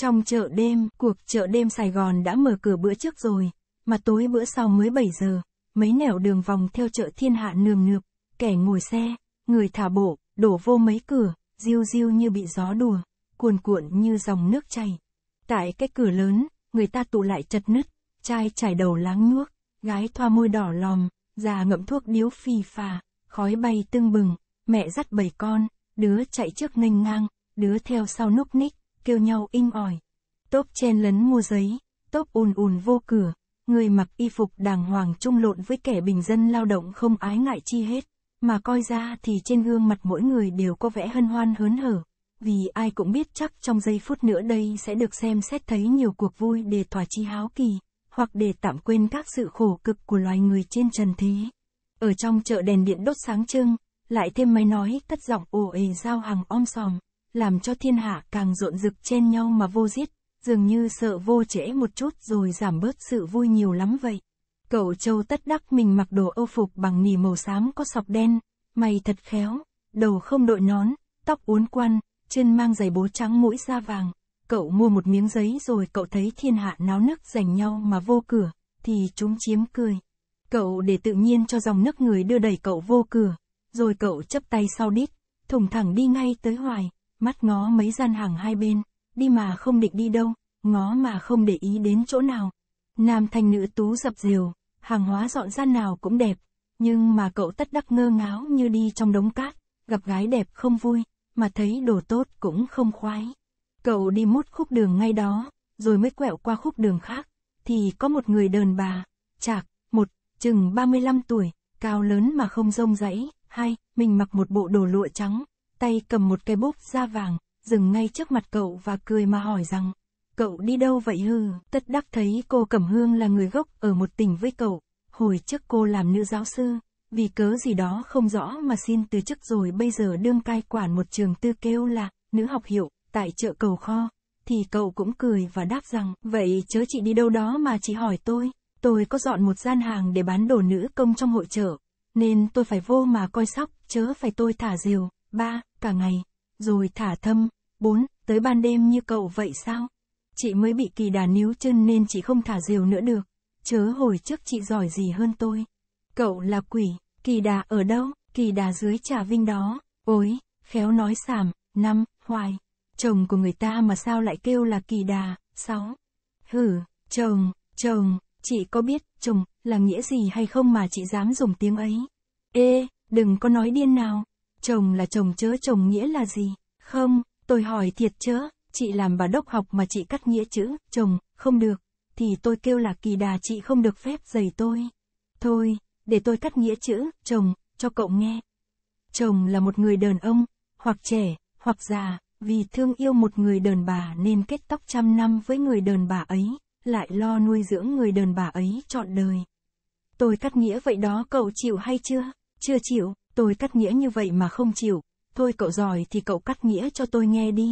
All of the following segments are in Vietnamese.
Trong chợ đêm, cuộc chợ đêm Sài Gòn đã mở cửa bữa trước rồi, mà tối bữa sau mới 7 giờ, mấy nẻo đường vòng theo chợ thiên hạ nườm nượp, kẻ ngồi xe, người thả bộ, đổ vô mấy cửa, diêu diêu như bị gió đùa, cuồn cuộn như dòng nước chảy. Tại cái cửa lớn, người ta tụ lại chật nứt, trai trải đầu láng nước, gái thoa môi đỏ lòm, già ngậm thuốc điếu phì phà, khói bay tưng bừng, mẹ dắt bảy con, đứa chạy trước nghênh ngang, đứa theo sau núp ních, kêu nhau in ỏi. Tốp chen lấn mua giấy, tốp ùn ùn vô cửa, người mặc y phục đàng hoàng trung lộn với kẻ bình dân lao động không ái ngại chi hết, mà coi ra thì trên gương mặt mỗi người đều có vẻ hân hoan hớn hở, vì ai cũng biết chắc trong giây phút nữa đây sẽ được xem xét thấy nhiều cuộc vui để thỏa chi háo kỳ, hoặc để tạm quên các sự khổ cực của loài người trên trần thế. Ở trong chợ đèn điện đốt sáng trưng, lại thêm máy nói cất giọng ồ ề giao hàng om sòm làm cho thiên hạ càng rộn rực chen nhau mà vô giết, dường như sợ vô trễ một chút rồi giảm bớt sự vui nhiều lắm vậy. Cậu châu tất đắc mình mặc đồ âu phục bằng nỉ màu xám có sọc đen, mày thật khéo, đầu không đội nón, tóc uốn quăn, chân mang giày bố trắng mũi da vàng. Cậu mua một miếng giấy rồi cậu thấy thiên hạ náo nức giành nhau mà vô cửa, thì chúng chiếm cười. Cậu để tự nhiên cho dòng nước người đưa đẩy cậu vô cửa, rồi cậu chấp tay sau đít, thùng thẳng đi ngay tới hoài mắt ngó mấy gian hàng hai bên, đi mà không định đi đâu, ngó mà không để ý đến chỗ nào. Nam thanh nữ tú dập dìu, hàng hóa dọn gian nào cũng đẹp, nhưng mà cậu tất đắc ngơ ngáo như đi trong đống cát, gặp gái đẹp không vui, mà thấy đồ tốt cũng không khoái. Cậu đi mút khúc đường ngay đó, rồi mới quẹo qua khúc đường khác, thì có một người đờn bà, chạc, một, chừng 35 tuổi, cao lớn mà không rông rẫy, hai, mình mặc một bộ đồ lụa trắng, tay cầm một cái búp da vàng, dừng ngay trước mặt cậu và cười mà hỏi rằng, cậu đi đâu vậy hư? Tất đắc thấy cô Cẩm Hương là người gốc ở một tỉnh với cậu, hồi trước cô làm nữ giáo sư, vì cớ gì đó không rõ mà xin từ chức rồi bây giờ đương cai quản một trường tư kêu là nữ học hiệu tại chợ cầu kho, thì cậu cũng cười và đáp rằng, vậy chớ chị đi đâu đó mà chị hỏi tôi, tôi có dọn một gian hàng để bán đồ nữ công trong hội chợ, nên tôi phải vô mà coi sóc, chớ phải tôi thả diều. ba cả ngày, rồi thả thâm, bốn tới ban đêm như cậu vậy sao? Chị mới bị kỳ đà níu chân nên chị không thả diều nữa được, chớ hồi trước chị giỏi gì hơn tôi. Cậu là quỷ, kỳ đà ở đâu, kỳ đà dưới trà vinh đó, ôi, khéo nói sảm năm, hoài, chồng của người ta mà sao lại kêu là kỳ đà, sáu. Hử, chồng, chồng, chị có biết chồng là nghĩa gì hay không mà chị dám dùng tiếng ấy. Ê, đừng có nói điên nào, chồng là chồng chớ chồng nghĩa là gì? Không, tôi hỏi thiệt chớ, chị làm bà đốc học mà chị cắt nghĩa chữ, chồng, không được, thì tôi kêu là kỳ đà chị không được phép giày tôi. Thôi, để tôi cắt nghĩa chữ, chồng, cho cậu nghe. Chồng là một người đàn ông, hoặc trẻ, hoặc già, vì thương yêu một người đàn bà nên kết tóc trăm năm với người đàn bà ấy, lại lo nuôi dưỡng người đàn bà ấy trọn đời. Tôi cắt nghĩa vậy đó cậu chịu hay chưa? Chưa chịu, tôi cắt nghĩa như vậy mà không chịu, thôi cậu giỏi thì cậu cắt nghĩa cho tôi nghe đi.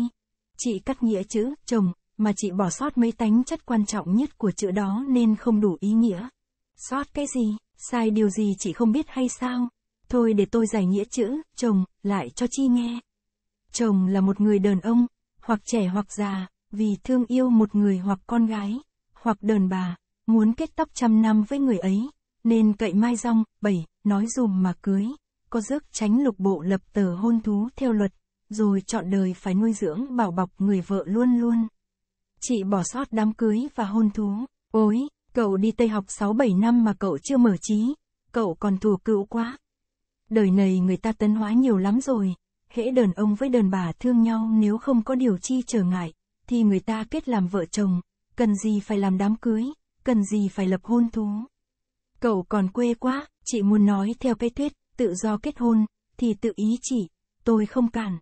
Chị cắt nghĩa chữ, chồng, mà chị bỏ sót mấy tánh chất quan trọng nhất của chữ đó nên không đủ ý nghĩa. Sót cái gì, sai điều gì chị không biết hay sao? Thôi để tôi giải nghĩa chữ, chồng, lại cho chi nghe. Chồng là một người đàn ông, hoặc trẻ hoặc già, vì thương yêu một người hoặc con gái, hoặc đàn bà, muốn kết tóc trăm năm với người ấy, nên cậy mai rong, bảy, nói dùm mà cưới có rước tránh lục bộ lập tờ hôn thú theo luật, rồi chọn đời phải nuôi dưỡng bảo bọc người vợ luôn luôn. Chị bỏ sót đám cưới và hôn thú, ôi, cậu đi Tây học 6-7 năm mà cậu chưa mở trí, cậu còn thù cựu quá. Đời này người ta tấn hóa nhiều lắm rồi, hễ đàn ông với đàn bà thương nhau nếu không có điều chi trở ngại, thì người ta kết làm vợ chồng, cần gì phải làm đám cưới, cần gì phải lập hôn thú. Cậu còn quê quá, chị muốn nói theo cái thuyết tự do kết hôn, thì tự ý chỉ, tôi không cản.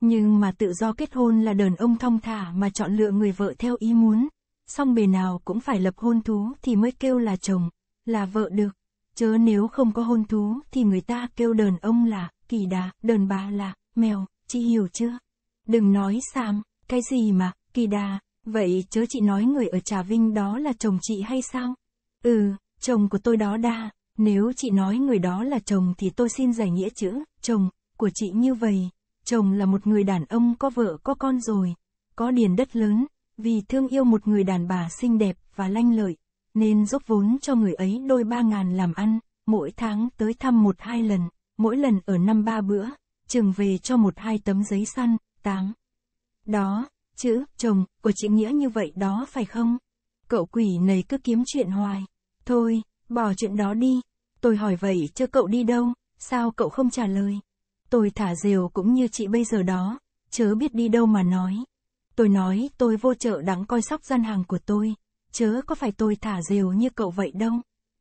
Nhưng mà tự do kết hôn là đàn ông thong thả mà chọn lựa người vợ theo ý muốn, song bề nào cũng phải lập hôn thú thì mới kêu là chồng, là vợ được, chớ nếu không có hôn thú thì người ta kêu đàn ông là kỳ đà, đàn bà là mèo, chị hiểu chưa? Đừng nói xàm, cái gì mà, kỳ đà, vậy chớ chị nói người ở Trà Vinh đó là chồng chị hay sao? Ừ, chồng của tôi đó đa nếu chị nói người đó là chồng thì tôi xin giải nghĩa chữ, chồng, của chị như vậy. Chồng là một người đàn ông có vợ có con rồi, có điền đất lớn, vì thương yêu một người đàn bà xinh đẹp và lanh lợi, nên dốc vốn cho người ấy đôi ba ngàn làm ăn, mỗi tháng tới thăm một hai lần, mỗi lần ở năm ba bữa, trường về cho một hai tấm giấy săn, tám. Đó, chữ, chồng, của chị Nghĩa như vậy đó phải không? Cậu quỷ này cứ kiếm chuyện hoài. Thôi, Bỏ chuyện đó đi. Tôi hỏi vậy chứ cậu đi đâu, sao cậu không trả lời? Tôi thả diều cũng như chị bây giờ đó, chớ biết đi đâu mà nói. Tôi nói tôi vô chợ đáng coi sóc gian hàng của tôi, chớ có phải tôi thả diều như cậu vậy đâu.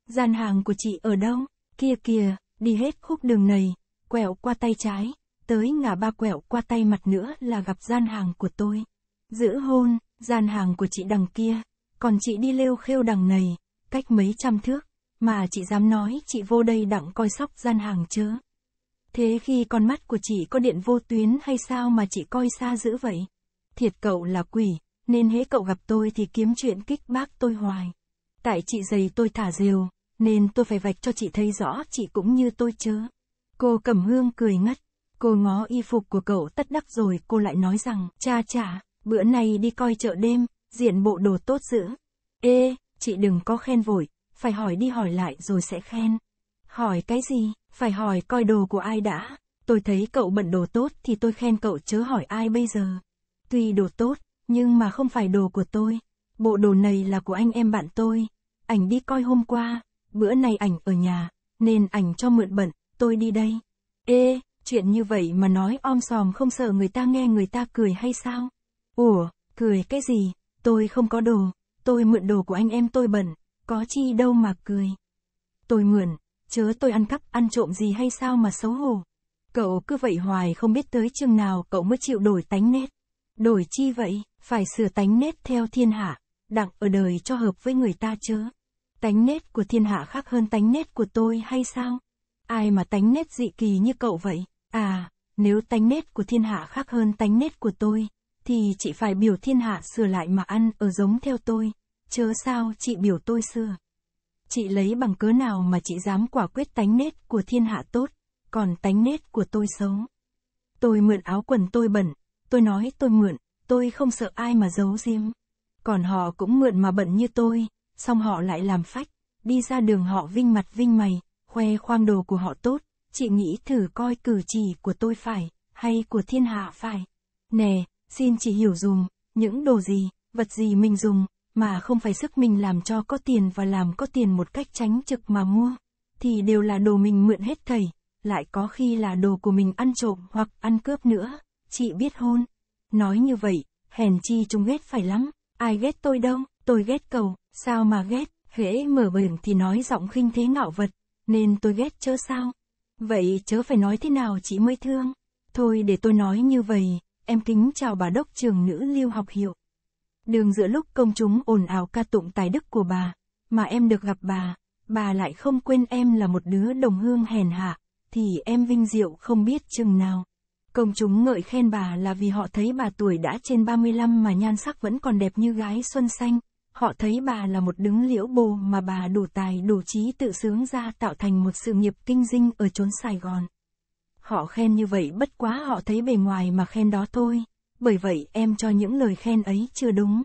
Gian hàng của chị ở đâu? Kia kìa, đi hết khúc đường này, quẹo qua tay trái, tới ngã ba quẹo qua tay mặt nữa là gặp gian hàng của tôi. Giữ hôn, gian hàng của chị đằng kia, còn chị đi lêu khêu đằng này, cách mấy trăm thước mà chị dám nói chị vô đây đặng coi sóc gian hàng chớ. Thế khi con mắt của chị có điện vô tuyến hay sao mà chị coi xa dữ vậy? Thiệt cậu là quỷ, nên hễ cậu gặp tôi thì kiếm chuyện kích bác tôi hoài. Tại chị giày tôi thả rều, nên tôi phải vạch cho chị thấy rõ chị cũng như tôi chớ. Cô Cẩm Hương cười ngất, cô ngó y phục của cậu tất đắc rồi cô lại nói rằng, cha chả, bữa nay đi coi chợ đêm, diện bộ đồ tốt dữ. Ê, chị đừng có khen vội, phải hỏi đi hỏi lại rồi sẽ khen. Hỏi cái gì, phải hỏi coi đồ của ai đã. Tôi thấy cậu bận đồ tốt thì tôi khen cậu chớ hỏi ai bây giờ. Tuy đồ tốt, nhưng mà không phải đồ của tôi. Bộ đồ này là của anh em bạn tôi. Ảnh đi coi hôm qua, bữa nay ảnh ở nhà, nên ảnh cho mượn bận, tôi đi đây. Ê, chuyện như vậy mà nói om sòm không sợ người ta nghe người ta cười hay sao? Ủa, cười cái gì, tôi không có đồ, tôi mượn đồ của anh em tôi bận có chi đâu mà cười. Tôi mượn, chớ tôi ăn cắp ăn trộm gì hay sao mà xấu hổ. Cậu cứ vậy hoài không biết tới chừng nào cậu mới chịu đổi tánh nết. Đổi chi vậy, phải sửa tánh nết theo thiên hạ, đặng ở đời cho hợp với người ta chớ. Tánh nết của thiên hạ khác hơn tánh nết của tôi hay sao? Ai mà tánh nết dị kỳ như cậu vậy? À, nếu tánh nết của thiên hạ khác hơn tánh nết của tôi, thì chị phải biểu thiên hạ sửa lại mà ăn ở giống theo tôi. Chớ sao chị biểu tôi xưa. Chị lấy bằng cớ nào mà chị dám quả quyết tánh nết của thiên hạ tốt, còn tánh nết của tôi xấu. Tôi mượn áo quần tôi bẩn, tôi nói tôi mượn, tôi không sợ ai mà giấu riêng. Còn họ cũng mượn mà bẩn như tôi, xong họ lại làm phách, đi ra đường họ vinh mặt vinh mày, khoe khoang đồ của họ tốt, chị nghĩ thử coi cử chỉ của tôi phải, hay của thiên hạ phải. Nè, xin chị hiểu dùng những đồ gì, vật gì mình dùng, mà không phải sức mình làm cho có tiền và làm có tiền một cách tránh trực mà mua, thì đều là đồ mình mượn hết thầy, lại có khi là đồ của mình ăn trộm hoặc ăn cướp nữa, chị biết hôn. Nói như vậy, hèn chi chúng ghét phải lắm, ai ghét tôi đâu, tôi ghét cầu, sao mà ghét, hễ mở bừng thì nói giọng khinh thế ngạo vật, nên tôi ghét chớ sao. Vậy chớ phải nói thế nào chị mới thương. Thôi để tôi nói như vậy, em kính chào bà đốc trường nữ Lưu Học Hiệu. Đường giữa lúc công chúng ồn ào ca tụng tài đức của bà, mà em được gặp bà, bà lại không quên em là một đứa đồng hương hèn hạ, thì em vinh diệu không biết chừng nào. Công chúng ngợi khen bà là vì họ thấy bà tuổi đã trên 35 mà nhan sắc vẫn còn đẹp như gái xuân xanh. Họ thấy bà là một đứng liễu bồ mà bà đủ tài đủ trí tự sướng ra tạo thành một sự nghiệp kinh dinh ở chốn Sài Gòn. Họ khen như vậy bất quá họ thấy bề ngoài mà khen đó thôi bởi vậy em cho những lời khen ấy chưa đúng.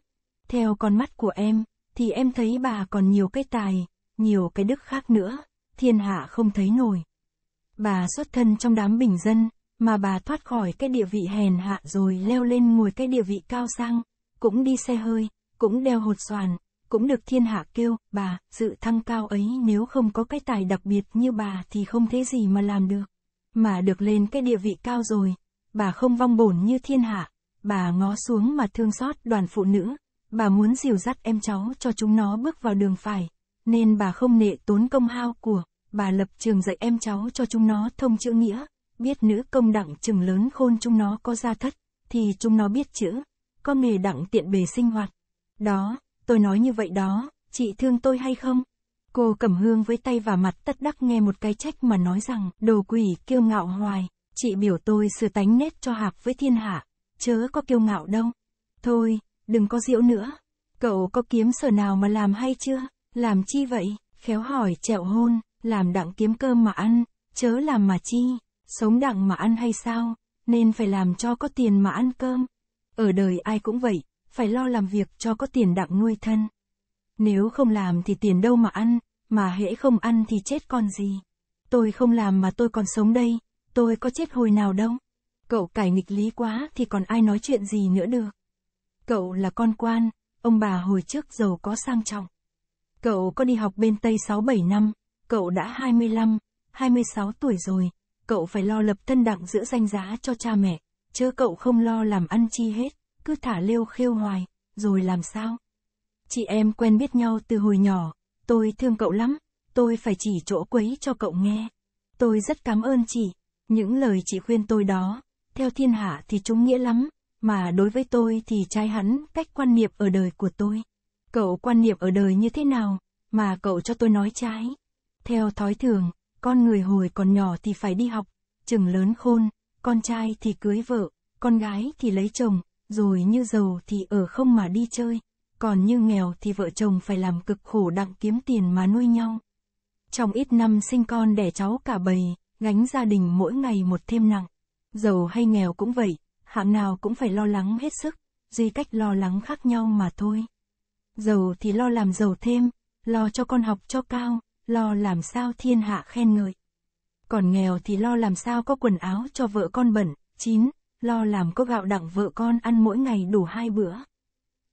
Theo con mắt của em, thì em thấy bà còn nhiều cái tài, nhiều cái đức khác nữa, thiên hạ không thấy nổi. Bà xuất thân trong đám bình dân, mà bà thoát khỏi cái địa vị hèn hạ rồi leo lên ngồi cái địa vị cao sang, cũng đi xe hơi, cũng đeo hột xoàn, cũng được thiên hạ kêu, bà, sự thăng cao ấy nếu không có cái tài đặc biệt như bà thì không thế gì mà làm được. Mà được lên cái địa vị cao rồi, bà không vong bổn như thiên hạ, bà ngó xuống mà thương xót đoàn phụ nữ, bà muốn dìu dắt em cháu cho chúng nó bước vào đường phải, nên bà không nệ tốn công hao của, bà lập trường dạy em cháu cho chúng nó thông chữ nghĩa, biết nữ công đặng chừng lớn khôn chúng nó có gia thất, thì chúng nó biết chữ, có nghề đặng tiện bề sinh hoạt. Đó, tôi nói như vậy đó, chị thương tôi hay không? Cô cầm hương với tay và mặt tất đắc nghe một cái trách mà nói rằng, đồ quỷ kiêu ngạo hoài, chị biểu tôi sửa tánh nết cho hạc với thiên hạ, chớ có kiêu ngạo đâu. Thôi, đừng có diễu nữa. Cậu có kiếm sở nào mà làm hay chưa? Làm chi vậy? Khéo hỏi trẹo hôn, làm đặng kiếm cơm mà ăn, chớ làm mà chi, sống đặng mà ăn hay sao, nên phải làm cho có tiền mà ăn cơm. Ở đời ai cũng vậy, phải lo làm việc cho có tiền đặng nuôi thân. Nếu không làm thì tiền đâu mà ăn, mà hễ không ăn thì chết còn gì. Tôi không làm mà tôi còn sống đây, tôi có chết hồi nào đâu. Cậu cải nghịch lý quá thì còn ai nói chuyện gì nữa được. Cậu là con quan, ông bà hồi trước giàu có sang trọng. Cậu có đi học bên Tây 6-7 năm, cậu đã 25, 26 tuổi rồi, cậu phải lo lập thân đặng giữa danh giá cho cha mẹ, chứ cậu không lo làm ăn chi hết, cứ thả lêu khêu hoài, rồi làm sao? Chị em quen biết nhau từ hồi nhỏ, tôi thương cậu lắm, tôi phải chỉ chỗ quấy cho cậu nghe. Tôi rất cảm ơn chị, những lời chị khuyên tôi đó, theo thiên hạ thì chúng nghĩa lắm, mà đối với tôi thì trái hắn cách quan niệm ở đời của tôi. Cậu quan niệm ở đời như thế nào, mà cậu cho tôi nói trái. Theo thói thường, con người hồi còn nhỏ thì phải đi học, chừng lớn khôn, con trai thì cưới vợ, con gái thì lấy chồng, rồi như giàu thì ở không mà đi chơi, còn như nghèo thì vợ chồng phải làm cực khổ đặng kiếm tiền mà nuôi nhau. Trong ít năm sinh con đẻ cháu cả bầy, gánh gia đình mỗi ngày một thêm nặng. Giàu hay nghèo cũng vậy, hạng nào cũng phải lo lắng hết sức, duy cách lo lắng khác nhau mà thôi. Giàu thì lo làm giàu thêm, lo cho con học cho cao, lo làm sao thiên hạ khen ngợi. Còn nghèo thì lo làm sao có quần áo cho vợ con bẩn, chín, lo làm có gạo đặng vợ con ăn mỗi ngày đủ hai bữa.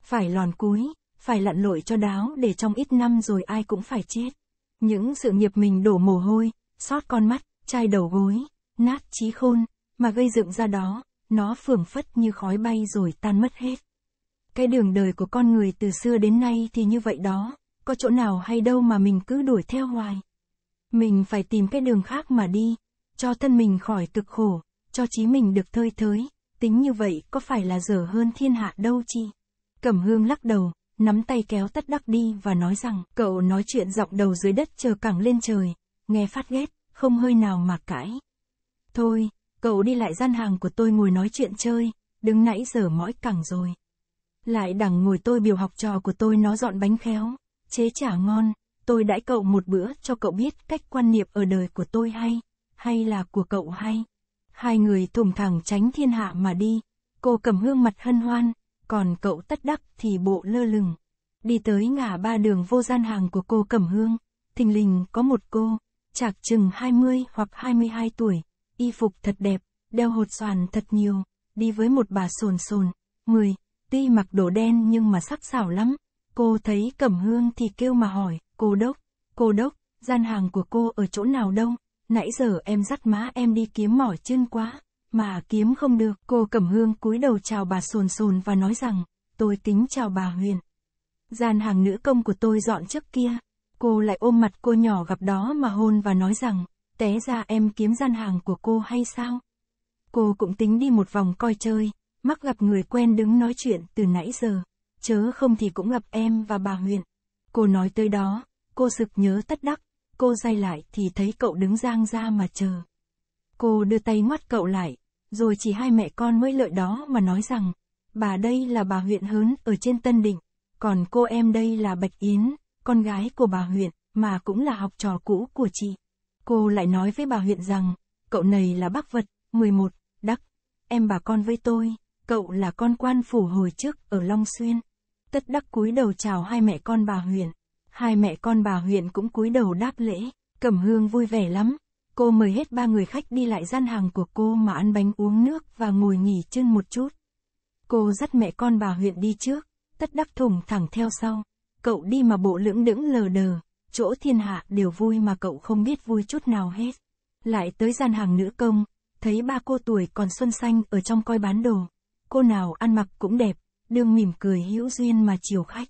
Phải lòn cúi, phải lặn lội cho đáo để trong ít năm rồi ai cũng phải chết. Những sự nghiệp mình đổ mồ hôi, sót con mắt, chai đầu gối, nát trí khôn, mà gây dựng ra đó, nó phưởng phất như khói bay rồi tan mất hết. Cái đường đời của con người từ xưa đến nay thì như vậy đó, có chỗ nào hay đâu mà mình cứ đuổi theo hoài. Mình phải tìm cái đường khác mà đi, cho thân mình khỏi cực khổ, cho trí mình được thơi thới, tính như vậy có phải là dở hơn thiên hạ đâu chi. Cẩm hương lắc đầu, nắm tay kéo tất đắc đi và nói rằng cậu nói chuyện dọc đầu dưới đất chờ cẳng lên trời, nghe phát ghét, không hơi nào mà cãi. Thôi, Cậu đi lại gian hàng của tôi ngồi nói chuyện chơi, đứng nãy giờ mỏi cẳng rồi. Lại đằng ngồi tôi biểu học trò của tôi nó dọn bánh khéo, chế chả ngon, tôi đãi cậu một bữa cho cậu biết cách quan niệm ở đời của tôi hay, hay là của cậu hay. Hai người thủng thẳng tránh thiên hạ mà đi, cô cầm hương mặt hân hoan, còn cậu tất đắc thì bộ lơ lửng. Đi tới ngã ba đường vô gian hàng của cô Cẩm Hương, thình lình có một cô, chạc chừng 20 hoặc 22 tuổi, y phục thật đẹp, đeo hột xoàn thật nhiều, đi với một bà sồn sồn, người, tuy mặc đồ đen nhưng mà sắc sảo lắm. Cô thấy Cẩm Hương thì kêu mà hỏi, cô đốc, cô đốc, gian hàng của cô ở chỗ nào đâu, nãy giờ em dắt má em đi kiếm mỏi chân quá, mà kiếm không được. Cô Cẩm Hương cúi đầu chào bà sồn sồn và nói rằng, tôi kính chào bà Huyền. Gian hàng nữ công của tôi dọn trước kia, cô lại ôm mặt cô nhỏ gặp đó mà hôn và nói rằng, Té ra em kiếm gian hàng của cô hay sao? Cô cũng tính đi một vòng coi chơi, mắc gặp người quen đứng nói chuyện từ nãy giờ, chớ không thì cũng gặp em và bà Huyền. Cô nói tới đó, cô sực nhớ tất đắc, cô dây lại thì thấy cậu đứng giang ra mà chờ. Cô đưa tay ngoắt cậu lại, rồi chỉ hai mẹ con mới lợi đó mà nói rằng, bà đây là bà huyện hớn ở trên Tân Định, còn cô em đây là Bạch Yến, con gái của bà huyện, mà cũng là học trò cũ của chị. Cô lại nói với bà huyện rằng, cậu này là bác vật, 11, đắc, em bà con với tôi, cậu là con quan phủ hồi trước ở Long Xuyên. Tất đắc cúi đầu chào hai mẹ con bà huyện. Hai mẹ con bà huyện cũng cúi đầu đáp lễ, Cẩm Hương vui vẻ lắm. Cô mời hết ba người khách đi lại gian hàng của cô mà ăn bánh uống nước và ngồi nghỉ chân một chút. Cô dắt mẹ con bà huyện đi trước, tất đắc thùng thẳng theo sau. Cậu đi mà bộ lưỡng đững lờ đờ, chỗ thiên hạ đều vui mà cậu không biết vui chút nào hết. Lại tới gian hàng nữ công, thấy ba cô tuổi còn xuân xanh ở trong coi bán đồ. Cô nào ăn mặc cũng đẹp, đương mỉm cười hữu duyên mà chiều khách.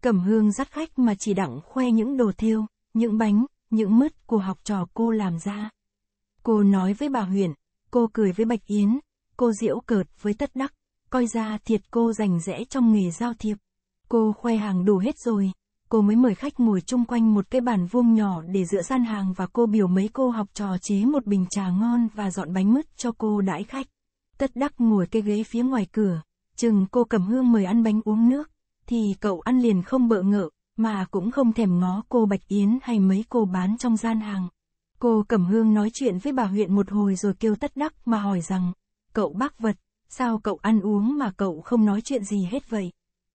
Cẩm hương dắt khách mà chỉ đặng khoe những đồ thiêu, những bánh, những mứt của học trò cô làm ra. Cô nói với bà Huyền, cô cười với Bạch Yến, cô diễu cợt với Tất Đắc, coi ra thiệt cô rành rẽ trong nghề giao thiệp. Cô khoe hàng đủ hết rồi, cô mới mời khách ngồi chung quanh một cái bàn vuông nhỏ để dựa gian hàng và cô biểu mấy cô học trò chế một bình trà ngon và dọn bánh mứt cho cô đãi khách. Tất đắc ngồi cái ghế phía ngoài cửa, chừng cô cầm hương mời ăn bánh uống nước, thì cậu ăn liền không bỡ ngợ, mà cũng không thèm ngó cô Bạch Yến hay mấy cô bán trong gian hàng. Cô Cẩm Hương nói chuyện với bà huyện một hồi rồi kêu tất đắc mà hỏi rằng, cậu bác vật, sao cậu ăn uống mà cậu không nói chuyện gì hết vậy?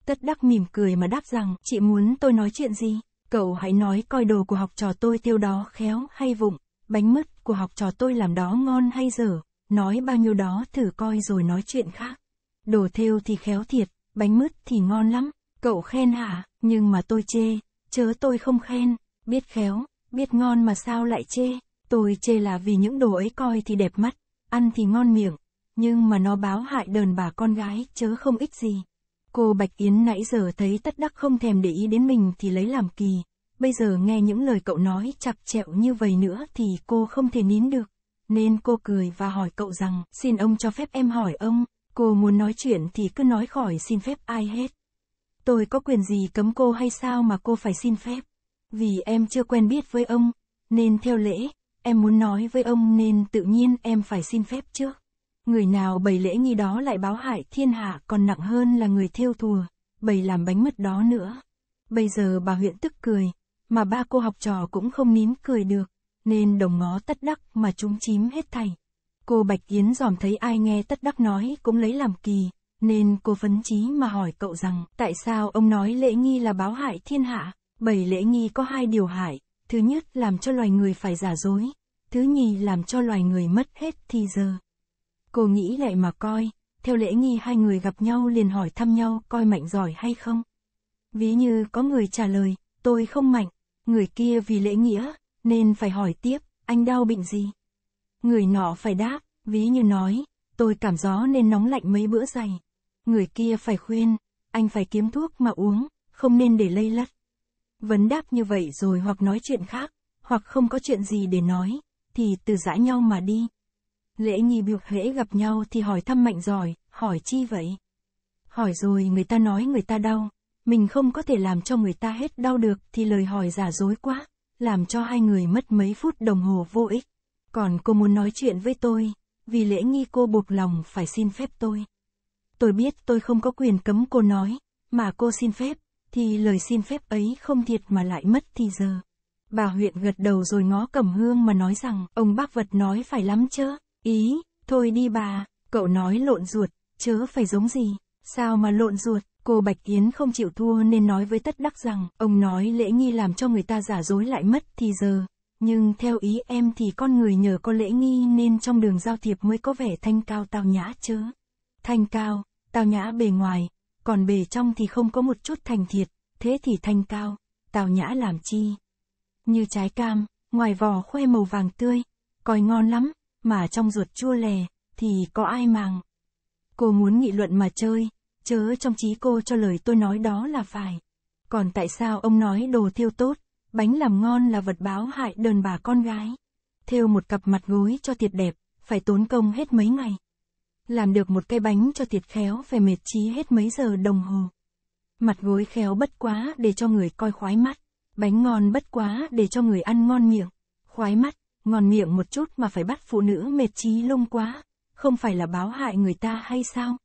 Tất đắc mỉm cười mà đáp rằng, chị muốn tôi nói chuyện gì? Cậu hãy nói coi đồ của học trò tôi tiêu đó khéo hay vụng, bánh mứt của học trò tôi làm đó ngon hay dở, nói bao nhiêu đó thử coi rồi nói chuyện khác. Đồ thêu thì khéo thiệt, bánh mứt thì ngon lắm, cậu khen hả, nhưng mà tôi chê, chớ tôi không khen, biết khéo, biết ngon mà sao lại chê, tôi chê là vì những đồ ấy coi thì đẹp mắt, ăn thì ngon miệng, nhưng mà nó báo hại đờn bà con gái chớ không ích gì. Cô Bạch Yến nãy giờ thấy tất đắc không thèm để ý đến mình thì lấy làm kỳ, bây giờ nghe những lời cậu nói chặt chẹo như vậy nữa thì cô không thể nín được. Nên cô cười và hỏi cậu rằng, xin ông cho phép em hỏi ông, cô muốn nói chuyện thì cứ nói khỏi xin phép ai hết. Tôi có quyền gì cấm cô hay sao mà cô phải xin phép? Vì em chưa quen biết với ông, nên theo lễ, em muốn nói với ông nên tự nhiên em phải xin phép trước. Người nào bày lễ nghi đó lại báo hại thiên hạ còn nặng hơn là người thiêu thùa, bày làm bánh mứt đó nữa. Bây giờ bà huyện tức cười, mà ba cô học trò cũng không nín cười được, nên đồng ngó tất đắc mà chúng chím hết thảy. Cô Bạch Yến dòm thấy ai nghe tất đắc nói cũng lấy làm kỳ, nên cô phấn chí mà hỏi cậu rằng tại sao ông nói lễ nghi là báo hại thiên hạ, bởi lễ nghi có hai điều hại, thứ nhất làm cho loài người phải giả dối, thứ nhì làm cho loài người mất hết thì giờ. Cô nghĩ lại mà coi, theo lễ nghi hai người gặp nhau liền hỏi thăm nhau coi mạnh giỏi hay không. Ví như có người trả lời, tôi không mạnh, người kia vì lễ nghĩa, nên phải hỏi tiếp, anh đau bệnh gì? Người nọ phải đáp, ví như nói, tôi cảm gió nên nóng lạnh mấy bữa dày. Người kia phải khuyên, anh phải kiếm thuốc mà uống, không nên để lây lất. Vấn đáp như vậy rồi hoặc nói chuyện khác, hoặc không có chuyện gì để nói, thì từ giã nhau mà đi. Lễ nghi biểu hễ gặp nhau thì hỏi thăm mạnh giỏi, hỏi chi vậy? Hỏi rồi người ta nói người ta đau, mình không có thể làm cho người ta hết đau được thì lời hỏi giả dối quá, làm cho hai người mất mấy phút đồng hồ vô ích. Còn cô muốn nói chuyện với tôi, vì lễ nghi cô buộc lòng phải xin phép tôi. Tôi biết tôi không có quyền cấm cô nói, mà cô xin phép, thì lời xin phép ấy không thiệt mà lại mất thì giờ. Bà huyện gật đầu rồi ngó cẩm hương mà nói rằng, ông bác vật nói phải lắm chứ. Ý, thôi đi bà, cậu nói lộn ruột, chớ phải giống gì, sao mà lộn ruột, cô Bạch Yến không chịu thua nên nói với tất đắc rằng, ông nói lễ nghi làm cho người ta giả dối lại mất thì giờ, nhưng theo ý em thì con người nhờ có lễ nghi nên trong đường giao thiệp mới có vẻ thanh cao tao nhã chớ. Thanh cao, tao nhã bề ngoài, còn bề trong thì không có một chút thành thiệt, thế thì thanh cao, tao nhã làm chi. Như trái cam, ngoài vỏ khoe màu vàng tươi, coi ngon lắm, mà trong ruột chua lè, thì có ai màng. Cô muốn nghị luận mà chơi, chớ trong trí cô cho lời tôi nói đó là phải. Còn tại sao ông nói đồ thiêu tốt, bánh làm ngon là vật báo hại đơn bà con gái. Thêu một cặp mặt gối cho tiệt đẹp, phải tốn công hết mấy ngày. Làm được một cái bánh cho tiệt khéo phải mệt trí hết mấy giờ đồng hồ. Mặt gối khéo bất quá để cho người coi khoái mắt, bánh ngon bất quá để cho người ăn ngon miệng, khoái mắt ngon miệng một chút mà phải bắt phụ nữ mệt trí lung quá, không phải là báo hại người ta hay sao?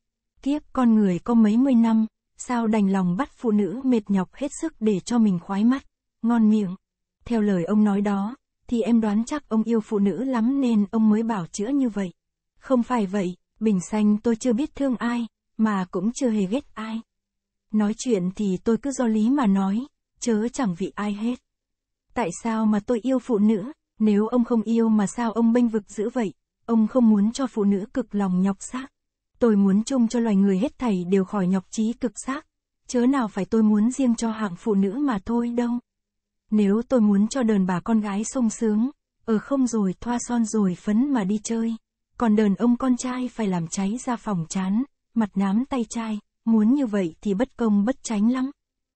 Kiếp con người có mấy mươi năm, sao đành lòng bắt phụ nữ mệt nhọc hết sức để cho mình khoái mắt, ngon miệng. Theo lời ông nói đó, thì em đoán chắc ông yêu phụ nữ lắm nên ông mới bảo chữa như vậy. Không phải vậy, Bình Xanh tôi chưa biết thương ai, mà cũng chưa hề ghét ai. Nói chuyện thì tôi cứ do lý mà nói, chớ chẳng vị ai hết. Tại sao mà tôi yêu phụ nữ, nếu ông không yêu mà sao ông bênh vực dữ vậy, ông không muốn cho phụ nữ cực lòng nhọc xác. Tôi muốn chung cho loài người hết thảy đều khỏi nhọc trí cực xác. Chớ nào phải tôi muốn riêng cho hạng phụ nữ mà thôi đâu. Nếu tôi muốn cho đờn bà con gái sung sướng, ở không rồi thoa son rồi phấn mà đi chơi. Còn đờn ông con trai phải làm cháy ra phòng chán, mặt nám tay trai, muốn như vậy thì bất công bất tránh lắm.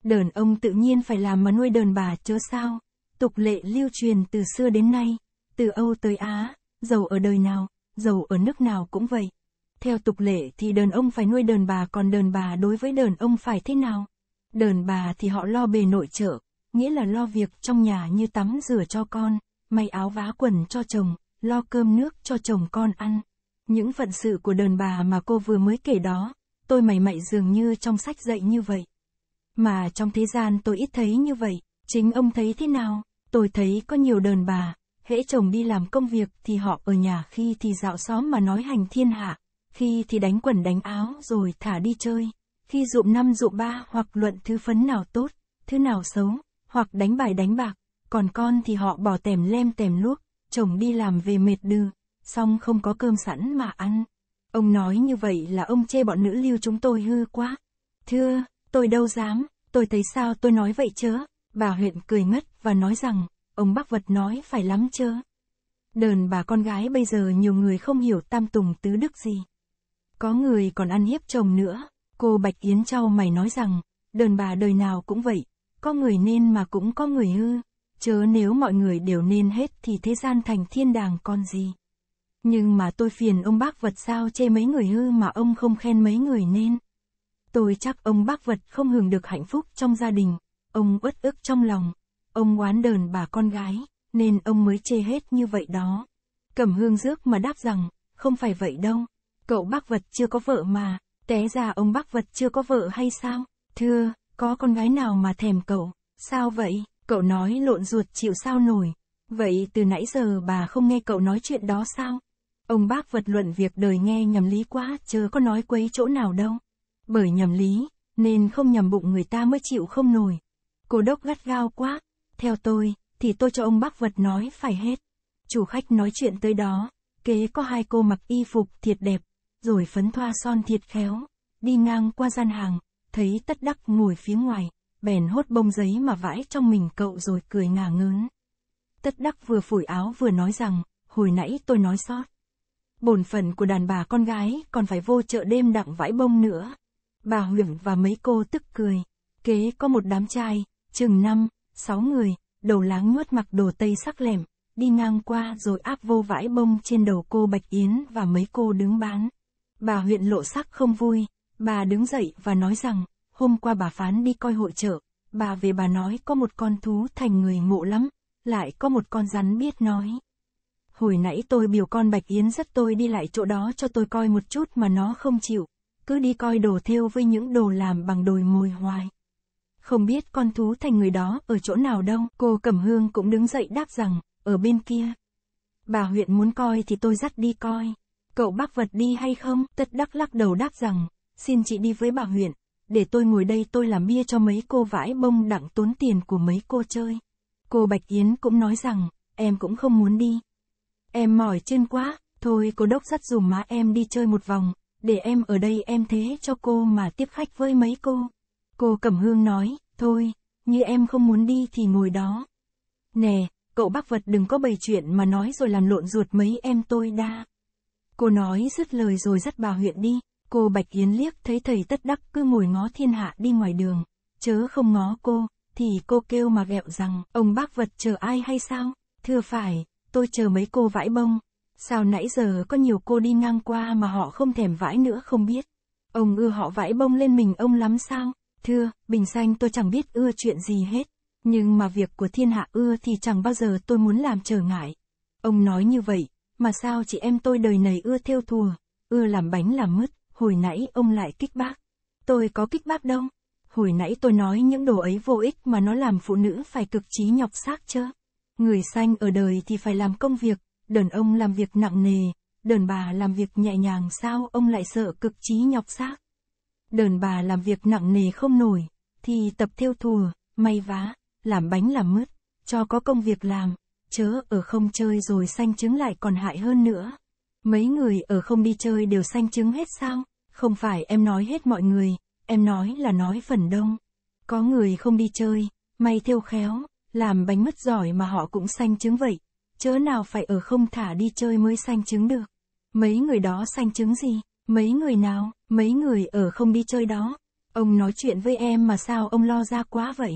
Đờn ông tự nhiên phải làm mà nuôi đờn bà chớ sao tục lệ lưu truyền từ xưa đến nay, từ Âu tới Á, giàu ở đời nào, giàu ở nước nào cũng vậy. Theo tục lệ thì đàn ông phải nuôi đàn bà còn đàn bà đối với đàn ông phải thế nào? Đàn bà thì họ lo bề nội trợ, nghĩa là lo việc trong nhà như tắm rửa cho con, may áo vá quần cho chồng, lo cơm nước cho chồng con ăn. Những phận sự của đàn bà mà cô vừa mới kể đó, tôi mày mày dường như trong sách dạy như vậy. Mà trong thế gian tôi ít thấy như vậy, chính ông thấy thế nào? Tôi thấy có nhiều đàn bà, hễ chồng đi làm công việc thì họ ở nhà khi thì dạo xóm mà nói hành thiên hạ, khi thì đánh quần đánh áo rồi thả đi chơi, khi dụm năm dụm ba hoặc luận thứ phấn nào tốt, thứ nào xấu, hoặc đánh bài đánh bạc, còn con thì họ bỏ tèm lem tèm luốc, chồng đi làm về mệt đừ, xong không có cơm sẵn mà ăn. Ông nói như vậy là ông chê bọn nữ lưu chúng tôi hư quá. Thưa, tôi đâu dám, tôi thấy sao tôi nói vậy chớ. Bà huyện cười ngất và nói rằng, ông bác vật nói phải lắm chớ. Đờn bà con gái bây giờ nhiều người không hiểu tam tùng tứ đức gì. Có người còn ăn hiếp chồng nữa, cô Bạch Yến trao mày nói rằng, đờn bà đời nào cũng vậy, có người nên mà cũng có người hư, chớ nếu mọi người đều nên hết thì thế gian thành thiên đàng con gì. Nhưng mà tôi phiền ông bác vật sao chê mấy người hư mà ông không khen mấy người nên. Tôi chắc ông bác vật không hưởng được hạnh phúc trong gia đình, Ông uất ức trong lòng, ông oán đờn bà con gái, nên ông mới chê hết như vậy đó. Cẩm hương rước mà đáp rằng, không phải vậy đâu, cậu bác vật chưa có vợ mà, té ra ông bác vật chưa có vợ hay sao? Thưa, có con gái nào mà thèm cậu, sao vậy? Cậu nói lộn ruột chịu sao nổi. Vậy từ nãy giờ bà không nghe cậu nói chuyện đó sao? Ông bác vật luận việc đời nghe nhầm lý quá chớ có nói quấy chỗ nào đâu. Bởi nhầm lý, nên không nhầm bụng người ta mới chịu không nổi. Cô đốc gắt gao quá, theo tôi, thì tôi cho ông bác vật nói phải hết. Chủ khách nói chuyện tới đó, kế có hai cô mặc y phục thiệt đẹp, rồi phấn thoa son thiệt khéo, đi ngang qua gian hàng, thấy tất đắc ngồi phía ngoài, bèn hốt bông giấy mà vãi trong mình cậu rồi cười ngả ngớn. Tất đắc vừa phủi áo vừa nói rằng, hồi nãy tôi nói sót. Bổn phận của đàn bà con gái còn phải vô chợ đêm đặng vãi bông nữa. Bà Huyền và mấy cô tức cười. Kế có một đám trai, chừng năm sáu người, đầu láng nuốt mặc đồ tây sắc lẻm, đi ngang qua rồi áp vô vãi bông trên đầu cô Bạch Yến và mấy cô đứng bán. Bà huyện lộ sắc không vui, bà đứng dậy và nói rằng, hôm qua bà phán đi coi hội chợ, bà về bà nói có một con thú thành người ngộ lắm, lại có một con rắn biết nói. Hồi nãy tôi biểu con Bạch Yến dắt tôi đi lại chỗ đó cho tôi coi một chút mà nó không chịu, cứ đi coi đồ thêu với những đồ làm bằng đồi mồi hoài. Không biết con thú thành người đó ở chỗ nào đâu, cô Cẩm Hương cũng đứng dậy đáp rằng, ở bên kia. Bà huyện muốn coi thì tôi dắt đi coi. Cậu bác vật đi hay không? Tất đắc lắc đầu đáp rằng, xin chị đi với bà huyện, để tôi ngồi đây tôi làm bia cho mấy cô vãi bông đặng tốn tiền của mấy cô chơi. Cô Bạch Yến cũng nói rằng, em cũng không muốn đi. Em mỏi chân quá, thôi cô đốc dắt dùm má em đi chơi một vòng, để em ở đây em thế cho cô mà tiếp khách với mấy cô. Cô Cẩm Hương nói, thôi, như em không muốn đi thì ngồi đó. Nè, cậu bác vật đừng có bày chuyện mà nói rồi làm lộn ruột mấy em tôi đã. Cô nói dứt lời rồi dắt bà huyện đi, cô Bạch Yến liếc thấy thầy tất đắc cứ ngồi ngó thiên hạ đi ngoài đường, chớ không ngó cô, thì cô kêu mà ghẹo rằng, ông bác vật chờ ai hay sao? Thưa phải, tôi chờ mấy cô vãi bông. Sao nãy giờ có nhiều cô đi ngang qua mà họ không thèm vãi nữa không biết. Ông ưa họ vãi bông lên mình ông lắm sao? Thưa, Bình Xanh tôi chẳng biết ưa chuyện gì hết. Nhưng mà việc của thiên hạ ưa thì chẳng bao giờ tôi muốn làm trở ngại. Ông nói như vậy, mà sao chị em tôi đời này ưa theo thùa, ưa làm bánh làm mứt, hồi nãy ông lại kích bác. Tôi có kích bác đâu. Hồi nãy tôi nói những đồ ấy vô ích mà nó làm phụ nữ phải cực trí nhọc xác chớ. Người xanh ở đời thì phải làm công việc, đàn ông làm việc nặng nề, đàn bà làm việc nhẹ nhàng sao ông lại sợ cực trí nhọc xác đờn bà làm việc nặng nề không nổi, thì tập theo thùa, may vá, làm bánh làm mứt, cho có công việc làm, chớ ở không chơi rồi sanh chứng lại còn hại hơn nữa. Mấy người ở không đi chơi đều sanh chứng hết sao? Không phải em nói hết mọi người, em nói là nói phần đông. Có người không đi chơi, may thiêu khéo, làm bánh mứt giỏi mà họ cũng sanh chứng vậy. Chớ nào phải ở không thả đi chơi mới sanh chứng được. Mấy người đó sanh chứng gì? Mấy người nào, mấy người ở không đi chơi đó. Ông nói chuyện với em mà sao ông lo ra quá vậy?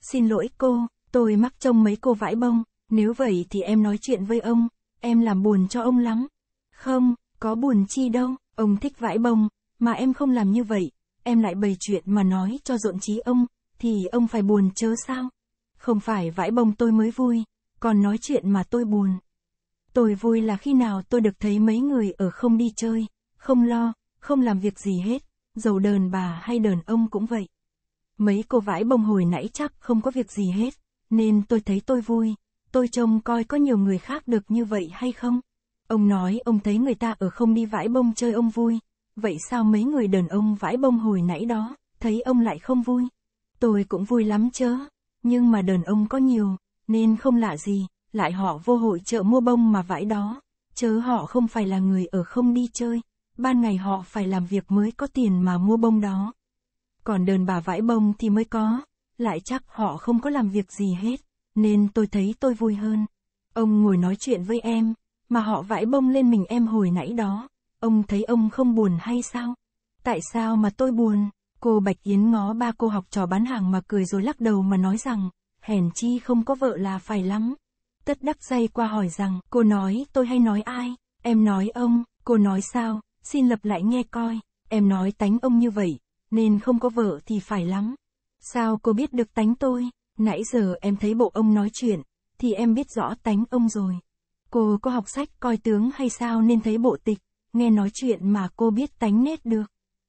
Xin lỗi cô, tôi mắc trông mấy cô vãi bông, nếu vậy thì em nói chuyện với ông, em làm buồn cho ông lắm. Không, có buồn chi đâu, ông thích vãi bông, mà em không làm như vậy, em lại bày chuyện mà nói cho rộn trí ông, thì ông phải buồn chớ sao? Không phải vãi bông tôi mới vui, còn nói chuyện mà tôi buồn. Tôi vui là khi nào tôi được thấy mấy người ở không đi chơi, không lo, không làm việc gì hết, dầu đờn bà hay đờn ông cũng vậy. Mấy cô vãi bông hồi nãy chắc không có việc gì hết, nên tôi thấy tôi vui, tôi trông coi có nhiều người khác được như vậy hay không. Ông nói ông thấy người ta ở không đi vãi bông chơi ông vui, vậy sao mấy người đờn ông vãi bông hồi nãy đó, thấy ông lại không vui. Tôi cũng vui lắm chớ, nhưng mà đờn ông có nhiều, nên không lạ gì, lại họ vô hội chợ mua bông mà vãi đó, chớ họ không phải là người ở không đi chơi ban ngày họ phải làm việc mới có tiền mà mua bông đó. Còn đơn bà vãi bông thì mới có, lại chắc họ không có làm việc gì hết, nên tôi thấy tôi vui hơn. Ông ngồi nói chuyện với em, mà họ vãi bông lên mình em hồi nãy đó, ông thấy ông không buồn hay sao? Tại sao mà tôi buồn? Cô Bạch Yến ngó ba cô học trò bán hàng mà cười rồi lắc đầu mà nói rằng, hèn chi không có vợ là phải lắm. Tất đắc dây qua hỏi rằng, cô nói tôi hay nói ai? Em nói ông, cô nói sao? xin lập lại nghe coi, em nói tánh ông như vậy, nên không có vợ thì phải lắm. Sao cô biết được tánh tôi, nãy giờ em thấy bộ ông nói chuyện, thì em biết rõ tánh ông rồi. Cô có học sách coi tướng hay sao nên thấy bộ tịch, nghe nói chuyện mà cô biết tánh nết được.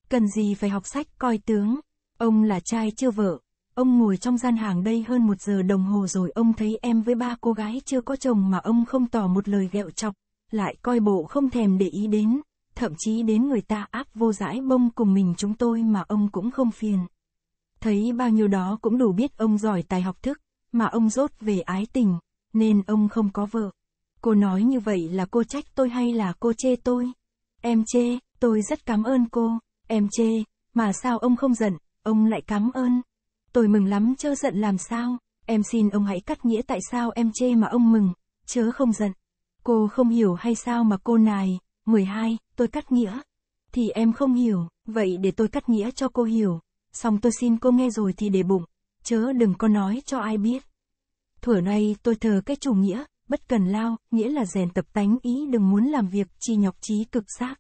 Cần gì phải học sách coi tướng, ông là trai chưa vợ, ông ngồi trong gian hàng đây hơn một giờ đồng hồ rồi ông thấy em với ba cô gái chưa có chồng mà ông không tỏ một lời ghẹo chọc, lại coi bộ không thèm để ý đến thậm chí đến người ta áp vô dãi bông cùng mình chúng tôi mà ông cũng không phiền. Thấy bao nhiêu đó cũng đủ biết ông giỏi tài học thức, mà ông rốt về ái tình, nên ông không có vợ. Cô nói như vậy là cô trách tôi hay là cô chê tôi? Em chê, tôi rất cảm ơn cô, em chê, mà sao ông không giận, ông lại cảm ơn. Tôi mừng lắm chớ giận làm sao, em xin ông hãy cắt nghĩa tại sao em chê mà ông mừng, chớ không giận. Cô không hiểu hay sao mà cô nài 12, tôi cắt nghĩa. Thì em không hiểu, vậy để tôi cắt nghĩa cho cô hiểu. Xong tôi xin cô nghe rồi thì để bụng, chớ đừng có nói cho ai biết. Thuở nay tôi thờ cái chủ nghĩa, bất cần lao, nghĩa là rèn tập tánh ý đừng muốn làm việc chi nhọc trí cực xác.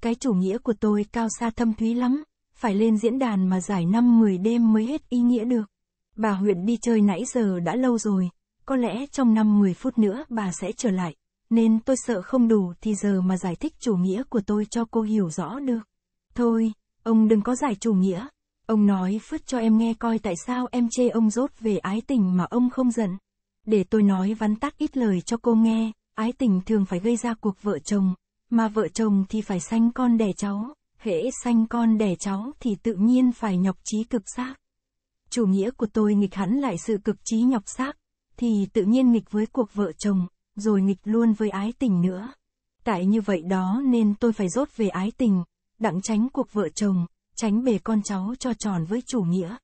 Cái chủ nghĩa của tôi cao xa thâm thúy lắm, phải lên diễn đàn mà giải năm 10 đêm mới hết ý nghĩa được. Bà huyện đi chơi nãy giờ đã lâu rồi, có lẽ trong năm 10 phút nữa bà sẽ trở lại nên tôi sợ không đủ thì giờ mà giải thích chủ nghĩa của tôi cho cô hiểu rõ được. Thôi, ông đừng có giải chủ nghĩa. Ông nói phứt cho em nghe coi tại sao em chê ông rốt về ái tình mà ông không giận. Để tôi nói vắn tắt ít lời cho cô nghe, ái tình thường phải gây ra cuộc vợ chồng, mà vợ chồng thì phải sanh con đẻ cháu, hễ sanh con đẻ cháu thì tự nhiên phải nhọc trí cực xác. Chủ nghĩa của tôi nghịch hẳn lại sự cực trí nhọc xác, thì tự nhiên nghịch với cuộc vợ chồng, rồi nghịch luôn với ái tình nữa. Tại như vậy đó nên tôi phải rốt về ái tình, đặng tránh cuộc vợ chồng, tránh bề con cháu cho tròn với chủ nghĩa.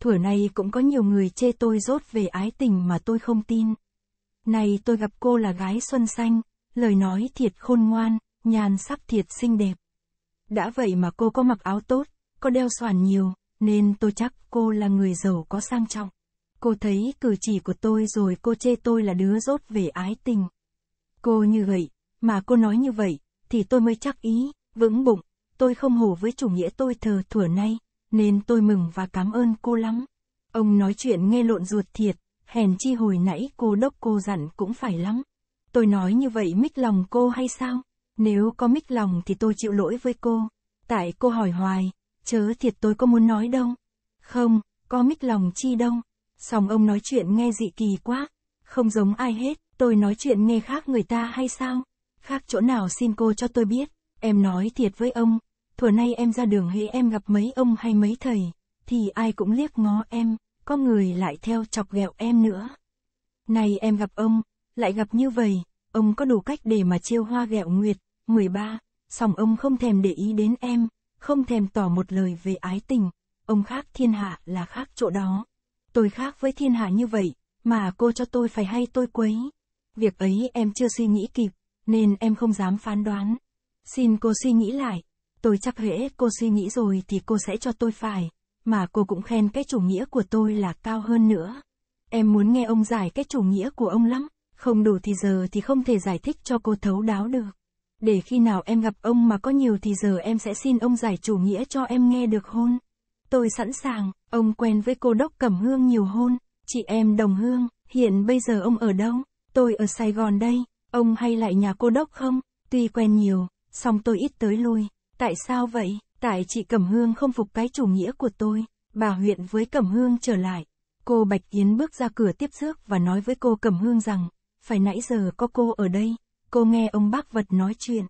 Thủa này cũng có nhiều người chê tôi rốt về ái tình mà tôi không tin. Này tôi gặp cô là gái xuân xanh, lời nói thiệt khôn ngoan, nhàn sắc thiệt xinh đẹp. Đã vậy mà cô có mặc áo tốt, có đeo soàn nhiều, nên tôi chắc cô là người giàu có sang trọng. Cô thấy cử chỉ của tôi rồi cô chê tôi là đứa dốt về ái tình. Cô như vậy, mà cô nói như vậy, thì tôi mới chắc ý, vững bụng, tôi không hổ với chủ nghĩa tôi thờ thủa nay, nên tôi mừng và cảm ơn cô lắm. Ông nói chuyện nghe lộn ruột thiệt, hèn chi hồi nãy cô đốc cô dặn cũng phải lắm. Tôi nói như vậy mít lòng cô hay sao? Nếu có mít lòng thì tôi chịu lỗi với cô. Tại cô hỏi hoài, chớ thiệt tôi có muốn nói đâu. Không, có mít lòng chi đâu. Song ông nói chuyện nghe dị kỳ quá, không giống ai hết, tôi nói chuyện nghe khác người ta hay sao? Khác chỗ nào xin cô cho tôi biết, em nói thiệt với ông, thuở nay em ra đường hễ em gặp mấy ông hay mấy thầy, thì ai cũng liếc ngó em, có người lại theo chọc ghẹo em nữa. Này em gặp ông, lại gặp như vậy, ông có đủ cách để mà chiêu hoa ghẹo nguyệt, 13, song ông không thèm để ý đến em, không thèm tỏ một lời về ái tình, ông khác thiên hạ là khác chỗ đó. Tôi khác với thiên hạ như vậy, mà cô cho tôi phải hay tôi quấy. Việc ấy em chưa suy nghĩ kịp, nên em không dám phán đoán. Xin cô suy nghĩ lại. Tôi chắc hễ cô suy nghĩ rồi thì cô sẽ cho tôi phải. Mà cô cũng khen cái chủ nghĩa của tôi là cao hơn nữa. Em muốn nghe ông giải cái chủ nghĩa của ông lắm. Không đủ thì giờ thì không thể giải thích cho cô thấu đáo được. Để khi nào em gặp ông mà có nhiều thì giờ em sẽ xin ông giải chủ nghĩa cho em nghe được hôn tôi sẵn sàng, ông quen với cô đốc Cẩm Hương nhiều hôn, chị em Đồng Hương, hiện bây giờ ông ở đâu? Tôi ở Sài Gòn đây, ông hay lại nhà cô đốc không? Tuy quen nhiều, song tôi ít tới lui. Tại sao vậy? Tại chị Cẩm Hương không phục cái chủ nghĩa của tôi. Bà huyện với Cẩm Hương trở lại. Cô Bạch Yến bước ra cửa tiếp rước và nói với cô Cẩm Hương rằng, phải nãy giờ có cô ở đây. Cô nghe ông bác vật nói chuyện.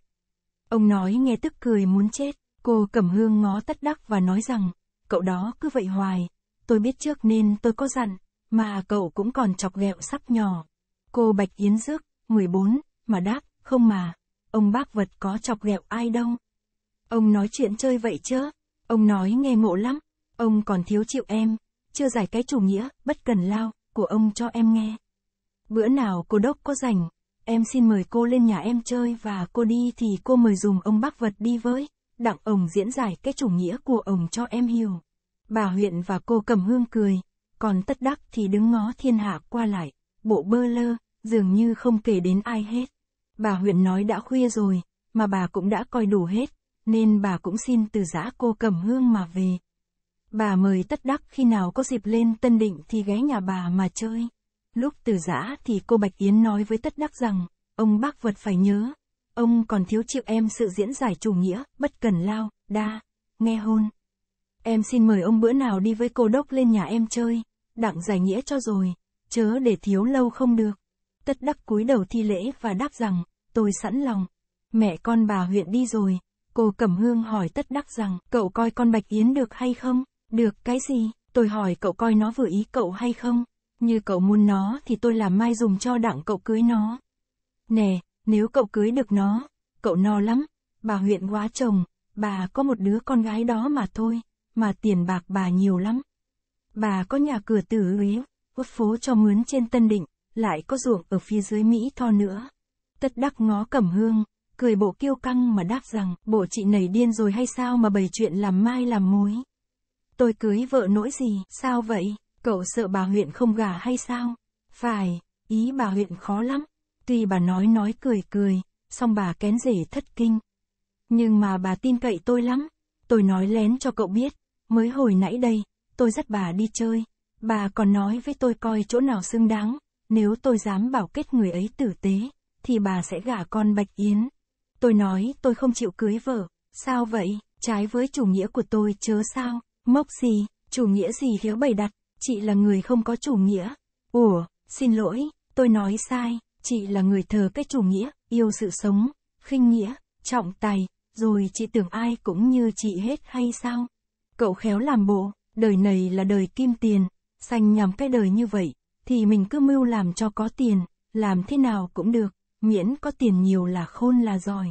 Ông nói nghe tức cười muốn chết. Cô Cẩm Hương ngó tất đắc và nói rằng, cậu đó cứ vậy hoài. Tôi biết trước nên tôi có dặn, mà cậu cũng còn chọc ghẹo sắp nhỏ. Cô Bạch Yến rước, 14, mà đáp, không mà, ông bác vật có chọc ghẹo ai đâu. Ông nói chuyện chơi vậy chứ, ông nói nghe ngộ lắm, ông còn thiếu chịu em, chưa giải cái chủ nghĩa, bất cần lao, của ông cho em nghe. Bữa nào cô đốc có rảnh, em xin mời cô lên nhà em chơi và cô đi thì cô mời dùng ông bác vật đi với đặng ông diễn giải cái chủ nghĩa của ông cho em hiểu. Bà huyện và cô cầm hương cười, còn tất đắc thì đứng ngó thiên hạ qua lại, bộ bơ lơ, dường như không kể đến ai hết. Bà huyện nói đã khuya rồi, mà bà cũng đã coi đủ hết, nên bà cũng xin từ giã cô cầm hương mà về. Bà mời tất đắc khi nào có dịp lên Tân Định thì ghé nhà bà mà chơi. Lúc từ giã thì cô Bạch Yến nói với tất đắc rằng, ông bác vật phải nhớ, Ông còn thiếu chịu em sự diễn giải chủ nghĩa, bất cần lao, đa, nghe hôn. Em xin mời ông bữa nào đi với cô đốc lên nhà em chơi, đặng giải nghĩa cho rồi, chớ để thiếu lâu không được. Tất đắc cúi đầu thi lễ và đáp rằng, tôi sẵn lòng. Mẹ con bà huyện đi rồi, cô Cẩm Hương hỏi tất đắc rằng, cậu coi con Bạch Yến được hay không? Được cái gì? Tôi hỏi cậu coi nó vừa ý cậu hay không? Như cậu muốn nó thì tôi làm mai dùng cho đặng cậu cưới nó. Nè, nếu cậu cưới được nó, cậu no lắm, bà huyện quá chồng, bà có một đứa con gái đó mà thôi, mà tiền bạc bà nhiều lắm. Bà có nhà cửa tử yếu, quốc phố cho mướn trên Tân Định, lại có ruộng ở phía dưới Mỹ Tho nữa. Tất đắc ngó cẩm hương, cười bộ kiêu căng mà đáp rằng, bộ chị nảy điên rồi hay sao mà bày chuyện làm mai làm mối. Tôi cưới vợ nỗi gì, sao vậy, cậu sợ bà huyện không gả hay sao? Phải, ý bà huyện khó lắm. Tuy bà nói nói cười cười, song bà kén rể thất kinh. Nhưng mà bà tin cậy tôi lắm, tôi nói lén cho cậu biết, mới hồi nãy đây, tôi dắt bà đi chơi, bà còn nói với tôi coi chỗ nào xứng đáng, nếu tôi dám bảo kết người ấy tử tế, thì bà sẽ gả con Bạch Yến. Tôi nói tôi không chịu cưới vợ, sao vậy, trái với chủ nghĩa của tôi chớ sao, mốc gì, chủ nghĩa gì hiếu bày đặt, chị là người không có chủ nghĩa. Ủa, xin lỗi, tôi nói sai chị là người thờ cái chủ nghĩa, yêu sự sống, khinh nghĩa, trọng tài, rồi chị tưởng ai cũng như chị hết hay sao? Cậu khéo làm bộ, đời này là đời kim tiền, sanh nhằm cái đời như vậy, thì mình cứ mưu làm cho có tiền, làm thế nào cũng được, miễn có tiền nhiều là khôn là giỏi.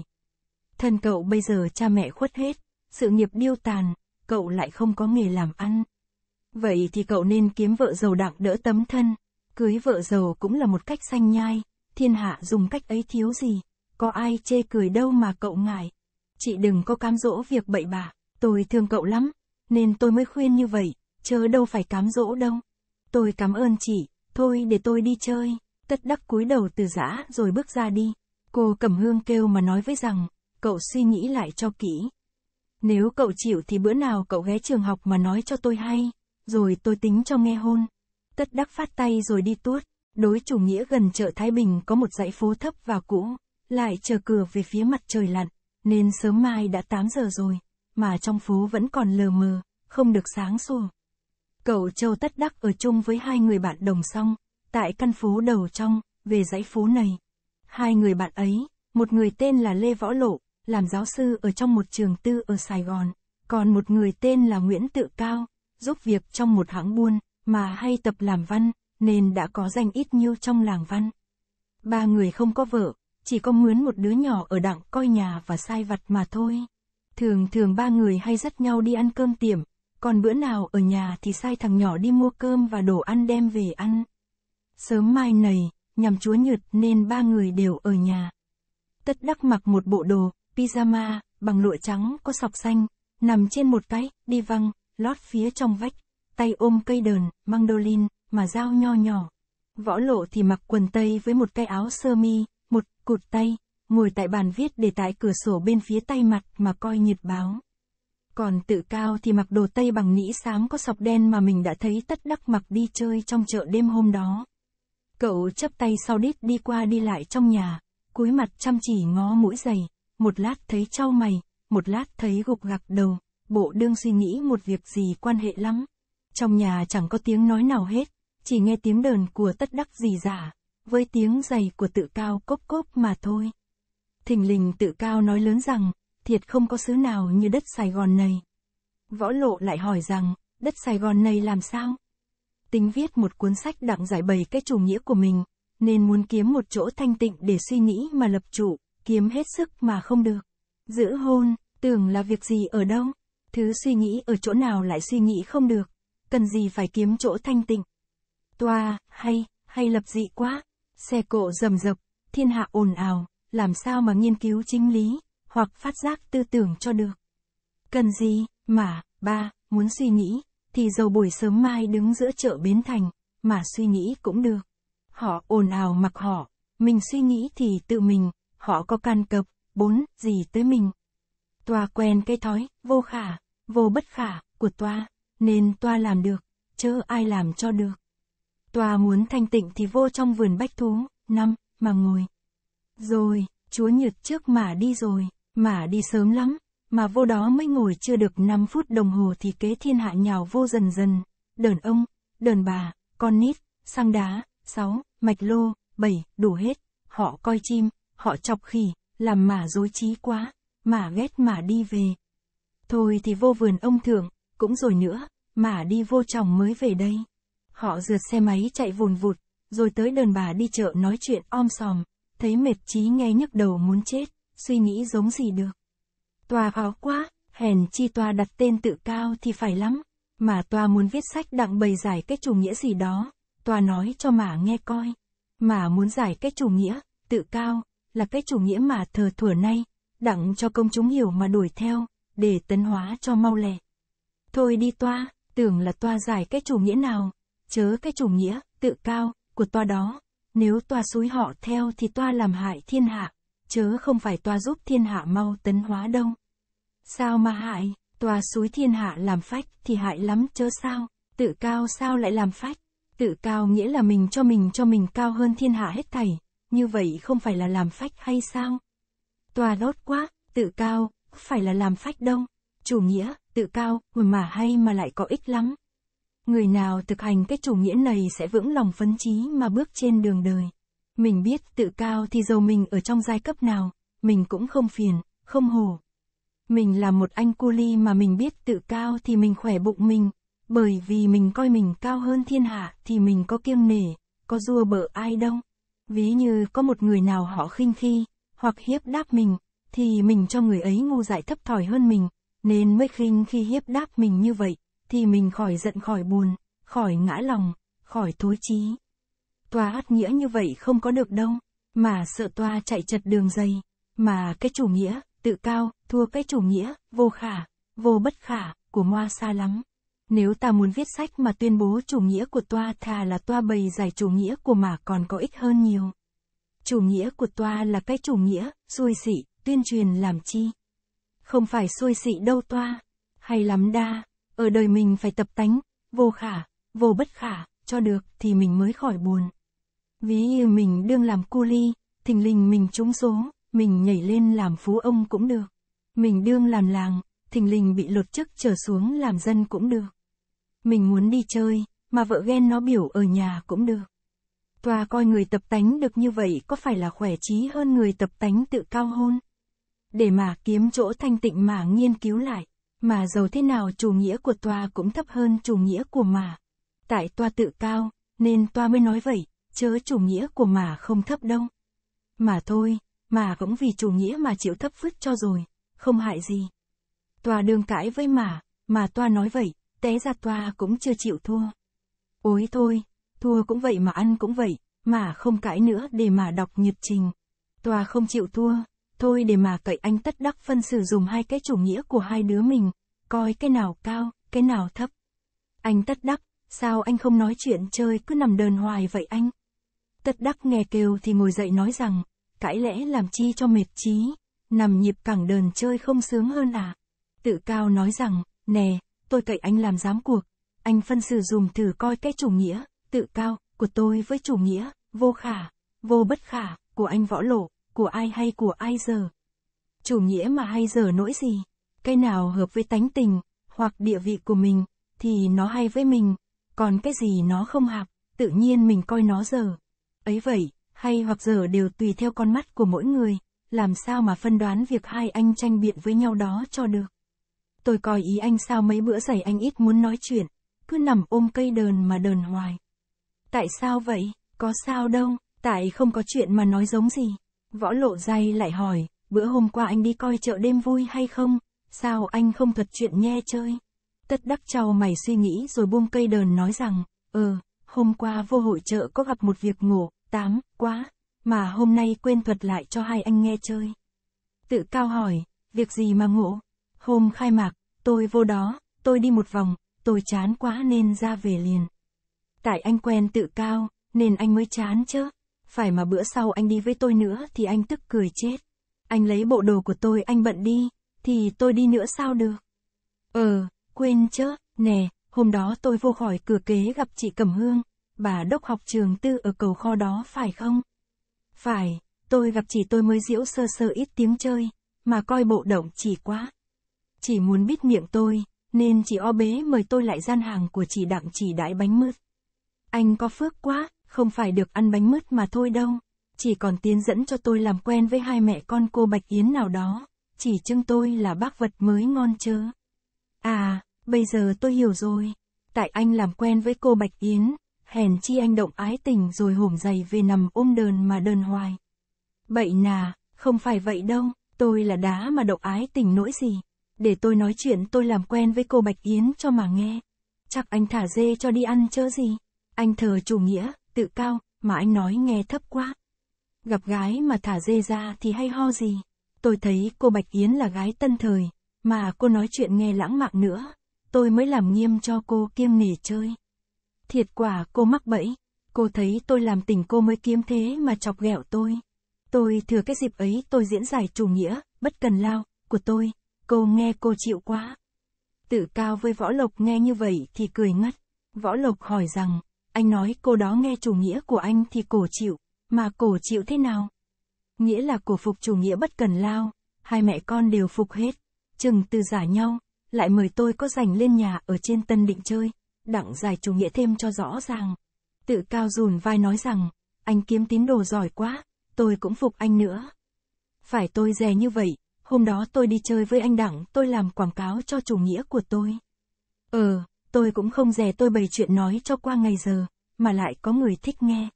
Thân cậu bây giờ cha mẹ khuất hết, sự nghiệp điêu tàn, cậu lại không có nghề làm ăn. Vậy thì cậu nên kiếm vợ giàu đặng đỡ tấm thân, cưới vợ giàu cũng là một cách xanh nhai, thiên hạ dùng cách ấy thiếu gì, có ai chê cười đâu mà cậu ngại. Chị đừng có cám dỗ việc bậy bạ, tôi thương cậu lắm, nên tôi mới khuyên như vậy, chớ đâu phải cám dỗ đâu. Tôi cảm ơn chị, thôi để tôi đi chơi, tất đắc cúi đầu từ giã rồi bước ra đi. Cô Cẩm Hương kêu mà nói với rằng, cậu suy nghĩ lại cho kỹ. Nếu cậu chịu thì bữa nào cậu ghé trường học mà nói cho tôi hay, rồi tôi tính cho nghe hôn. Tất đắc phát tay rồi đi tuốt. Đối chủ nghĩa gần chợ Thái Bình có một dãy phố thấp và cũ, lại chờ cửa về phía mặt trời lặn, nên sớm mai đã 8 giờ rồi, mà trong phố vẫn còn lờ mờ, không được sáng sủa. Cậu Châu Tất Đắc ở chung với hai người bạn đồng song, tại căn phố đầu trong, về dãy phố này. Hai người bạn ấy, một người tên là Lê Võ Lộ, làm giáo sư ở trong một trường tư ở Sài Gòn, còn một người tên là Nguyễn Tự Cao, giúp việc trong một hãng buôn, mà hay tập làm văn, nên đã có danh ít nhiêu trong làng văn. Ba người không có vợ, chỉ có mướn một đứa nhỏ ở đặng coi nhà và sai vặt mà thôi. Thường thường ba người hay dắt nhau đi ăn cơm tiệm, còn bữa nào ở nhà thì sai thằng nhỏ đi mua cơm và đồ ăn đem về ăn. Sớm mai này, nhằm chúa nhật nên ba người đều ở nhà. Tất đắc mặc một bộ đồ, pyjama, bằng lụa trắng có sọc xanh, nằm trên một cái, đi văng, lót phía trong vách, tay ôm cây đờn, mandolin, mà dao nho nhỏ. Võ lộ thì mặc quần tây với một cái áo sơ mi, một cụt tay, ngồi tại bàn viết để tại cửa sổ bên phía tay mặt mà coi nhiệt báo. Còn tự cao thì mặc đồ tây bằng nhĩ xám có sọc đen mà mình đã thấy tất đắc mặc đi chơi trong chợ đêm hôm đó. Cậu chấp tay sau đít đi qua đi lại trong nhà, cúi mặt chăm chỉ ngó mũi giày, một lát thấy trao mày, một lát thấy gục gặc đầu, bộ đương suy nghĩ một việc gì quan hệ lắm. Trong nhà chẳng có tiếng nói nào hết, chỉ nghe tiếng đờn của tất đắc gì giả, với tiếng giày của tự cao cốc cốc mà thôi. Thình lình tự cao nói lớn rằng, thiệt không có xứ nào như đất Sài Gòn này. Võ lộ lại hỏi rằng, đất Sài Gòn này làm sao? Tính viết một cuốn sách đặng giải bày cái chủ nghĩa của mình, nên muốn kiếm một chỗ thanh tịnh để suy nghĩ mà lập trụ, kiếm hết sức mà không được. Giữ hôn, tưởng là việc gì ở đâu? Thứ suy nghĩ ở chỗ nào lại suy nghĩ không được? Cần gì phải kiếm chỗ thanh tịnh? Toa, hay, hay lập dị quá. Xe cộ rầm rập, thiên hạ ồn ào, làm sao mà nghiên cứu chính lý, hoặc phát giác tư tưởng cho được. Cần gì, mà, ba, muốn suy nghĩ, thì dầu buổi sớm mai đứng giữa chợ Bến Thành, mà suy nghĩ cũng được. Họ ồn ào mặc họ, mình suy nghĩ thì tự mình, họ có can cập, bốn, gì tới mình. Tòa quen cây thói, vô khả, vô bất khả, của tòa, nên tòa làm được, chớ ai làm cho được. Tòa muốn thanh tịnh thì vô trong vườn bách thú, năm, mà ngồi. Rồi, chúa nhược trước mả đi rồi, mả đi sớm lắm, mà vô đó mới ngồi chưa được 5 phút đồng hồ thì kế thiên hạ nhào vô dần dần, đờn ông, đờn bà, con nít, sang đá, sáu, mạch lô, bảy, đủ hết, họ coi chim, họ chọc khỉ, làm mả dối trí quá, mả ghét mả đi về. Thôi thì vô vườn ông thượng, cũng rồi nữa, mả đi vô chồng mới về đây. Họ rượt xe máy chạy vùn vụt, rồi tới đờn bà đi chợ nói chuyện om sòm, thấy mệt chí nghe nhức đầu muốn chết, suy nghĩ giống gì được. Tòa pháo quá, hèn chi tòa đặt tên tự cao thì phải lắm, mà tòa muốn viết sách đặng bày giải cái chủ nghĩa gì đó, tòa nói cho mà nghe coi. Mà muốn giải cái chủ nghĩa, tự cao, là cái chủ nghĩa mà thờ thủa nay, đặng cho công chúng hiểu mà đuổi theo, để tấn hóa cho mau lẹ. Thôi đi toa, tưởng là toa giải cái chủ nghĩa nào, chớ cái chủ nghĩa, tự cao, của toa đó. Nếu toa xúi họ theo thì toa làm hại thiên hạ, chớ không phải toa giúp thiên hạ mau tấn hóa đông. Sao mà hại, toa xúi thiên hạ làm phách thì hại lắm chớ sao, tự cao sao lại làm phách. Tự cao nghĩa là mình cho mình cho mình cao hơn thiên hạ hết thảy, như vậy không phải là làm phách hay sao? Toa lốt quá, tự cao, phải là làm phách đông. Chủ nghĩa, tự cao, mà hay mà lại có ích lắm. Người nào thực hành cái chủ nghĩa này sẽ vững lòng phấn chí mà bước trên đường đời. Mình biết tự cao thì dầu mình ở trong giai cấp nào, mình cũng không phiền, không hổ. Mình là một anh cu ly mà mình biết tự cao thì mình khỏe bụng mình, bởi vì mình coi mình cao hơn thiên hạ thì mình có kiêng nể, có rua bợ ai đâu. Ví như có một người nào họ khinh khi, hoặc hiếp đáp mình, thì mình cho người ấy ngu dại thấp thỏi hơn mình, nên mới khinh khi hiếp đáp mình như vậy thì mình khỏi giận khỏi buồn, khỏi ngã lòng, khỏi thối chí. Toa hát nghĩa như vậy không có được đâu, mà sợ Toa chạy chật đường dây, mà cái chủ nghĩa, tự cao, thua cái chủ nghĩa, vô khả, vô bất khả, của Moa xa lắm. Nếu ta muốn viết sách mà tuyên bố chủ nghĩa của toa thà là toa bày giải chủ nghĩa của mà còn có ích hơn nhiều. Chủ nghĩa của toa là cái chủ nghĩa, xui xị, tuyên truyền làm chi. Không phải xui xị đâu toa, hay lắm đa, ở đời mình phải tập tánh, vô khả, vô bất khả, cho được thì mình mới khỏi buồn. Ví như mình đương làm cu ly, thình lình mình trúng số, mình nhảy lên làm phú ông cũng được. Mình đương làm làng, thình lình bị lột chức trở xuống làm dân cũng được. Mình muốn đi chơi, mà vợ ghen nó biểu ở nhà cũng được. Tòa coi người tập tánh được như vậy có phải là khỏe trí hơn người tập tánh tự cao hôn? Để mà kiếm chỗ thanh tịnh mà nghiên cứu lại. Mà dầu thế nào chủ nghĩa của toa cũng thấp hơn chủ nghĩa của mà. Tại toa tự cao, nên toa mới nói vậy, chớ chủ nghĩa của mà không thấp đâu. Mà thôi, mà cũng vì chủ nghĩa mà chịu thấp phứt cho rồi, không hại gì. toa đương cãi với mà, mà toa nói vậy, té ra toa cũng chưa chịu thua. Ôi thôi, thua cũng vậy mà ăn cũng vậy, mà không cãi nữa để mà đọc nhật trình. toa không chịu thua, Thôi để mà cậy anh tất đắc phân xử dùng hai cái chủ nghĩa của hai đứa mình, coi cái nào cao, cái nào thấp. Anh tất đắc, sao anh không nói chuyện chơi cứ nằm đơn hoài vậy anh? Tất đắc nghe kêu thì ngồi dậy nói rằng, cãi lẽ làm chi cho mệt trí, nằm nhịp cẳng đờn chơi không sướng hơn à? Tự cao nói rằng, nè, tôi cậy anh làm giám cuộc, anh phân xử dùng thử coi cái chủ nghĩa, tự cao, của tôi với chủ nghĩa, vô khả, vô bất khả, của anh võ lộ, của ai hay của ai giờ? Chủ nghĩa mà hay giờ nỗi gì? Cái nào hợp với tánh tình, hoặc địa vị của mình, thì nó hay với mình, còn cái gì nó không hợp, tự nhiên mình coi nó giờ. Ấy vậy, hay hoặc giờ đều tùy theo con mắt của mỗi người, làm sao mà phân đoán việc hai anh tranh biện với nhau đó cho được. Tôi coi ý anh sao mấy bữa giày anh ít muốn nói chuyện, cứ nằm ôm cây đờn mà đờn hoài. Tại sao vậy, có sao đâu, tại không có chuyện mà nói giống gì. Võ lộ dai lại hỏi, bữa hôm qua anh đi coi chợ đêm vui hay không? Sao anh không thuật chuyện nhe chơi? Tất đắc trao mày suy nghĩ rồi buông cây đờn nói rằng, ờ, hôm qua vô hội chợ có gặp một việc ngộ, tám, quá, mà hôm nay quên thuật lại cho hai anh nghe chơi. Tự cao hỏi, việc gì mà ngộ? Hôm khai mạc, tôi vô đó, tôi đi một vòng, tôi chán quá nên ra về liền. Tại anh quen tự cao, nên anh mới chán chứ phải mà bữa sau anh đi với tôi nữa thì anh tức cười chết. Anh lấy bộ đồ của tôi anh bận đi, thì tôi đi nữa sao được. Ờ, quên chớ, nè, hôm đó tôi vô khỏi cửa kế gặp chị Cẩm Hương, bà đốc học trường tư ở cầu kho đó phải không? Phải, tôi gặp chị tôi mới diễu sơ sơ ít tiếng chơi, mà coi bộ động chỉ quá. Chỉ muốn biết miệng tôi, nên chị o bế mời tôi lại gian hàng của chị đặng chỉ đãi bánh mứt. Anh có phước quá, không phải được ăn bánh mứt mà thôi đâu. Chỉ còn tiến dẫn cho tôi làm quen với hai mẹ con cô Bạch Yến nào đó. Chỉ trưng tôi là bác vật mới ngon chớ. À, bây giờ tôi hiểu rồi. Tại anh làm quen với cô Bạch Yến, hèn chi anh động ái tình rồi hổm dày về nằm ôm đờn mà đơn hoài. Bậy nà, không phải vậy đâu, tôi là đá mà động ái tình nỗi gì. Để tôi nói chuyện tôi làm quen với cô Bạch Yến cho mà nghe. Chắc anh thả dê cho đi ăn chớ gì. Anh thờ chủ nghĩa, tự cao, mà anh nói nghe thấp quá. Gặp gái mà thả dê ra thì hay ho gì. Tôi thấy cô Bạch Yến là gái tân thời, mà cô nói chuyện nghe lãng mạn nữa. Tôi mới làm nghiêm cho cô kiêm nể chơi. Thiệt quả cô mắc bẫy, cô thấy tôi làm tình cô mới kiếm thế mà chọc ghẹo tôi. Tôi thừa cái dịp ấy tôi diễn giải chủ nghĩa, bất cần lao, của tôi, cô nghe cô chịu quá. Tự cao với Võ Lộc nghe như vậy thì cười ngất. Võ Lộc hỏi rằng, anh nói cô đó nghe chủ nghĩa của anh thì cổ chịu, mà cổ chịu thế nào? Nghĩa là cổ phục chủ nghĩa bất cần lao, hai mẹ con đều phục hết, chừng từ giả nhau, lại mời tôi có dành lên nhà ở trên Tân Định chơi, đặng giải chủ nghĩa thêm cho rõ ràng. Tự cao rùn vai nói rằng, anh kiếm tín đồ giỏi quá, tôi cũng phục anh nữa. Phải tôi dè như vậy, hôm đó tôi đi chơi với anh Đặng tôi làm quảng cáo cho chủ nghĩa của tôi. Ờ, tôi cũng không dè tôi bày chuyện nói cho qua ngày giờ, mà lại có người thích nghe.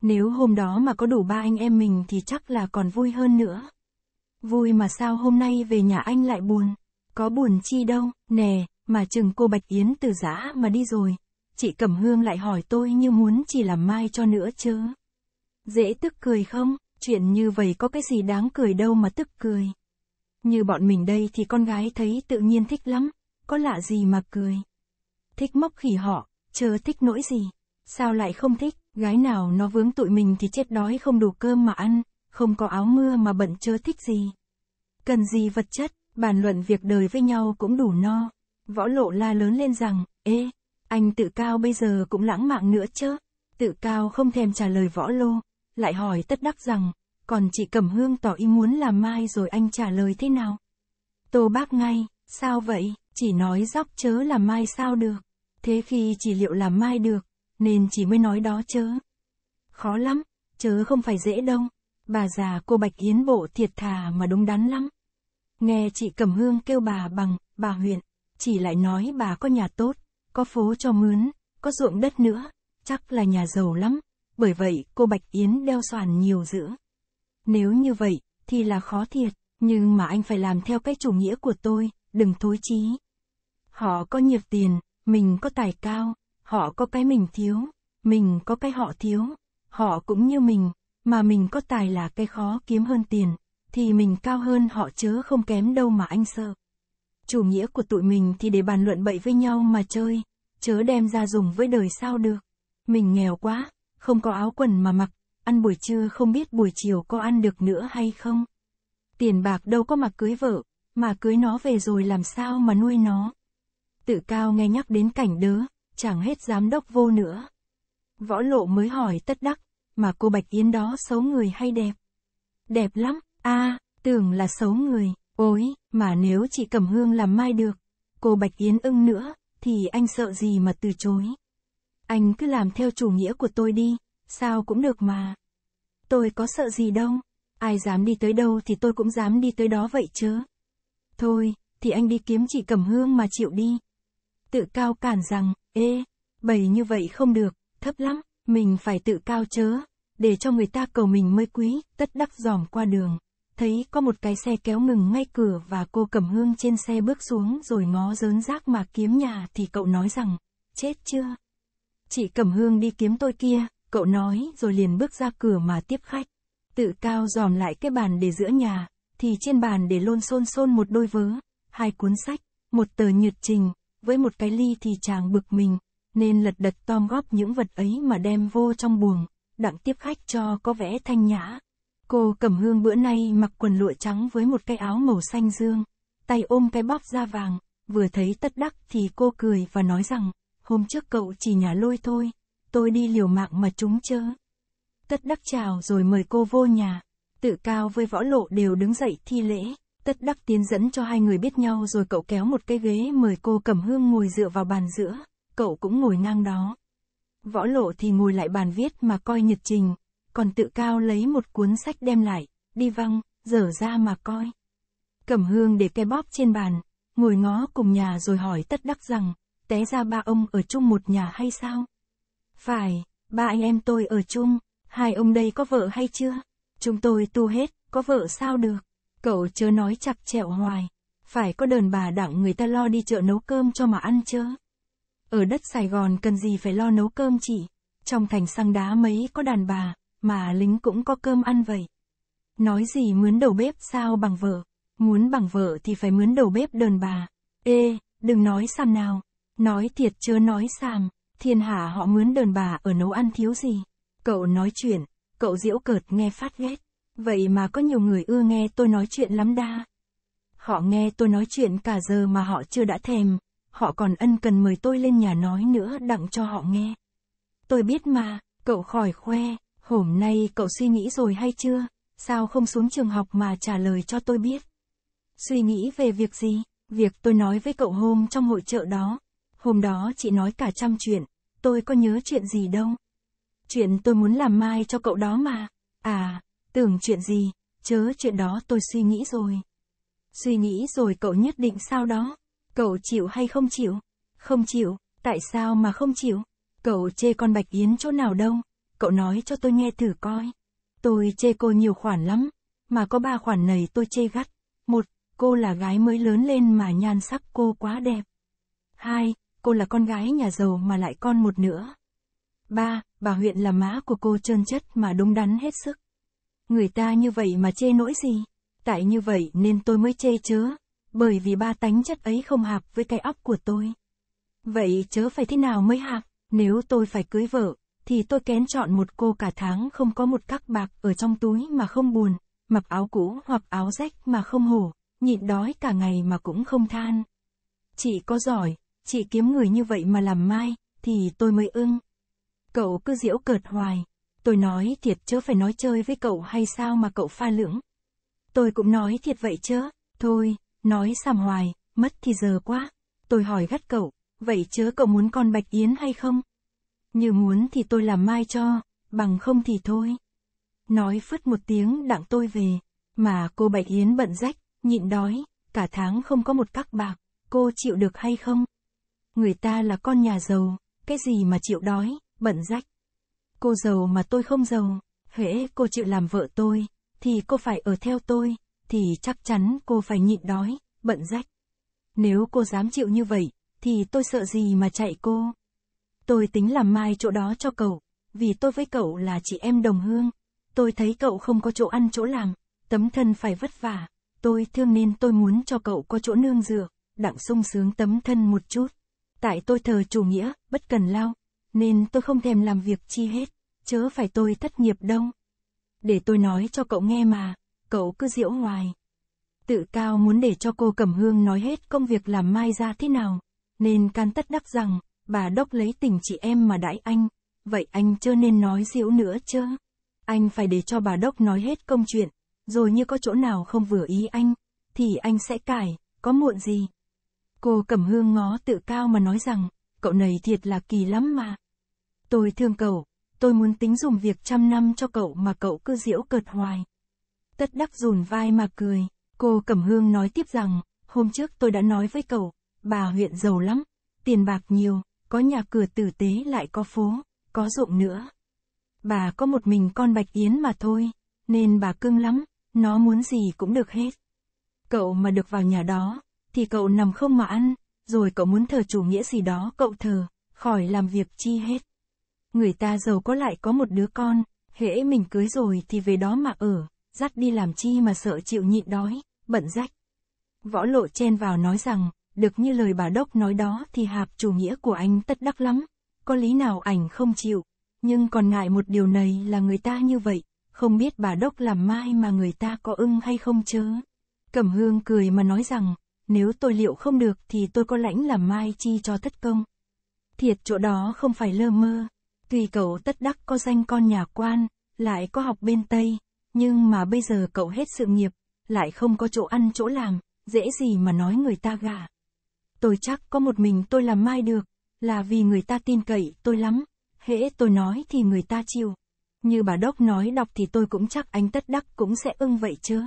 Nếu hôm đó mà có đủ ba anh em mình thì chắc là còn vui hơn nữa. Vui mà sao hôm nay về nhà anh lại buồn, có buồn chi đâu, nè, mà chừng cô Bạch Yến từ giã mà đi rồi, chị Cẩm Hương lại hỏi tôi như muốn chỉ làm mai cho nữa chứ. Dễ tức cười không, chuyện như vậy có cái gì đáng cười đâu mà tức cười. Như bọn mình đây thì con gái thấy tự nhiên thích lắm, có lạ gì mà cười thích móc khỉ họ, chớ thích nỗi gì. Sao lại không thích, gái nào nó vướng tụi mình thì chết đói không đủ cơm mà ăn, không có áo mưa mà bận chớ thích gì. Cần gì vật chất, bàn luận việc đời với nhau cũng đủ no. Võ lộ la lớn lên rằng, ê, anh tự cao bây giờ cũng lãng mạn nữa chớ. Tự cao không thèm trả lời võ lô, lại hỏi tất đắc rằng, còn chị Cẩm Hương tỏ ý muốn làm mai rồi anh trả lời thế nào? Tô bác ngay, sao vậy? Chỉ nói dóc chớ là mai sao được. Thế khi chỉ liệu làm mai được, nên chỉ mới nói đó chớ. Khó lắm, chớ không phải dễ đâu. Bà già cô Bạch Yến Bộ thiệt thà mà đúng đắn lắm. Nghe chị Cẩm Hương kêu bà bằng, bà huyện, chỉ lại nói bà có nhà tốt, có phố cho mướn, có ruộng đất nữa, chắc là nhà giàu lắm, bởi vậy cô Bạch Yến đeo soàn nhiều dữ. Nếu như vậy, thì là khó thiệt, nhưng mà anh phải làm theo cái chủ nghĩa của tôi, đừng thối chí. Họ có nhiều tiền, mình có tài cao, họ có cái mình thiếu, mình có cái họ thiếu, họ cũng như mình, mà mình có tài là cái khó kiếm hơn tiền, thì mình cao hơn họ chớ không kém đâu mà anh sợ. Chủ nghĩa của tụi mình thì để bàn luận bậy với nhau mà chơi, chớ đem ra dùng với đời sao được. Mình nghèo quá, không có áo quần mà mặc, ăn buổi trưa không biết buổi chiều có ăn được nữa hay không. Tiền bạc đâu có mặc cưới vợ, mà cưới nó về rồi làm sao mà nuôi nó. Tự cao nghe nhắc đến cảnh đớ, chẳng hết giám đốc vô nữa. Võ lộ mới hỏi tất đắc, mà cô Bạch Yến đó xấu người hay đẹp? Đẹp lắm, a à, tưởng là xấu người, ôi, mà nếu chị cầm Hương làm mai được, cô Bạch Yến ưng nữa, thì anh sợ gì mà từ chối. Anh cứ làm theo chủ nghĩa của tôi đi, sao cũng được mà. Tôi có sợ gì đâu, ai dám đi tới đâu thì tôi cũng dám đi tới đó vậy chứ. Thôi, thì anh đi kiếm chị Cẩm Hương mà chịu đi. Tự cao cản rằng, ê, bầy như vậy không được, thấp lắm, mình phải tự cao chớ, để cho người ta cầu mình mới quý, tất đắc dòm qua đường. Thấy có một cái xe kéo ngừng ngay cửa và cô Cẩm Hương trên xe bước xuống rồi ngó dớn rác mà kiếm nhà thì cậu nói rằng, chết chưa? Chị Cẩm Hương đi kiếm tôi kia, cậu nói rồi liền bước ra cửa mà tiếp khách. Tự cao dòm lại cái bàn để giữa nhà, thì trên bàn để lôn xôn xôn một đôi vớ, hai cuốn sách, một tờ nhiệt trình, với một cái ly thì chàng bực mình, nên lật đật tom góp những vật ấy mà đem vô trong buồng, đặng tiếp khách cho có vẻ thanh nhã. Cô Cẩm Hương bữa nay mặc quần lụa trắng với một cái áo màu xanh dương, tay ôm cái bóp da vàng, vừa thấy tất đắc thì cô cười và nói rằng, hôm trước cậu chỉ nhà lôi thôi, tôi đi liều mạng mà chúng chớ. Tất đắc chào rồi mời cô vô nhà tự cao với võ lộ đều đứng dậy thi lễ. Tất đắc tiến dẫn cho hai người biết nhau rồi cậu kéo một cái ghế mời cô Cẩm Hương ngồi dựa vào bàn giữa, cậu cũng ngồi ngang đó. Võ lộ thì ngồi lại bàn viết mà coi nhật trình, còn tự cao lấy một cuốn sách đem lại, đi văng, dở ra mà coi. Cẩm Hương để cái bóp trên bàn, ngồi ngó cùng nhà rồi hỏi tất đắc rằng, té ra ba ông ở chung một nhà hay sao? Phải, ba anh em tôi ở chung, hai ông đây có vợ hay chưa? Chúng tôi tu hết, có vợ sao được. Cậu chớ nói chặt chẹo hoài. Phải có đờn bà đặng người ta lo đi chợ nấu cơm cho mà ăn chớ. Ở đất Sài Gòn cần gì phải lo nấu cơm chị. Trong thành xăng đá mấy có đàn bà, mà lính cũng có cơm ăn vậy. Nói gì mướn đầu bếp sao bằng vợ. Muốn bằng vợ thì phải mướn đầu bếp đờn bà. Ê, đừng nói xàm nào. Nói thiệt chớ nói xàm. Thiên hạ họ mướn đờn bà ở nấu ăn thiếu gì. Cậu nói chuyện, Cậu diễu cợt nghe phát ghét. Vậy mà có nhiều người ưa nghe tôi nói chuyện lắm đa. Họ nghe tôi nói chuyện cả giờ mà họ chưa đã thèm. Họ còn ân cần mời tôi lên nhà nói nữa đặng cho họ nghe. Tôi biết mà, cậu khỏi khoe, hôm nay cậu suy nghĩ rồi hay chưa? Sao không xuống trường học mà trả lời cho tôi biết? Suy nghĩ về việc gì? Việc tôi nói với cậu hôm trong hội trợ đó. Hôm đó chị nói cả trăm chuyện, tôi có nhớ chuyện gì đâu. Chuyện tôi muốn làm mai cho cậu đó mà. À, tưởng chuyện gì, chớ chuyện đó tôi suy nghĩ rồi. Suy nghĩ rồi cậu nhất định sao đó. Cậu chịu hay không chịu? Không chịu, tại sao mà không chịu? Cậu chê con Bạch Yến chỗ nào đâu? Cậu nói cho tôi nghe thử coi. Tôi chê cô nhiều khoản lắm, mà có ba khoản này tôi chê gắt. Một, cô là gái mới lớn lên mà nhan sắc cô quá đẹp. Hai, cô là con gái nhà giàu mà lại con một nữa. Ba, bà huyện là mã của cô trơn chất mà đúng đắn hết sức. Người ta như vậy mà chê nỗi gì? Tại như vậy nên tôi mới chê chớ, bởi vì ba tánh chất ấy không hạp với cái óc của tôi. Vậy chớ phải thế nào mới hạp? Nếu tôi phải cưới vợ, thì tôi kén chọn một cô cả tháng không có một cắc bạc ở trong túi mà không buồn, mặc áo cũ hoặc áo rách mà không hổ, nhịn đói cả ngày mà cũng không than. Chị có giỏi, chị kiếm người như vậy mà làm mai, thì tôi mới ưng. Cậu cứ diễu cợt hoài. Tôi nói thiệt chớ phải nói chơi với cậu hay sao mà cậu pha lưỡng. Tôi cũng nói thiệt vậy chớ. Thôi, nói sàm hoài, mất thì giờ quá. Tôi hỏi gắt cậu, vậy chớ cậu muốn con Bạch Yến hay không? Như muốn thì tôi làm mai cho, bằng không thì thôi. Nói phứt một tiếng đặng tôi về, mà cô Bạch Yến bận rách, nhịn đói, cả tháng không có một cắc bạc, cô chịu được hay không? Người ta là con nhà giàu, cái gì mà chịu đói? bận rách. Cô giàu mà tôi không giàu, hễ cô chịu làm vợ tôi, thì cô phải ở theo tôi, thì chắc chắn cô phải nhịn đói, bận rách. Nếu cô dám chịu như vậy, thì tôi sợ gì mà chạy cô. Tôi tính làm mai chỗ đó cho cậu, vì tôi với cậu là chị em đồng hương. Tôi thấy cậu không có chỗ ăn chỗ làm, tấm thân phải vất vả, tôi thương nên tôi muốn cho cậu có chỗ nương dựa, đặng sung sướng tấm thân một chút. Tại tôi thờ chủ nghĩa, bất cần lao, nên tôi không thèm làm việc chi hết, chớ phải tôi thất nghiệp đâu. Để tôi nói cho cậu nghe mà, cậu cứ diễu hoài. Tự cao muốn để cho cô Cẩm Hương nói hết công việc làm mai ra thế nào, nên can tất đắc rằng, bà đốc lấy tình chị em mà đãi anh, vậy anh chưa nên nói diễu nữa chứ. Anh phải để cho bà đốc nói hết công chuyện, rồi như có chỗ nào không vừa ý anh, thì anh sẽ cải, có muộn gì. Cô Cẩm Hương ngó tự cao mà nói rằng, cậu này thiệt là kỳ lắm mà, Tôi thương cậu, tôi muốn tính dùng việc trăm năm cho cậu mà cậu cứ diễu cợt hoài. Tất đắc rùn vai mà cười, cô Cẩm Hương nói tiếp rằng, hôm trước tôi đã nói với cậu, bà huyện giàu lắm, tiền bạc nhiều, có nhà cửa tử tế lại có phố, có ruộng nữa. Bà có một mình con Bạch Yến mà thôi, nên bà cưng lắm, nó muốn gì cũng được hết. Cậu mà được vào nhà đó, thì cậu nằm không mà ăn, rồi cậu muốn thờ chủ nghĩa gì đó cậu thờ, khỏi làm việc chi hết người ta giàu có lại có một đứa con, hễ mình cưới rồi thì về đó mà ở, dắt đi làm chi mà sợ chịu nhịn đói, bận rách. Võ lộ chen vào nói rằng, được như lời bà Đốc nói đó thì hạp chủ nghĩa của anh tất đắc lắm, có lý nào ảnh không chịu, nhưng còn ngại một điều này là người ta như vậy, không biết bà Đốc làm mai mà người ta có ưng hay không chớ. Cẩm hương cười mà nói rằng, nếu tôi liệu không được thì tôi có lãnh làm mai chi cho thất công. Thiệt chỗ đó không phải lơ mơ, Tuy cậu tất đắc có danh con nhà quan, lại có học bên Tây, nhưng mà bây giờ cậu hết sự nghiệp, lại không có chỗ ăn chỗ làm, dễ gì mà nói người ta gả. Tôi chắc có một mình tôi làm mai được, là vì người ta tin cậy tôi lắm, hễ tôi nói thì người ta chịu. Như bà Đốc nói đọc thì tôi cũng chắc anh tất đắc cũng sẽ ưng vậy chứ.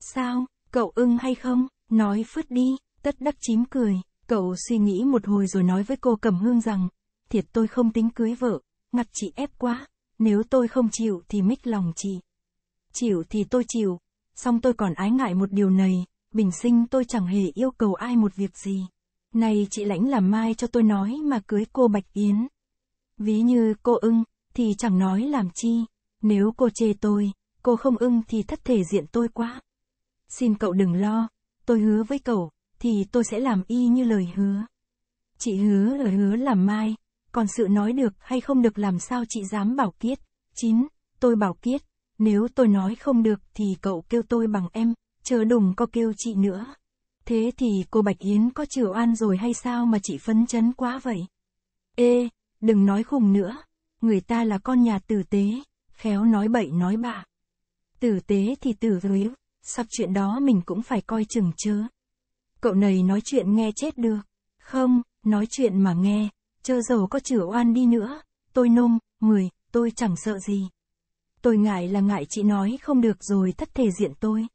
Sao, cậu ưng hay không, nói phứt đi, tất đắc chím cười, cậu suy nghĩ một hồi rồi nói với cô Cẩm Hương rằng, thiệt tôi không tính cưới vợ, ngặt chị ép quá, nếu tôi không chịu thì mít lòng chị. Chịu thì tôi chịu, song tôi còn ái ngại một điều này, bình sinh tôi chẳng hề yêu cầu ai một việc gì. Này chị lãnh làm mai cho tôi nói mà cưới cô Bạch Yến. Ví như cô ưng, thì chẳng nói làm chi, nếu cô chê tôi, cô không ưng thì thất thể diện tôi quá. Xin cậu đừng lo, tôi hứa với cậu, thì tôi sẽ làm y như lời hứa. Chị hứa lời hứa làm mai, còn sự nói được hay không được làm sao chị dám bảo kiết. 9. Tôi bảo kiết, nếu tôi nói không được thì cậu kêu tôi bằng em, chờ đùng có kêu chị nữa. Thế thì cô Bạch Yến có chịu an rồi hay sao mà chị phấn chấn quá vậy? Ê, đừng nói khùng nữa, người ta là con nhà tử tế, khéo nói bậy nói bạ. Tử tế thì tử rối, sắp chuyện đó mình cũng phải coi chừng chớ. Cậu này nói chuyện nghe chết được, không, nói chuyện mà nghe, chớ dầu có chữa oan đi nữa, tôi nôm, người, tôi chẳng sợ gì. Tôi ngại là ngại chị nói không được rồi thất thể diện tôi.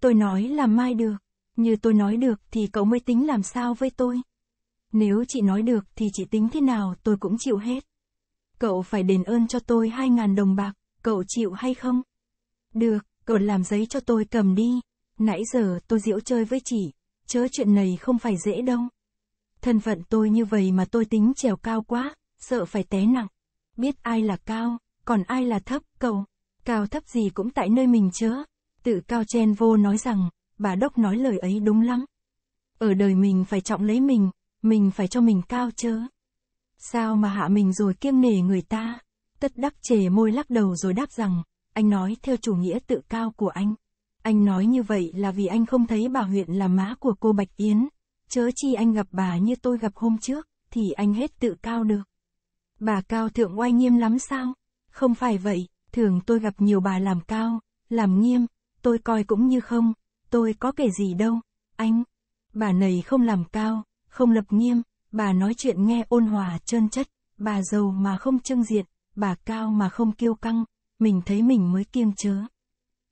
Tôi nói là mai được, như tôi nói được thì cậu mới tính làm sao với tôi. Nếu chị nói được thì chị tính thế nào tôi cũng chịu hết. Cậu phải đền ơn cho tôi hai ngàn đồng bạc, cậu chịu hay không? Được, cậu làm giấy cho tôi cầm đi. Nãy giờ tôi diễu chơi với chị, chớ chuyện này không phải dễ đâu. Thân phận tôi như vậy mà tôi tính trèo cao quá, sợ phải té nặng. Biết ai là cao, còn ai là thấp, cậu. Cao thấp gì cũng tại nơi mình chớ. Tự cao chen vô nói rằng, bà Đốc nói lời ấy đúng lắm. Ở đời mình phải trọng lấy mình, mình phải cho mình cao chớ. Sao mà hạ mình rồi kiêng nể người ta? Tất đắc chề môi lắc đầu rồi đáp rằng, anh nói theo chủ nghĩa tự cao của anh. Anh nói như vậy là vì anh không thấy bà huyện là má của cô Bạch Yến, chớ chi anh gặp bà như tôi gặp hôm trước, thì anh hết tự cao được. Bà cao thượng oai nghiêm lắm sao? Không phải vậy, thường tôi gặp nhiều bà làm cao, làm nghiêm, tôi coi cũng như không, tôi có kể gì đâu, anh. Bà này không làm cao, không lập nghiêm, bà nói chuyện nghe ôn hòa trơn chất, bà giàu mà không trưng diện, bà cao mà không kiêu căng, mình thấy mình mới kiêng chớ.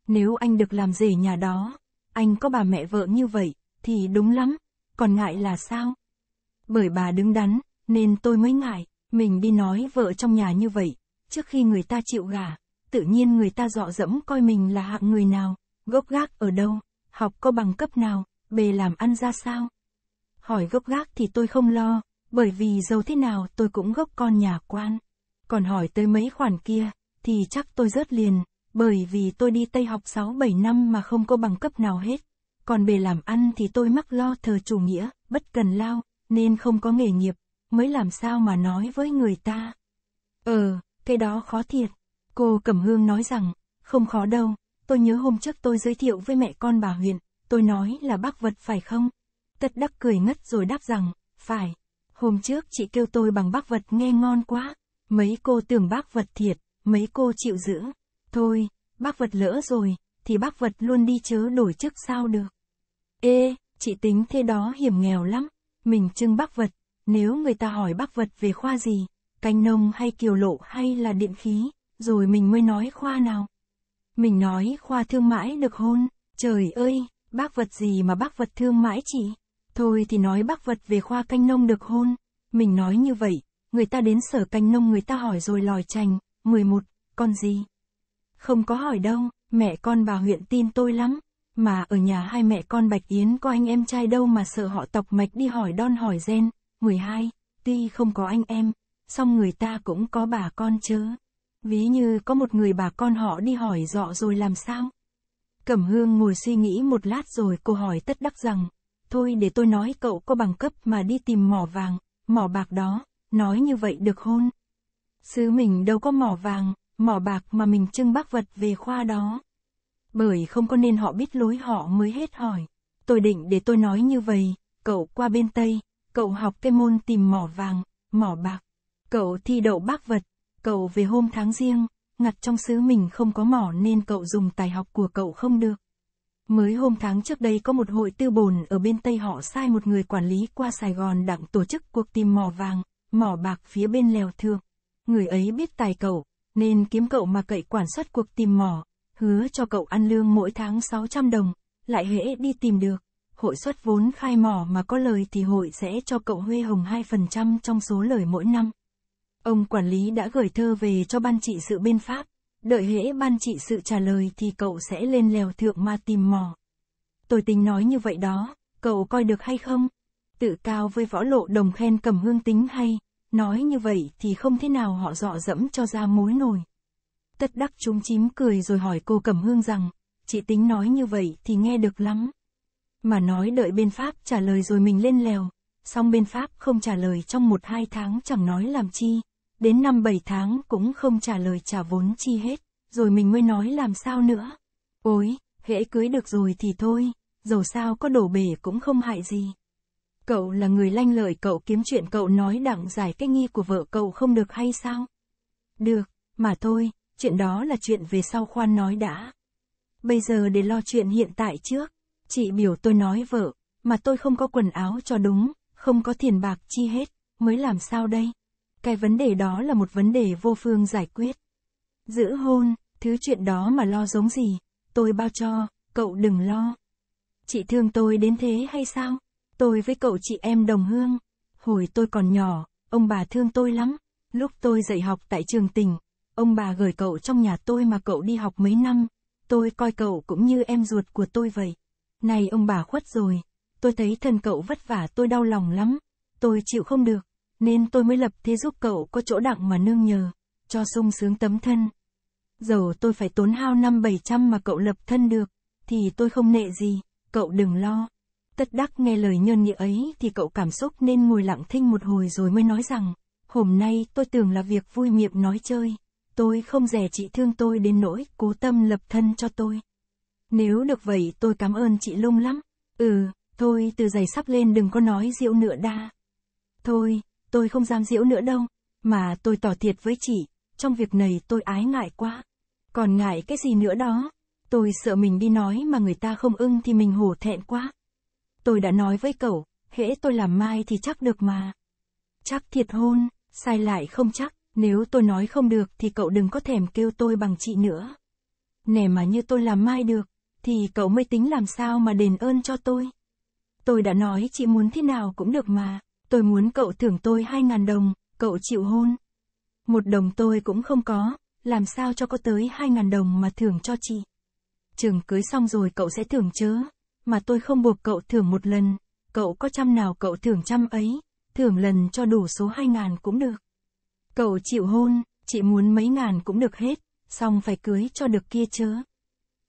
Nếu anh được làm rể nhà đó, anh có bà mẹ vợ như vậy, thì đúng lắm, còn ngại là sao? Bởi bà đứng đắn, nên tôi mới ngại, mình đi nói vợ trong nhà như vậy, trước khi người ta chịu gả, tự nhiên người ta dọ dẫm coi mình là hạng người nào, gốc gác ở đâu, học có bằng cấp nào, bề làm ăn ra sao. Hỏi gốc gác thì tôi không lo, bởi vì dầu thế nào tôi cũng gốc con nhà quan. Còn hỏi tới mấy khoản kia, thì chắc tôi rớt liền, bởi vì tôi đi Tây học 6-7 năm mà không có bằng cấp nào hết còn bề làm ăn thì tôi mắc lo thờ chủ nghĩa, bất cần lao, nên không có nghề nghiệp, mới làm sao mà nói với người ta. Ờ, cái đó khó thiệt. Cô Cẩm Hương nói rằng, không khó đâu, tôi nhớ hôm trước tôi giới thiệu với mẹ con bà huyện, tôi nói là bác vật phải không? Tất đắc cười ngất rồi đáp rằng, phải. Hôm trước chị kêu tôi bằng bác vật nghe ngon quá, mấy cô tưởng bác vật thiệt, mấy cô chịu giữ. Thôi, bác vật lỡ rồi, thì bác vật luôn đi chớ đổi chức sao được. Ê, chị tính thế đó hiểm nghèo lắm, mình trưng bác vật, nếu người ta hỏi bác vật về khoa gì, canh nông hay kiều lộ hay là điện khí, rồi mình mới nói khoa nào. Mình nói khoa thương mãi được hôn, trời ơi, bác vật gì mà bác vật thương mãi chị. Thôi thì nói bác vật về khoa canh nông được hôn, mình nói như vậy, người ta đến sở canh nông người ta hỏi rồi lòi chành, 11, con gì? Không có hỏi đâu, mẹ con bà huyện tin tôi lắm. Mà ở nhà hai mẹ con Bạch Yến có anh em trai đâu mà sợ họ tộc mạch đi hỏi đon hỏi gen. 12. Tuy không có anh em, song người ta cũng có bà con chứ. Ví như có một người bà con họ đi hỏi dọ rồi làm sao? Cẩm Hương ngồi suy nghĩ một lát rồi cô hỏi tất đắc rằng, thôi để tôi nói cậu có bằng cấp mà đi tìm mỏ vàng, mỏ bạc đó, nói như vậy được hôn. Xứ mình đâu có mỏ vàng, mỏ bạc mà mình trưng bác vật về khoa đó. Bởi không có nên họ biết lối họ mới hết hỏi. Tôi định để tôi nói như vậy, cậu qua bên Tây, cậu học cái môn tìm mỏ vàng, mỏ bạc. Cậu thi đậu bác vật, cậu về hôm tháng riêng, ngặt trong xứ mình không có mỏ nên cậu dùng tài học của cậu không được. Mới hôm tháng trước đây có một hội tư bồn ở bên Tây họ sai một người quản lý qua Sài Gòn đặng tổ chức cuộc tìm mỏ vàng, mỏ bạc phía bên lèo thương. Người ấy biết tài cậu, nên kiếm cậu mà cậy quản suất cuộc tìm mỏ, hứa cho cậu ăn lương mỗi tháng 600 đồng, lại hễ đi tìm được, hội suất vốn khai mỏ mà có lời thì hội sẽ cho cậu huê hồng 2% trong số lời mỗi năm. Ông quản lý đã gửi thơ về cho ban trị sự bên Pháp, đợi hễ ban trị sự trả lời thì cậu sẽ lên lèo thượng mà tìm mỏ. Tôi tính nói như vậy đó, cậu coi được hay không? Tự cao với võ lộ đồng khen cầm hương tính hay, Nói như vậy thì không thế nào họ dọ dẫm cho ra mối nồi. Tất đắc chúng chím cười rồi hỏi cô Cẩm Hương rằng, chị tính nói như vậy thì nghe được lắm. Mà nói đợi bên Pháp trả lời rồi mình lên lèo, xong bên Pháp không trả lời trong một hai tháng chẳng nói làm chi, đến năm bảy tháng cũng không trả lời trả vốn chi hết, rồi mình mới nói làm sao nữa. Ôi, hễ cưới được rồi thì thôi, dầu sao có đổ bể cũng không hại gì. Cậu là người lanh lợi cậu kiếm chuyện cậu nói đặng giải cái nghi của vợ cậu không được hay sao? Được, mà thôi, chuyện đó là chuyện về sau khoan nói đã. Bây giờ để lo chuyện hiện tại trước. Chị biểu tôi nói vợ, mà tôi không có quần áo cho đúng, không có tiền bạc chi hết, mới làm sao đây? Cái vấn đề đó là một vấn đề vô phương giải quyết. Giữ hôn, thứ chuyện đó mà lo giống gì, tôi bao cho, cậu đừng lo. Chị thương tôi đến thế hay sao? Tôi với cậu chị em đồng hương. Hồi tôi còn nhỏ, ông bà thương tôi lắm. Lúc tôi dạy học tại trường tỉnh, ông bà gửi cậu trong nhà tôi mà cậu đi học mấy năm. Tôi coi cậu cũng như em ruột của tôi vậy. Này ông bà khuất rồi, tôi thấy thân cậu vất vả tôi đau lòng lắm. Tôi chịu không được, nên tôi mới lập thế giúp cậu có chỗ đặng mà nương nhờ, cho sung sướng tấm thân. Dầu tôi phải tốn hao năm bảy trăm mà cậu lập thân được, thì tôi không nệ gì, cậu đừng lo. Tất đắc nghe lời nhơn nghĩa ấy thì cậu cảm xúc nên ngồi lặng thinh một hồi rồi mới nói rằng, hôm nay tôi tưởng là việc vui miệng nói chơi, tôi không rẻ chị thương tôi đến nỗi cố tâm lập thân cho tôi. Nếu được vậy tôi cảm ơn chị lung lắm, ừ, thôi từ giày sắp lên đừng có nói rượu nữa đa. Thôi, tôi không dám rượu nữa đâu, mà tôi tỏ thiệt với chị, trong việc này tôi ái ngại quá. Còn ngại cái gì nữa đó, tôi sợ mình đi nói mà người ta không ưng thì mình hổ thẹn quá tôi đã nói với cậu, hễ tôi làm mai thì chắc được mà. Chắc thiệt hôn, sai lại không chắc, nếu tôi nói không được thì cậu đừng có thèm kêu tôi bằng chị nữa. Nè mà như tôi làm mai được, thì cậu mới tính làm sao mà đền ơn cho tôi. Tôi đã nói chị muốn thế nào cũng được mà, tôi muốn cậu thưởng tôi hai ngàn đồng, cậu chịu hôn. Một đồng tôi cũng không có, làm sao cho có tới hai ngàn đồng mà thưởng cho chị. Trường cưới xong rồi cậu sẽ thưởng chứ? mà tôi không buộc cậu thưởng một lần, cậu có trăm nào cậu thưởng trăm ấy, thưởng lần cho đủ số hai ngàn cũng được. Cậu chịu hôn, chị muốn mấy ngàn cũng được hết, xong phải cưới cho được kia chớ.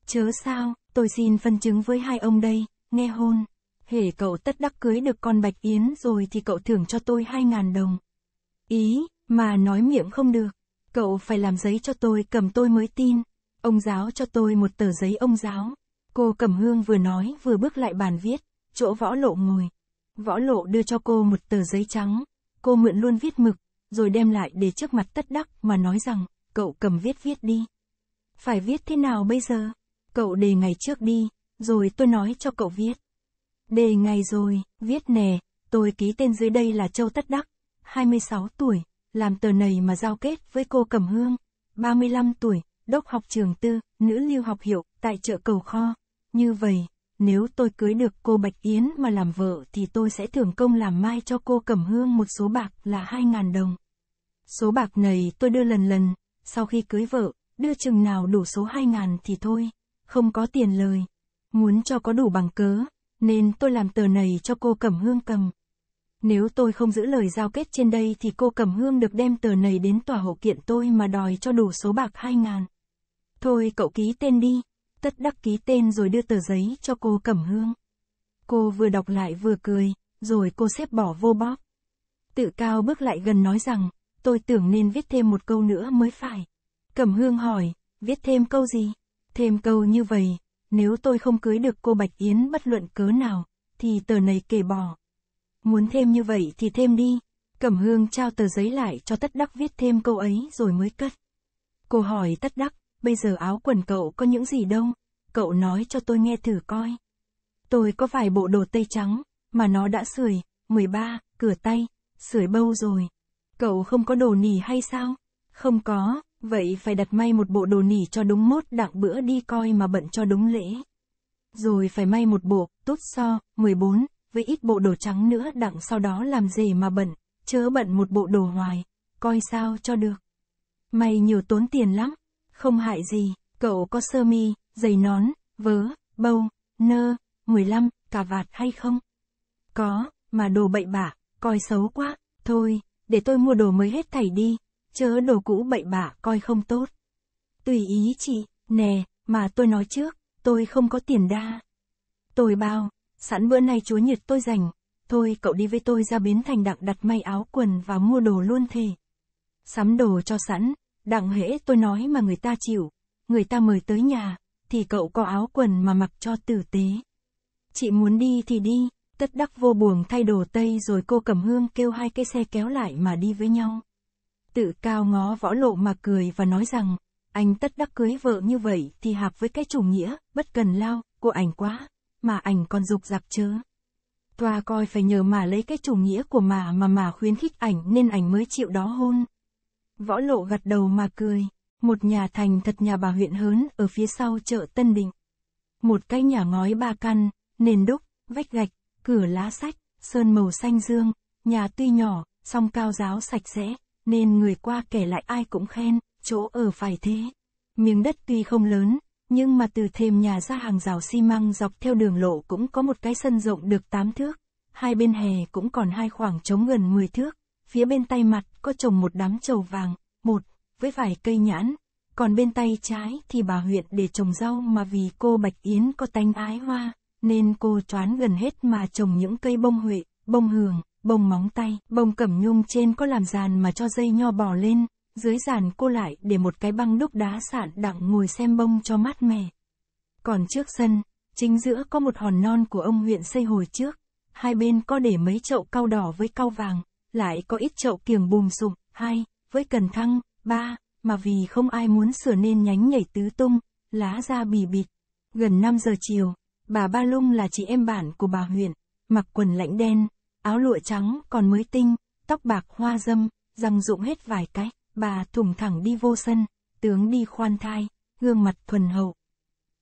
Chớ sao, tôi xin phân chứng với hai ông đây, nghe hôn. Hể cậu tất đắc cưới được con Bạch Yến rồi thì cậu thưởng cho tôi hai ngàn đồng. Ý, mà nói miệng không được. Cậu phải làm giấy cho tôi cầm tôi mới tin. Ông giáo cho tôi một tờ giấy ông giáo. Cô cẩm hương vừa nói vừa bước lại bàn viết, chỗ võ lộ ngồi. Võ lộ đưa cho cô một tờ giấy trắng, cô mượn luôn viết mực, rồi đem lại để trước mặt tất đắc mà nói rằng, cậu cầm viết viết đi. Phải viết thế nào bây giờ? Cậu đề ngày trước đi, rồi tôi nói cho cậu viết. Đề ngày rồi, viết nè, tôi ký tên dưới đây là Châu Tất Đắc, 26 tuổi, làm tờ này mà giao kết với cô Cẩm Hương, 35 tuổi, đốc học trường tư, nữ lưu học hiệu, tại chợ cầu kho. Như vậy, nếu tôi cưới được cô Bạch Yến mà làm vợ thì tôi sẽ thưởng công làm mai cho cô Cẩm Hương một số bạc là 2.000 đồng. Số bạc này tôi đưa lần lần, sau khi cưới vợ, đưa chừng nào đủ số 2.000 thì thôi, không có tiền lời. Muốn cho có đủ bằng cớ, nên tôi làm tờ này cho cô Cẩm Hương cầm. Nếu tôi không giữ lời giao kết trên đây thì cô Cẩm Hương được đem tờ này đến tòa hộ kiện tôi mà đòi cho đủ số bạc 2.000. Thôi cậu ký tên đi tất đắc ký tên rồi đưa tờ giấy cho cô Cẩm Hương. Cô vừa đọc lại vừa cười, rồi cô xếp bỏ vô bóp. Tự cao bước lại gần nói rằng, tôi tưởng nên viết thêm một câu nữa mới phải. Cẩm Hương hỏi, viết thêm câu gì? Thêm câu như vậy, nếu tôi không cưới được cô Bạch Yến bất luận cớ nào, thì tờ này kể bỏ. Muốn thêm như vậy thì thêm đi. Cẩm Hương trao tờ giấy lại cho Tất Đắc viết thêm câu ấy rồi mới cất. Cô hỏi Tất Đắc, bây giờ áo quần cậu có những gì đâu, cậu nói cho tôi nghe thử coi. Tôi có vài bộ đồ tây trắng, mà nó đã sưởi, 13, cửa tay, sưởi bâu rồi. Cậu không có đồ nỉ hay sao? Không có, vậy phải đặt may một bộ đồ nỉ cho đúng mốt đặng bữa đi coi mà bận cho đúng lễ. Rồi phải may một bộ, tốt so, 14, với ít bộ đồ trắng nữa đặng sau đó làm gì mà bận, chớ bận một bộ đồ hoài, coi sao cho được. May nhiều tốn tiền lắm không hại gì, cậu có sơ mi, giày nón, vớ, bâu, nơ, 15, cà vạt hay không? Có, mà đồ bậy bạ, coi xấu quá, thôi, để tôi mua đồ mới hết thảy đi, chớ đồ cũ bậy bạ coi không tốt. Tùy ý chị, nè, mà tôi nói trước, tôi không có tiền đa. Tôi bao, sẵn bữa nay chúa nhiệt tôi dành. thôi cậu đi với tôi ra bến thành đặng đặt may áo quần và mua đồ luôn thề. Sắm đồ cho sẵn, Đặng hễ tôi nói mà người ta chịu, người ta mời tới nhà, thì cậu có áo quần mà mặc cho tử tế. Chị muốn đi thì đi, tất đắc vô buồn thay đồ tây rồi cô cầm hương kêu hai cái xe kéo lại mà đi với nhau. Tự cao ngó võ lộ mà cười và nói rằng, anh tất đắc cưới vợ như vậy thì hạp với cái chủ nghĩa, bất cần lao, của ảnh quá, mà ảnh còn dục dặc chớ. Toa coi phải nhờ mà lấy cái chủ nghĩa của mà mà mà khuyến khích ảnh nên ảnh mới chịu đó hôn. Võ lộ gật đầu mà cười. Một nhà thành thật nhà bà huyện hớn ở phía sau chợ Tân Định. Một cái nhà ngói ba căn, nền đúc, vách gạch, cửa lá sách, sơn màu xanh dương, nhà tuy nhỏ, song cao giáo sạch sẽ, nên người qua kể lại ai cũng khen, chỗ ở phải thế. Miếng đất tuy không lớn, nhưng mà từ thềm nhà ra hàng rào xi măng dọc theo đường lộ cũng có một cái sân rộng được 8 thước, hai bên hè cũng còn hai khoảng trống gần 10 thước, phía bên tay mặt có trồng một đám trầu vàng, một, với vài cây nhãn, còn bên tay trái thì bà huyện để trồng rau mà vì cô Bạch Yến có tánh ái hoa, nên cô choán gần hết mà trồng những cây bông huệ, bông hường, bông móng tay, bông cẩm nhung trên có làm giàn mà cho dây nho bò lên, dưới giàn cô lại để một cái băng đúc đá sạn đặng ngồi xem bông cho mát mẻ. Còn trước sân, chính giữa có một hòn non của ông huyện xây hồi trước, hai bên có để mấy chậu cau đỏ với cau vàng, lại có ít chậu kiềng bùm sụm, hai, với cần thăng, ba, mà vì không ai muốn sửa nên nhánh nhảy tứ tung, lá ra bì bịt. Gần 5 giờ chiều, bà Ba Lung là chị em bản của bà huyện, mặc quần lạnh đen, áo lụa trắng còn mới tinh, tóc bạc hoa dâm, răng rụng hết vài cái, bà thủng thẳng đi vô sân, tướng đi khoan thai, gương mặt thuần hậu.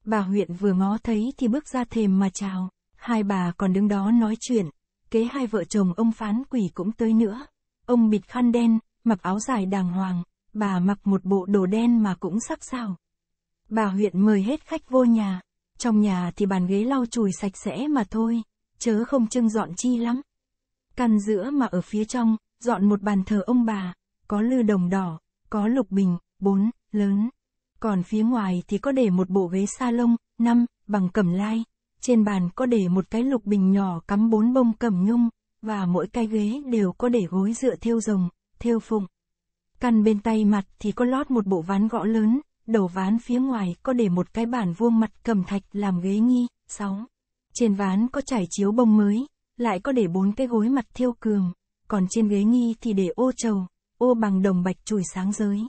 Bà huyện vừa ngó thấy thì bước ra thềm mà chào, hai bà còn đứng đó nói chuyện, kế hai vợ chồng ông phán quỷ cũng tới nữa. Ông bịt khăn đen, mặc áo dài đàng hoàng, bà mặc một bộ đồ đen mà cũng sắc sảo. Bà huyện mời hết khách vô nhà, trong nhà thì bàn ghế lau chùi sạch sẽ mà thôi, chớ không trưng dọn chi lắm. Căn giữa mà ở phía trong, dọn một bàn thờ ông bà, có lư đồng đỏ, có lục bình, bốn, lớn. Còn phía ngoài thì có để một bộ ghế sa lông, năm, bằng cẩm lai, trên bàn có để một cái lục bình nhỏ cắm bốn bông cẩm nhung, và mỗi cái ghế đều có để gối dựa theo rồng, theo phụng. Căn bên tay mặt thì có lót một bộ ván gõ lớn, đầu ván phía ngoài có để một cái bàn vuông mặt cẩm thạch làm ghế nghi, sáu Trên ván có trải chiếu bông mới, lại có để bốn cái gối mặt thiêu cường, còn trên ghế nghi thì để ô trầu, ô bằng đồng bạch chùi sáng giới.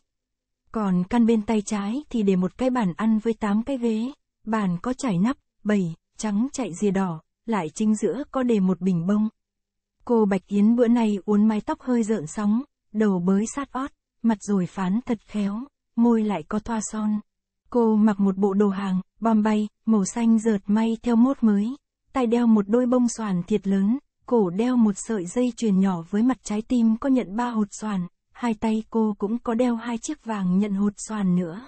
Còn căn bên tay trái thì để một cái bàn ăn với tám cái ghế, bàn có trải nắp, bảy trắng chạy rìa đỏ, lại chính giữa có để một bình bông. Cô Bạch Yến bữa nay uốn mái tóc hơi rợn sóng, đầu bới sát ót, mặt rồi phán thật khéo, môi lại có thoa son. Cô mặc một bộ đồ hàng, bom bay màu xanh rợt may theo mốt mới. Tay đeo một đôi bông xoàn thiệt lớn, cổ đeo một sợi dây chuyền nhỏ với mặt trái tim có nhận ba hột xoàn. Hai tay cô cũng có đeo hai chiếc vàng nhận hột xoàn nữa.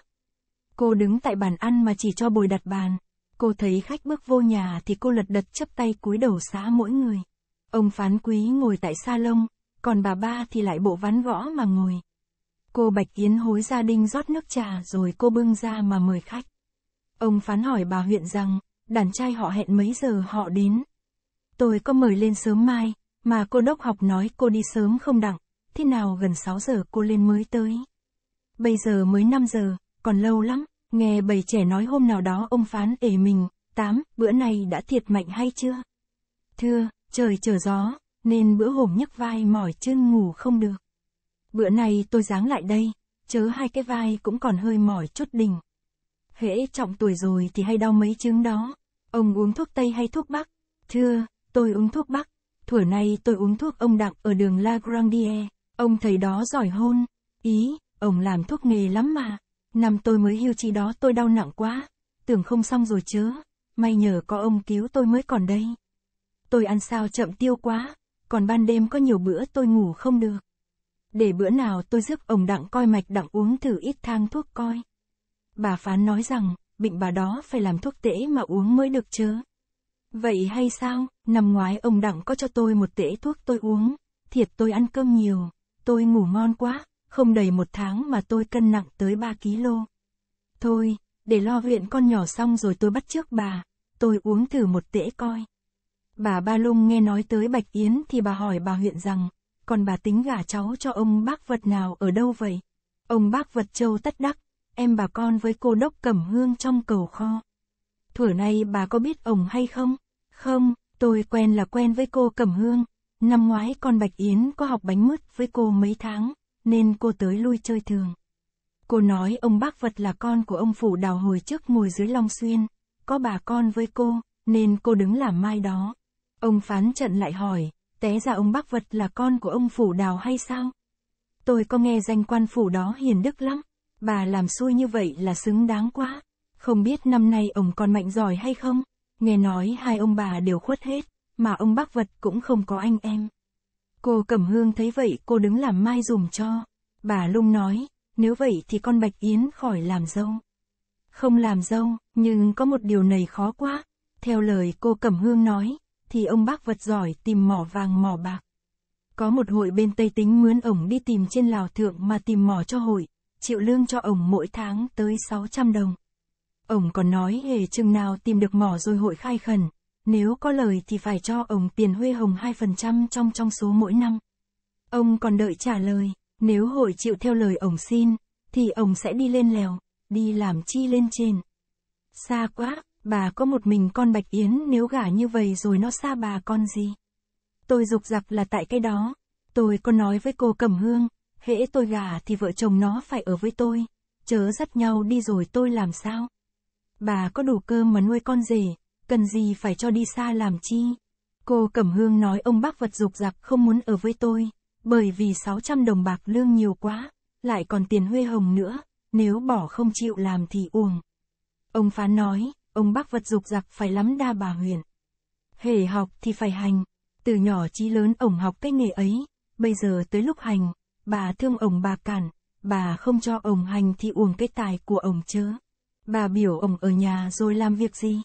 Cô đứng tại bàn ăn mà chỉ cho bồi đặt bàn, Cô thấy khách bước vô nhà thì cô lật đật chấp tay cúi đầu xá mỗi người. Ông phán quý ngồi tại sa lông còn bà ba thì lại bộ ván võ mà ngồi. Cô Bạch Yến hối gia đình rót nước trà rồi cô bưng ra mà mời khách. Ông phán hỏi bà huyện rằng, đàn trai họ hẹn mấy giờ họ đến. Tôi có mời lên sớm mai, mà cô đốc học nói cô đi sớm không đặng, thế nào gần 6 giờ cô lên mới tới. Bây giờ mới 5 giờ, còn lâu lắm. Nghe bầy trẻ nói hôm nào đó ông phán ể mình, tám, bữa nay đã thiệt mạnh hay chưa? Thưa, trời trở gió, nên bữa hổm nhấc vai mỏi chân ngủ không được. Bữa nay tôi dáng lại đây, chớ hai cái vai cũng còn hơi mỏi chút đỉnh. Hễ trọng tuổi rồi thì hay đau mấy chứng đó. Ông uống thuốc Tây hay thuốc Bắc? Thưa, tôi uống thuốc Bắc. Thuở nay tôi uống thuốc ông Đặng ở đường La Grandie. Ông thầy đó giỏi hôn. Ý, ông làm thuốc nghề lắm mà. Năm tôi mới hưu chị đó tôi đau nặng quá, tưởng không xong rồi chứ, may nhờ có ông cứu tôi mới còn đây. Tôi ăn sao chậm tiêu quá, còn ban đêm có nhiều bữa tôi ngủ không được. Để bữa nào tôi giúp ông đặng coi mạch đặng uống thử ít thang thuốc coi. Bà phán nói rằng, bệnh bà đó phải làm thuốc tễ mà uống mới được chứ. Vậy hay sao, năm ngoái ông đặng có cho tôi một tễ thuốc tôi uống, thiệt tôi ăn cơm nhiều, tôi ngủ ngon quá, không đầy một tháng mà tôi cân nặng tới 3 kg. Thôi, để lo viện con nhỏ xong rồi tôi bắt trước bà, tôi uống thử một tễ coi. Bà Ba Lung nghe nói tới Bạch Yến thì bà hỏi bà huyện rằng, còn bà tính gả cháu cho ông bác vật nào ở đâu vậy? Ông bác vật châu tất đắc, em bà con với cô đốc cẩm hương trong cầu kho. Thủa nay bà có biết ông hay không? Không, tôi quen là quen với cô cẩm hương. Năm ngoái con Bạch Yến có học bánh mứt với cô mấy tháng nên cô tới lui chơi thường. Cô nói ông bác Vật là con của ông phủ đào hồi trước ngồi dưới Long Xuyên, có bà con với cô, nên cô đứng làm mai đó. Ông phán trận lại hỏi, té ra ông bác Vật là con của ông phủ đào hay sao? Tôi có nghe danh quan phủ đó hiền đức lắm, bà làm xui như vậy là xứng đáng quá. Không biết năm nay ông còn mạnh giỏi hay không? Nghe nói hai ông bà đều khuất hết, mà ông bác Vật cũng không có anh em. Cô Cẩm Hương thấy vậy cô đứng làm mai dùm cho. Bà Lung nói, nếu vậy thì con Bạch Yến khỏi làm dâu. Không làm dâu, nhưng có một điều này khó quá. Theo lời cô Cẩm Hương nói, thì ông bác vật giỏi tìm mỏ vàng mỏ bạc. Có một hội bên Tây Tính mướn ổng đi tìm trên Lào Thượng mà tìm mỏ cho hội, chịu lương cho ổng mỗi tháng tới 600 đồng. Ổng còn nói hề chừng nào tìm được mỏ rồi hội khai khẩn, nếu có lời thì phải cho ông tiền Huy Hồng 2% trong trong số mỗi năm. Ông còn đợi trả lời, nếu hội chịu theo lời ông xin, thì ông sẽ đi lên lèo, đi làm chi lên trên. Xa quá, bà có một mình con Bạch Yến nếu gả như vậy rồi nó xa bà con gì. Tôi dục dặc là tại cái đó, tôi có nói với cô Cẩm Hương, hễ tôi gả thì vợ chồng nó phải ở với tôi, chớ dắt nhau đi rồi tôi làm sao. Bà có đủ cơm mà nuôi con rể, cần gì phải cho đi xa làm chi. Cô Cẩm Hương nói ông bác vật dục giặc không muốn ở với tôi, bởi vì 600 đồng bạc lương nhiều quá, lại còn tiền huê hồng nữa, nếu bỏ không chịu làm thì uổng. Ông Phán nói, ông bác vật dục giặc phải lắm đa bà huyền. Hề học thì phải hành, từ nhỏ chí lớn ổng học cái nghề ấy, bây giờ tới lúc hành, bà thương ổng bà cản, bà không cho ổng hành thì uổng cái tài của ổng chớ. Bà biểu ổng ở nhà rồi làm việc gì?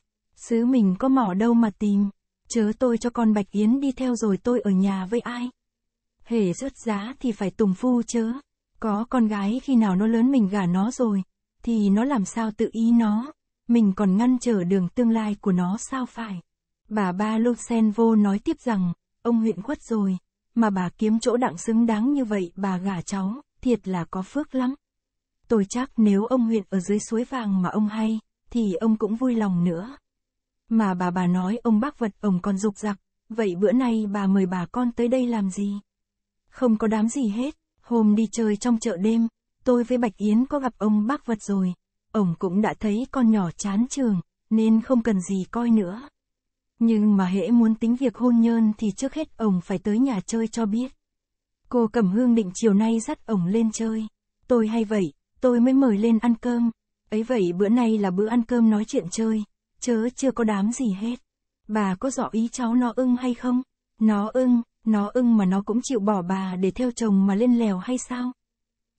Xứ mình có mỏ đâu mà tìm, chớ tôi cho con Bạch Yến đi theo rồi tôi ở nhà với ai. Hề rớt giá thì phải tùng phu chớ, có con gái khi nào nó lớn mình gả nó rồi, thì nó làm sao tự ý nó, mình còn ngăn trở đường tương lai của nó sao phải. Bà Ba vô nói tiếp rằng, ông huyện khuất rồi, mà bà kiếm chỗ đặng xứng đáng như vậy bà gả cháu, thiệt là có phước lắm. Tôi chắc nếu ông huyện ở dưới suối vàng mà ông hay, thì ông cũng vui lòng nữa. Mà bà bà nói ông bác vật ông còn dục giặc, vậy bữa nay bà mời bà con tới đây làm gì? Không có đám gì hết, hôm đi chơi trong chợ đêm, tôi với Bạch Yến có gặp ông bác vật rồi, ông cũng đã thấy con nhỏ chán trường, nên không cần gì coi nữa. Nhưng mà hễ muốn tính việc hôn nhơn thì trước hết ông phải tới nhà chơi cho biết. Cô Cẩm Hương định chiều nay dắt ông lên chơi. Tôi hay vậy, tôi mới mời lên ăn cơm. Ấy vậy bữa nay là bữa ăn cơm nói chuyện chơi, chớ chưa có đám gì hết. Bà có dọ ý cháu nó ưng hay không? Nó ưng, nó ưng mà nó cũng chịu bỏ bà để theo chồng mà lên lèo hay sao?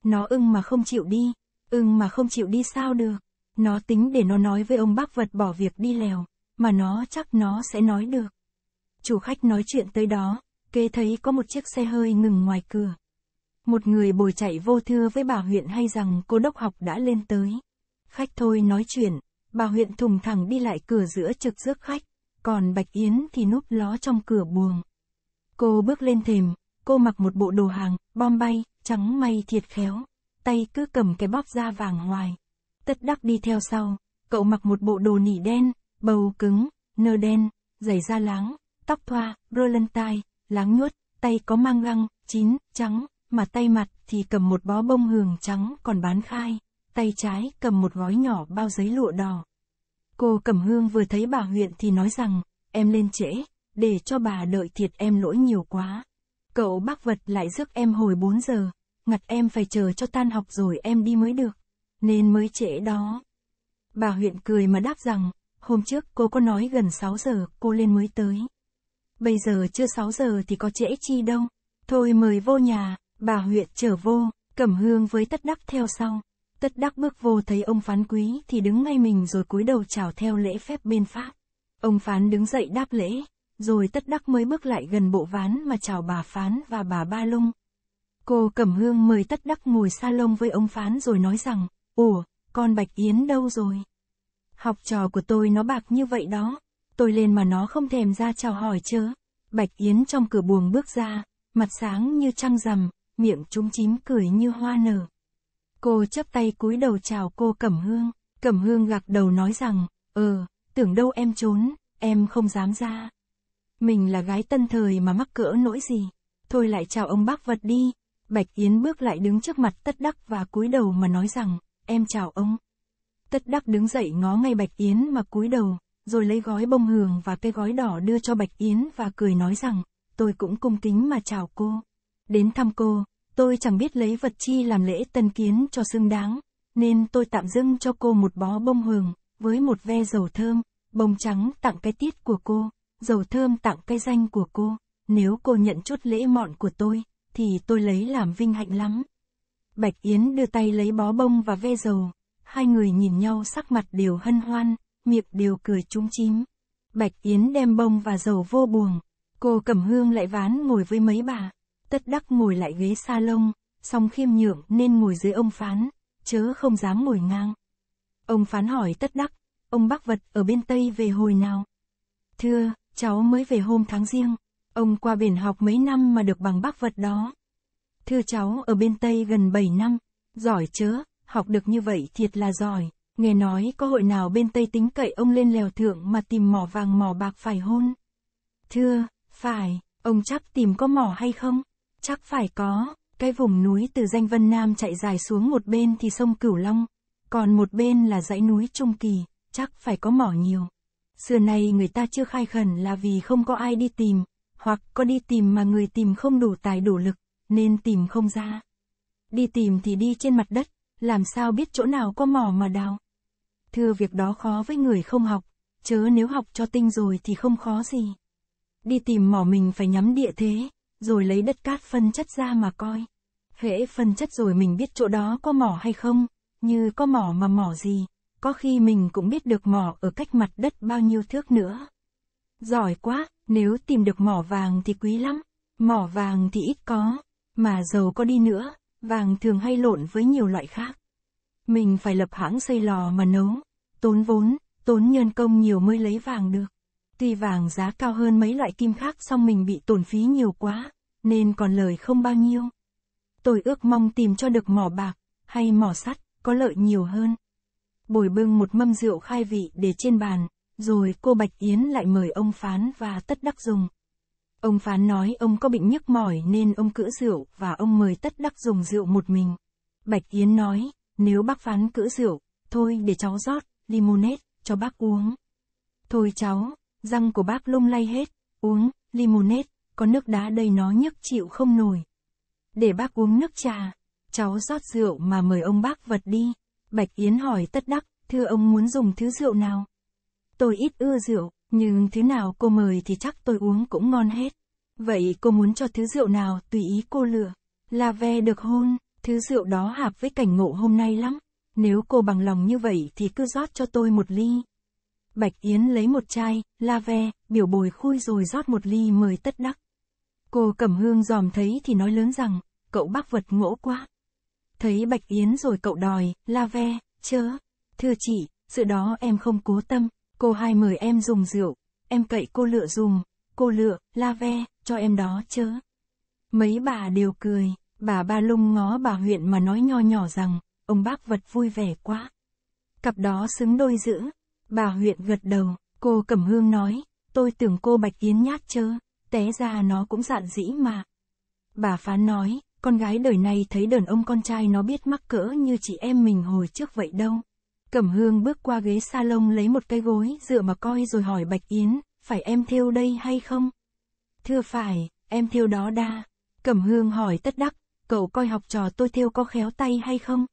Nó ưng mà không chịu đi, ưng mà không chịu đi sao được? Nó tính để nó nói với ông bác vật bỏ việc đi lèo, mà nó chắc nó sẽ nói được. Chủ khách nói chuyện tới đó, kê thấy có một chiếc xe hơi ngừng ngoài cửa. Một người bồi chạy vô thưa với bà huyện hay rằng cô đốc học đã lên tới. Khách thôi nói chuyện, Bà huyện thùng thẳng đi lại cửa giữa trực rước khách, còn Bạch Yến thì núp ló trong cửa buồng. Cô bước lên thềm, cô mặc một bộ đồ hàng, bom bay, trắng may thiệt khéo, tay cứ cầm cái bóp da vàng hoài. Tất đắc đi theo sau, cậu mặc một bộ đồ nỉ đen, bầu cứng, nơ đen, giày da láng, tóc thoa, rơ lân tai, láng nhuốt, tay có mang găng, chín, trắng, mà tay mặt thì cầm một bó bông hường trắng còn bán khai tay trái cầm một gói nhỏ bao giấy lụa đỏ. Cô Cẩm Hương vừa thấy bà huyện thì nói rằng, em lên trễ, để cho bà đợi thiệt em lỗi nhiều quá. Cậu bác vật lại rước em hồi 4 giờ, ngặt em phải chờ cho tan học rồi em đi mới được, nên mới trễ đó. Bà huyện cười mà đáp rằng, hôm trước cô có nói gần 6 giờ cô lên mới tới. Bây giờ chưa 6 giờ thì có trễ chi đâu, thôi mời vô nhà, bà huyện trở vô, Cẩm Hương với tất đắp theo sau. Tất đắc bước vô thấy ông phán quý thì đứng ngay mình rồi cúi đầu chào theo lễ phép bên Pháp. Ông phán đứng dậy đáp lễ, rồi tất đắc mới bước lại gần bộ ván mà chào bà phán và bà ba lung. Cô Cẩm Hương mời tất đắc ngồi sa lông với ông phán rồi nói rằng, Ủa, con Bạch Yến đâu rồi? Học trò của tôi nó bạc như vậy đó, tôi lên mà nó không thèm ra chào hỏi chớ. Bạch Yến trong cửa buồng bước ra, mặt sáng như trăng rằm, miệng trúng chím cười như hoa nở. Cô chắp tay cúi đầu chào cô Cẩm Hương. Cẩm Hương gạc đầu nói rằng, ờ, tưởng đâu em trốn, em không dám ra. Mình là gái tân thời mà mắc cỡ nỗi gì. Thôi lại chào ông bác vật đi. Bạch Yến bước lại đứng trước mặt tất đắc và cúi đầu mà nói rằng, em chào ông. Tất đắc đứng dậy ngó ngay Bạch Yến mà cúi đầu, rồi lấy gói bông hường và cái gói đỏ đưa cho Bạch Yến và cười nói rằng, tôi cũng cung kính mà chào cô. Đến thăm cô, tôi chẳng biết lấy vật chi làm lễ tân kiến cho xứng đáng, nên tôi tạm dâng cho cô một bó bông hường, với một ve dầu thơm, bông trắng tặng cái tiết của cô, dầu thơm tặng cái danh của cô, nếu cô nhận chút lễ mọn của tôi, thì tôi lấy làm vinh hạnh lắm. Bạch Yến đưa tay lấy bó bông và ve dầu, hai người nhìn nhau sắc mặt đều hân hoan, miệng đều cười trúng chím. Bạch Yến đem bông và dầu vô buồng, cô cầm hương lại ván ngồi với mấy bà tất đắc ngồi lại ghế sa lông, song khiêm nhượng nên ngồi dưới ông phán, chớ không dám ngồi ngang. Ông phán hỏi tất đắc, ông bác vật ở bên Tây về hồi nào? Thưa, cháu mới về hôm tháng riêng, ông qua biển học mấy năm mà được bằng bác vật đó. Thưa cháu ở bên Tây gần 7 năm, giỏi chớ, học được như vậy thiệt là giỏi, nghe nói có hội nào bên Tây tính cậy ông lên lèo thượng mà tìm mỏ vàng mỏ bạc phải hôn. Thưa, phải, ông chắc tìm có mỏ hay không? Chắc phải có, cái vùng núi từ danh Vân Nam chạy dài xuống một bên thì sông Cửu Long, còn một bên là dãy núi Trung Kỳ, chắc phải có mỏ nhiều. Xưa nay người ta chưa khai khẩn là vì không có ai đi tìm, hoặc có đi tìm mà người tìm không đủ tài đủ lực, nên tìm không ra. Đi tìm thì đi trên mặt đất, làm sao biết chỗ nào có mỏ mà đào. Thưa việc đó khó với người không học, chớ nếu học cho tinh rồi thì không khó gì. Đi tìm mỏ mình phải nhắm địa thế, rồi lấy đất cát phân chất ra mà coi. Hễ phân chất rồi mình biết chỗ đó có mỏ hay không, như có mỏ mà mỏ gì, có khi mình cũng biết được mỏ ở cách mặt đất bao nhiêu thước nữa. Giỏi quá, nếu tìm được mỏ vàng thì quý lắm, mỏ vàng thì ít có, mà dầu có đi nữa, vàng thường hay lộn với nhiều loại khác. Mình phải lập hãng xây lò mà nấu, tốn vốn, tốn nhân công nhiều mới lấy vàng được. Tuy vàng giá cao hơn mấy loại kim khác song mình bị tổn phí nhiều quá, nên còn lời không bao nhiêu. Tôi ước mong tìm cho được mỏ bạc, hay mỏ sắt, có lợi nhiều hơn. Bồi bưng một mâm rượu khai vị để trên bàn, rồi cô Bạch Yến lại mời ông Phán và Tất Đắc dùng. Ông Phán nói ông có bệnh nhức mỏi nên ông cữa rượu và ông mời Tất Đắc dùng rượu một mình. Bạch Yến nói, nếu bác Phán cữa rượu, thôi để cháu rót, limonade, cho bác uống. Thôi cháu, Răng của bác lung lay hết, uống, limonade, có nước đá đầy nó nhức chịu không nổi. Để bác uống nước trà, cháu rót rượu mà mời ông bác vật đi. Bạch Yến hỏi tất đắc, thưa ông muốn dùng thứ rượu nào? Tôi ít ưa rượu, nhưng thứ nào cô mời thì chắc tôi uống cũng ngon hết. Vậy cô muốn cho thứ rượu nào tùy ý cô lựa. Là ve được hôn, thứ rượu đó hạp với cảnh ngộ hôm nay lắm. Nếu cô bằng lòng như vậy thì cứ rót cho tôi một ly. Bạch Yến lấy một chai, la ve, biểu bồi khui rồi rót một ly mời tất đắc. Cô Cẩm Hương dòm thấy thì nói lớn rằng, cậu bác vật ngỗ quá. Thấy Bạch Yến rồi cậu đòi, la ve, chớ. Thưa chị, sự đó em không cố tâm, cô hai mời em dùng rượu, em cậy cô lựa dùng, cô lựa, la ve, cho em đó chớ. Mấy bà đều cười, bà ba lung ngó bà huyện mà nói nho nhỏ rằng, ông bác vật vui vẻ quá. Cặp đó xứng đôi dữ, Bà huyện gật đầu, cô Cẩm Hương nói, tôi tưởng cô Bạch Yến nhát chớ, té ra nó cũng dạn dĩ mà. Bà Phán nói, con gái đời này thấy đờn ông con trai nó biết mắc cỡ như chị em mình hồi trước vậy đâu. Cẩm Hương bước qua ghế salon lấy một cái gối dựa mà coi rồi hỏi Bạch Yến, phải em thiêu đây hay không? Thưa phải, em thiêu đó đa. Cẩm Hương hỏi tất đắc, cậu coi học trò tôi thiêu có khéo tay hay không?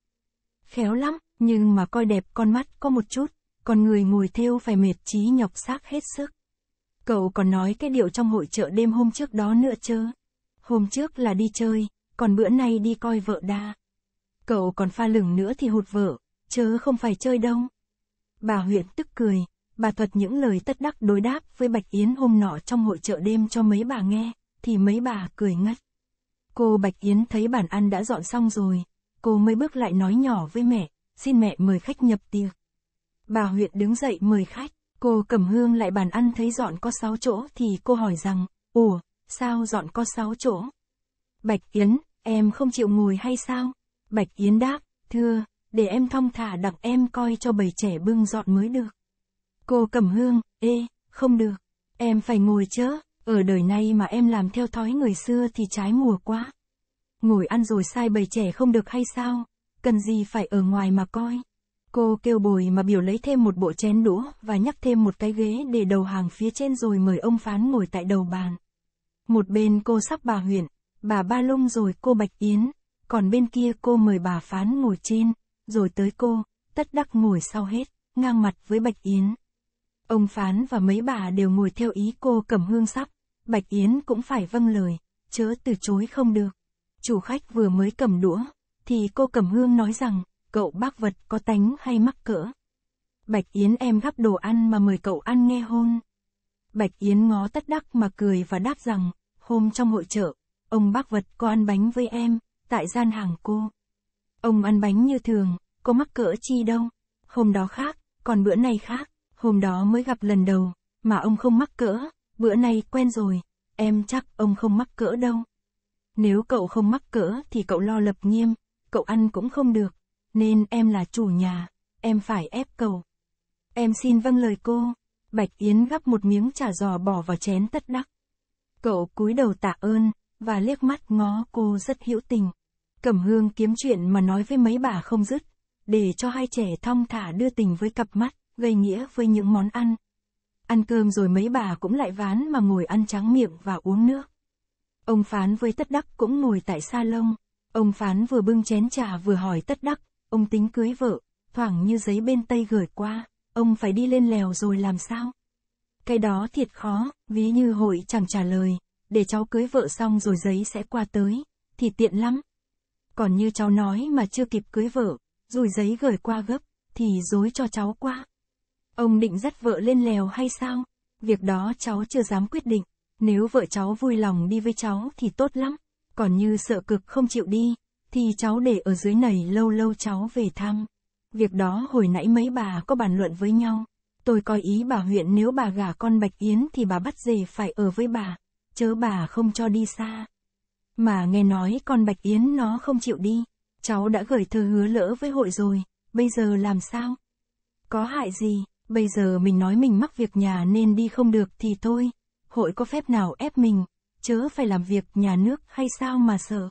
Khéo lắm, nhưng mà coi đẹp con mắt có một chút còn người ngồi theo phải mệt trí nhọc xác hết sức. Cậu còn nói cái điệu trong hội chợ đêm hôm trước đó nữa chớ. Hôm trước là đi chơi, còn bữa nay đi coi vợ đa. Cậu còn pha lửng nữa thì hụt vợ, chớ không phải chơi đâu. Bà huyện tức cười, bà thuật những lời tất đắc đối đáp với Bạch Yến hôm nọ trong hội chợ đêm cho mấy bà nghe, thì mấy bà cười ngất. Cô Bạch Yến thấy bản ăn đã dọn xong rồi, cô mới bước lại nói nhỏ với mẹ, xin mẹ mời khách nhập tiệc. Bà huyện đứng dậy mời khách, cô Cẩm Hương lại bàn ăn thấy dọn có sáu chỗ thì cô hỏi rằng, ủa, sao dọn có sáu chỗ? Bạch Yến, em không chịu ngồi hay sao? Bạch Yến đáp, thưa, để em thong thả đặng em coi cho bầy trẻ bưng dọn mới được. Cô Cẩm Hương, ê, không được, em phải ngồi chớ, ở đời này mà em làm theo thói người xưa thì trái mùa quá. Ngồi ăn rồi sai bầy trẻ không được hay sao, cần gì phải ở ngoài mà coi. Cô kêu bồi mà biểu lấy thêm một bộ chén đũa và nhắc thêm một cái ghế để đầu hàng phía trên rồi mời ông Phán ngồi tại đầu bàn. Một bên cô sắp bà huyện, bà Ba Lung rồi cô Bạch Yến, còn bên kia cô mời bà Phán ngồi trên, rồi tới cô, tất đắc ngồi sau hết, ngang mặt với Bạch Yến. Ông Phán và mấy bà đều ngồi theo ý cô cầm hương sắp, Bạch Yến cũng phải vâng lời, chớ từ chối không được. Chủ khách vừa mới cầm đũa, thì cô cầm hương nói rằng, cậu bác vật có tánh hay mắc cỡ. Bạch Yến em gắp đồ ăn mà mời cậu ăn nghe hôn. Bạch Yến ngó tất đắc mà cười và đáp rằng, hôm trong hội chợ, ông bác vật có ăn bánh với em, tại gian hàng cô. Ông ăn bánh như thường, có mắc cỡ chi đâu. Hôm đó khác, còn bữa nay khác, hôm đó mới gặp lần đầu, mà ông không mắc cỡ, bữa nay quen rồi, em chắc ông không mắc cỡ đâu. Nếu cậu không mắc cỡ thì cậu lo lập nghiêm, cậu ăn cũng không được nên em là chủ nhà, em phải ép cầu. Em xin vâng lời cô. Bạch Yến gắp một miếng chả giò bỏ vào chén tất đắc. Cậu cúi đầu tạ ơn, và liếc mắt ngó cô rất hữu tình. Cẩm hương kiếm chuyện mà nói với mấy bà không dứt, để cho hai trẻ thong thả đưa tình với cặp mắt, gây nghĩa với những món ăn. Ăn cơm rồi mấy bà cũng lại ván mà ngồi ăn trắng miệng và uống nước. Ông Phán với Tất Đắc cũng ngồi tại sa lông. Ông Phán vừa bưng chén trà vừa hỏi Tất Đắc, ông tính cưới vợ, thoảng như giấy bên tây gửi qua, ông phải đi lên lèo rồi làm sao? Cái đó thiệt khó, ví như hội chẳng trả lời, để cháu cưới vợ xong rồi giấy sẽ qua tới, thì tiện lắm. Còn như cháu nói mà chưa kịp cưới vợ, rồi giấy gửi qua gấp, thì dối cho cháu quá. Ông định dắt vợ lên lèo hay sao? Việc đó cháu chưa dám quyết định, nếu vợ cháu vui lòng đi với cháu thì tốt lắm, còn như sợ cực không chịu đi, thì cháu để ở dưới này lâu lâu cháu về thăm. Việc đó hồi nãy mấy bà có bàn luận với nhau. Tôi coi ý bà huyện nếu bà gả con Bạch Yến thì bà bắt dề phải ở với bà, chớ bà không cho đi xa. Mà nghe nói con Bạch Yến nó không chịu đi, cháu đã gửi thư hứa lỡ với hội rồi, bây giờ làm sao? Có hại gì, bây giờ mình nói mình mắc việc nhà nên đi không được thì thôi, hội có phép nào ép mình, chớ phải làm việc nhà nước hay sao mà sợ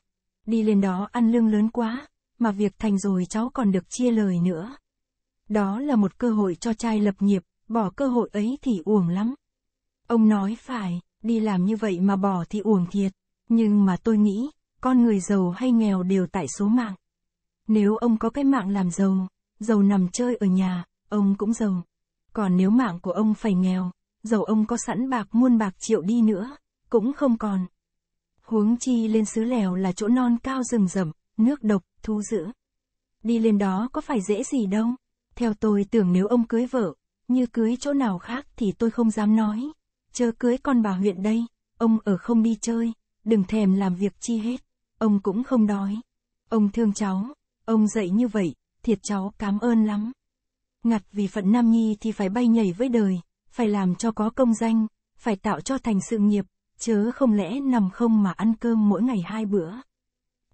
đi lên đó ăn lương lớn quá, mà việc thành rồi cháu còn được chia lời nữa. Đó là một cơ hội cho trai lập nghiệp, bỏ cơ hội ấy thì uổng lắm. Ông nói phải, đi làm như vậy mà bỏ thì uổng thiệt, nhưng mà tôi nghĩ, con người giàu hay nghèo đều tại số mạng. Nếu ông có cái mạng làm giàu, giàu nằm chơi ở nhà, ông cũng giàu. Còn nếu mạng của ông phải nghèo, giàu ông có sẵn bạc muôn bạc triệu đi nữa, cũng không còn. Huống chi lên xứ lèo là chỗ non cao rừng rậm, nước độc, thú dữ. Đi lên đó có phải dễ gì đâu. Theo tôi tưởng nếu ông cưới vợ, như cưới chỗ nào khác thì tôi không dám nói. Chờ cưới con bà huyện đây, ông ở không đi chơi, đừng thèm làm việc chi hết. Ông cũng không đói. Ông thương cháu, ông dạy như vậy, thiệt cháu cảm ơn lắm. Ngặt vì phận nam nhi thì phải bay nhảy với đời, phải làm cho có công danh, phải tạo cho thành sự nghiệp, chớ không lẽ nằm không mà ăn cơm mỗi ngày hai bữa.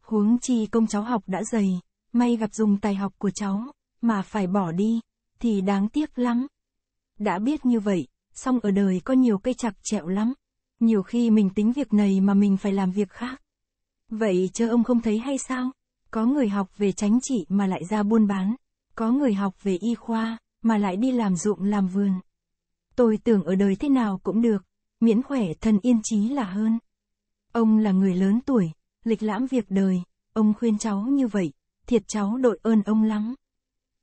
Huống chi công cháu học đã dày, may gặp dùng tài học của cháu, mà phải bỏ đi, thì đáng tiếc lắm. Đã biết như vậy, song ở đời có nhiều cây chặt chẹo lắm. Nhiều khi mình tính việc này mà mình phải làm việc khác. Vậy chớ ông không thấy hay sao? Có người học về tránh trị mà lại ra buôn bán. Có người học về y khoa, mà lại đi làm ruộng làm vườn. Tôi tưởng ở đời thế nào cũng được, miễn khỏe thân yên chí là hơn. Ông là người lớn tuổi, lịch lãm việc đời, ông khuyên cháu như vậy, thiệt cháu đội ơn ông lắm.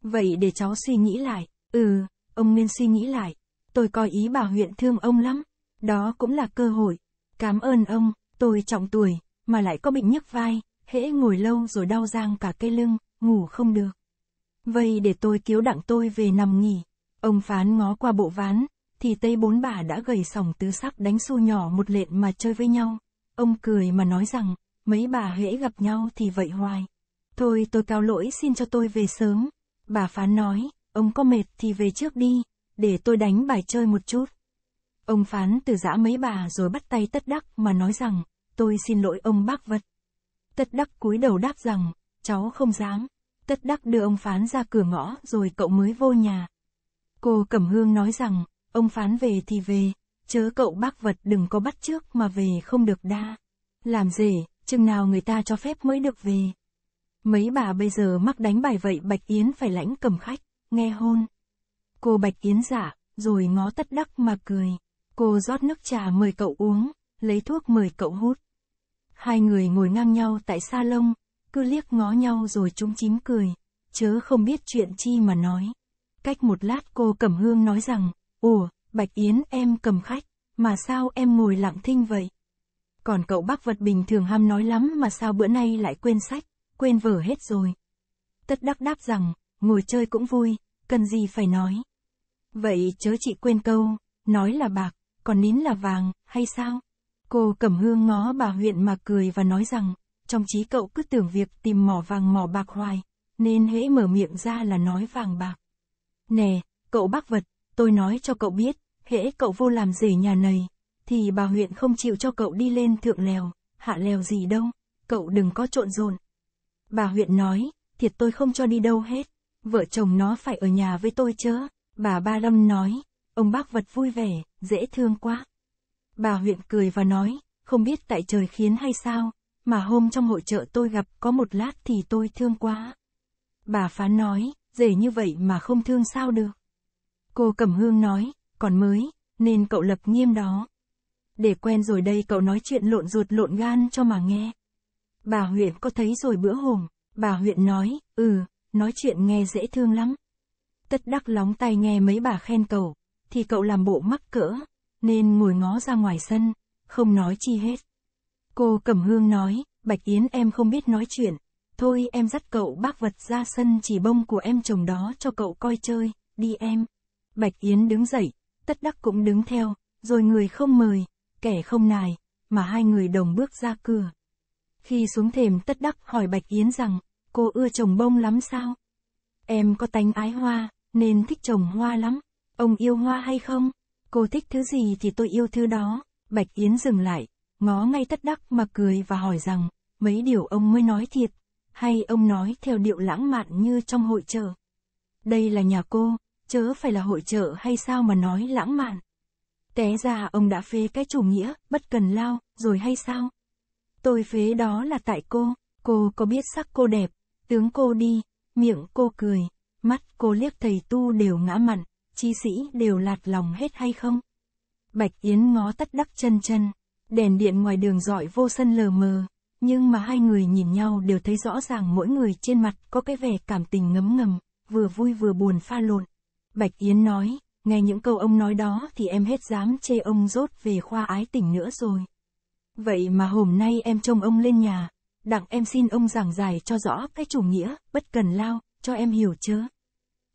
Vậy để cháu suy nghĩ lại, ừ, ông nên suy nghĩ lại, tôi coi ý bà huyện thương ông lắm, đó cũng là cơ hội. Cảm ơn ông, tôi trọng tuổi, mà lại có bệnh nhức vai, hễ ngồi lâu rồi đau rang cả cây lưng, ngủ không được. Vậy để tôi cứu đặng tôi về nằm nghỉ. Ông phán ngó qua bộ ván, thì Tây Bốn Bà đã gầy sòng tứ sắc đánh xu nhỏ một lện mà chơi với nhau. Ông cười mà nói rằng, mấy bà hễ gặp nhau thì vậy hoài. Thôi tôi cao lỗi xin cho tôi về sớm. Bà Phán nói, ông có mệt thì về trước đi, để tôi đánh bài chơi một chút. Ông Phán từ giã mấy bà rồi bắt tay tất đắc mà nói rằng, tôi xin lỗi ông bác vật. Tất đắc cúi đầu đáp rằng, cháu không dám. Tất đắc đưa ông Phán ra cửa ngõ rồi cậu mới vô nhà. Cô Cẩm Hương nói rằng, Ông phán về thì về, chớ cậu bác vật đừng có bắt trước mà về không được đa. Làm gì chừng nào người ta cho phép mới được về. Mấy bà bây giờ mắc đánh bài vậy Bạch Yến phải lãnh cầm khách, nghe hôn. Cô Bạch Yến giả, dạ, rồi ngó tất đắc mà cười. Cô rót nước trà mời cậu uống, lấy thuốc mời cậu hút. Hai người ngồi ngang nhau tại sa lông, cứ liếc ngó nhau rồi chúng chín cười, chớ không biết chuyện chi mà nói. Cách một lát cô Cẩm Hương nói rằng, Ủa, Bạch Yến em cầm khách, mà sao em ngồi lặng thinh vậy? Còn cậu bác vật bình thường ham nói lắm mà sao bữa nay lại quên sách, quên vở hết rồi. Tất đắc đáp rằng, ngồi chơi cũng vui, cần gì phải nói. Vậy chớ chị quên câu, nói là bạc, còn nín là vàng, hay sao? Cô Cẩm Hương ngó bà huyện mà cười và nói rằng, trong trí cậu cứ tưởng việc tìm mỏ vàng mỏ bạc hoài, nên hễ mở miệng ra là nói vàng bạc. Nè, cậu bác vật, tôi nói cho cậu biết, hễ cậu vô làm rể nhà này, thì bà huyện không chịu cho cậu đi lên thượng lèo, hạ lèo gì đâu, cậu đừng có trộn rộn. Bà huyện nói, thiệt tôi không cho đi đâu hết, vợ chồng nó phải ở nhà với tôi chớ, bà Ba Lâm nói, ông bác vật vui vẻ, dễ thương quá. Bà huyện cười và nói, không biết tại trời khiến hay sao, mà hôm trong hội chợ tôi gặp có một lát thì tôi thương quá. Bà phán nói, dễ như vậy mà không thương sao được. Cô Cẩm Hương nói, còn mới, nên cậu lập nghiêm đó. Để quen rồi đây cậu nói chuyện lộn ruột lộn gan cho mà nghe. Bà huyện có thấy rồi bữa hùng bà huyện nói, ừ, nói chuyện nghe dễ thương lắm. Tất đắc lóng tay nghe mấy bà khen cậu, thì cậu làm bộ mắc cỡ, nên ngồi ngó ra ngoài sân, không nói chi hết. Cô Cẩm Hương nói, Bạch Yến em không biết nói chuyện, thôi em dắt cậu bác vật ra sân chỉ bông của em chồng đó cho cậu coi chơi, đi em. Bạch Yến đứng dậy, tất đắc cũng đứng theo, rồi người không mời, kẻ không nài, mà hai người đồng bước ra cửa. Khi xuống thềm tất đắc hỏi Bạch Yến rằng, cô ưa trồng bông lắm sao? Em có tánh ái hoa, nên thích trồng hoa lắm. Ông yêu hoa hay không? Cô thích thứ gì thì tôi yêu thứ đó. Bạch Yến dừng lại, ngó ngay tất đắc mà cười và hỏi rằng, mấy điều ông mới nói thiệt, hay ông nói theo điệu lãng mạn như trong hội chợ. Đây là nhà cô, chớ phải là hội trợ hay sao mà nói lãng mạn. Té ra ông đã phế cái chủ nghĩa, bất cần lao, rồi hay sao? Tôi phế đó là tại cô, cô có biết sắc cô đẹp, tướng cô đi, miệng cô cười, mắt cô liếc thầy tu đều ngã mặn, chi sĩ đều lạt lòng hết hay không? Bạch Yến ngó tất đắc chân chân, đèn điện ngoài đường dọi vô sân lờ mờ, nhưng mà hai người nhìn nhau đều thấy rõ ràng mỗi người trên mặt có cái vẻ cảm tình ngấm ngầm, vừa vui vừa buồn pha lộn. Bạch Yến nói, nghe những câu ông nói đó thì em hết dám chê ông rốt về khoa ái tình nữa rồi. Vậy mà hôm nay em trông ông lên nhà, đặng em xin ông giảng giải cho rõ cái chủ nghĩa, bất cần lao, cho em hiểu chứ.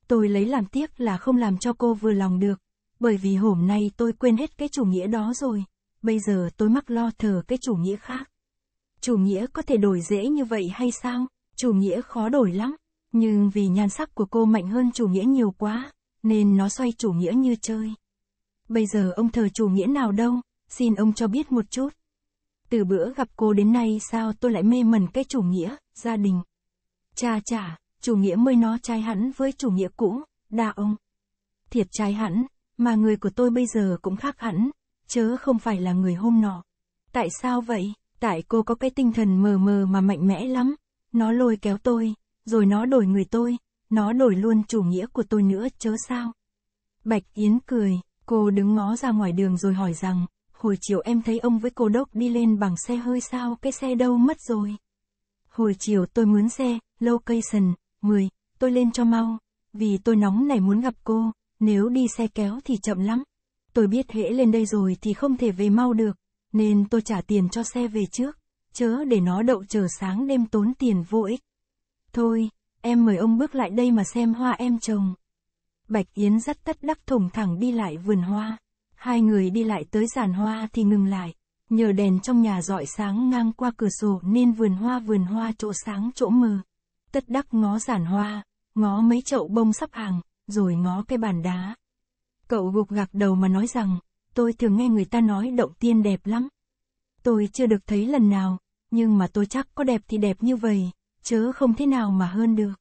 Tôi lấy làm tiếc là không làm cho cô vừa lòng được, bởi vì hôm nay tôi quên hết cái chủ nghĩa đó rồi, bây giờ tôi mắc lo thờ cái chủ nghĩa khác. Chủ nghĩa có thể đổi dễ như vậy hay sao? Chủ nghĩa khó đổi lắm, nhưng vì nhan sắc của cô mạnh hơn chủ nghĩa nhiều quá, nên nó xoay chủ nghĩa như chơi. Bây giờ ông thờ chủ nghĩa nào đâu, xin ông cho biết một chút. Từ bữa gặp cô đến nay sao tôi lại mê mẩn cái chủ nghĩa, gia đình. Cha chả, chủ nghĩa mới nó trái hẳn với chủ nghĩa cũ, đa ông. Thiệt trái hẳn, mà người của tôi bây giờ cũng khác hẳn, chớ không phải là người hôm nọ. Tại sao vậy? Tại cô có cái tinh thần mờ mờ mà mạnh mẽ lắm. Nó lôi kéo tôi, rồi nó đổi người tôi, nó đổi luôn chủ nghĩa của tôi nữa chớ sao. Bạch Yến cười, cô đứng ngó ra ngoài đường rồi hỏi rằng, hồi chiều em thấy ông với cô đốc đi lên bằng xe hơi sao, cái xe đâu mất rồi. Hồi chiều tôi mướn xe, location, mười, tôi lên cho mau, vì tôi nóng này muốn gặp cô, nếu đi xe kéo thì chậm lắm. Tôi biết hễ lên đây rồi thì không thể về mau được, nên tôi trả tiền cho xe về trước, chớ để nó đậu chờ sáng đêm tốn tiền vô ích. Thôi, em mời ông bước lại đây mà xem hoa em trồng. Bạch Yến dắt tất đắc thủng thẳng đi lại vườn hoa. Hai người đi lại tới giàn hoa thì ngừng lại. Nhờ đèn trong nhà dọi sáng ngang qua cửa sổ nên vườn hoa vườn hoa chỗ sáng chỗ mờ. Tất đắc ngó giàn hoa, ngó mấy chậu bông sắp hàng, rồi ngó cái bàn đá. Cậu gục gạc đầu mà nói rằng, tôi thường nghe người ta nói động tiên đẹp lắm. Tôi chưa được thấy lần nào, nhưng mà tôi chắc có đẹp thì đẹp như vậy chớ không thế nào mà hơn được.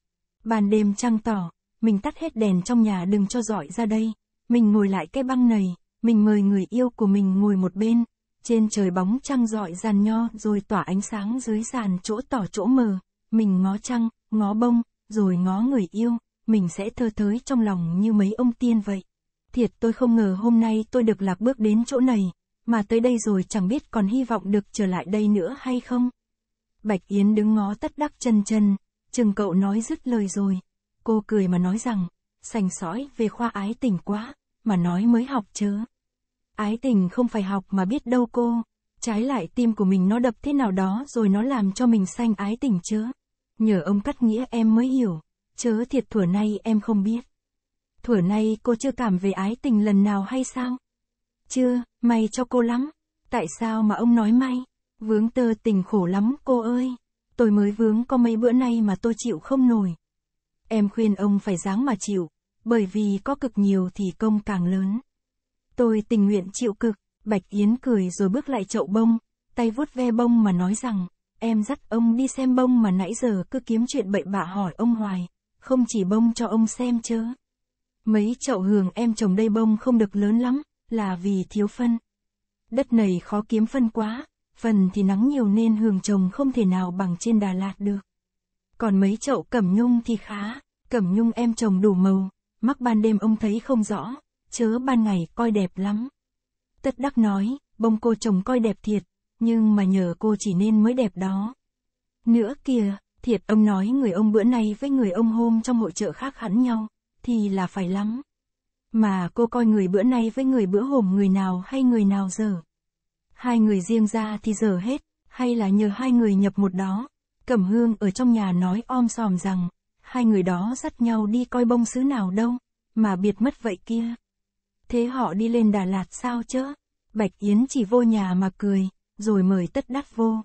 Bàn đêm trăng tỏ, mình tắt hết đèn trong nhà đừng cho dọi ra đây. Mình ngồi lại cái băng này, mình mời người yêu của mình ngồi một bên. Trên trời bóng trăng dọi giàn nho rồi tỏa ánh sáng dưới sàn chỗ tỏ chỗ mờ. Mình ngó trăng, ngó bông, rồi ngó người yêu, mình sẽ thơ thới trong lòng như mấy ông tiên vậy. Thiệt tôi không ngờ hôm nay tôi được lạc bước đến chỗ này, mà tới đây rồi chẳng biết còn hy vọng được trở lại đây nữa hay không. Bạch Yến đứng ngó tất đắc chân chân, chừng cậu nói dứt lời rồi. Cô cười mà nói rằng, sành sói về khoa ái tình quá, mà nói mới học chớ. Ái tình không phải học mà biết đâu cô, trái lại tim của mình nó đập thế nào đó rồi nó làm cho mình sanh ái tình chớ. Nhờ ông cắt nghĩa em mới hiểu, chớ thiệt thuở nay em không biết. Thuở nay cô chưa cảm về ái tình lần nào hay sao? Chưa, may cho cô lắm. Tại sao mà ông nói may? Vướng tơ tình khổ lắm cô ơi. Tôi mới vướng có mấy bữa nay mà tôi chịu không nổi. Em khuyên ông phải dáng mà chịu, bởi vì có cực nhiều thì công càng lớn. Tôi tình nguyện chịu cực, Bạch Yến cười rồi bước lại chậu bông, tay vuốt ve bông mà nói rằng, em dắt ông đi xem bông mà nãy giờ cứ kiếm chuyện bậy bạ hỏi ông hoài, không chỉ bông cho ông xem chớ. Mấy chậu hường em trồng đây bông không được lớn lắm, là vì thiếu phân. Đất này khó kiếm phân quá, phần thì nắng nhiều nên hương trồng không thể nào bằng trên Đà Lạt được. Còn mấy chậu cẩm nhung thì khá, cẩm nhung em trồng đủ màu, mắc ban đêm ông thấy không rõ, chớ ban ngày coi đẹp lắm. Tất đắc nói, bông cô trồng coi đẹp thiệt, nhưng mà nhờ cô chỉ nên mới đẹp đó. Nữa kìa, thiệt ông nói người ông bữa nay với người ông hôm trong hội chợ khác hẳn nhau, thì là phải lắm. Mà cô coi người bữa nay với người bữa hôm người nào hay người nào giờ? hai người riêng ra thì giờ hết, hay là nhờ hai người nhập một đó. Cẩm Hương ở trong nhà nói om sòm rằng, hai người đó dắt nhau đi coi bông sứ nào đâu, mà biệt mất vậy kia. Thế họ đi lên Đà Lạt sao chớ? Bạch Yến chỉ vô nhà mà cười, rồi mời tất đắt vô.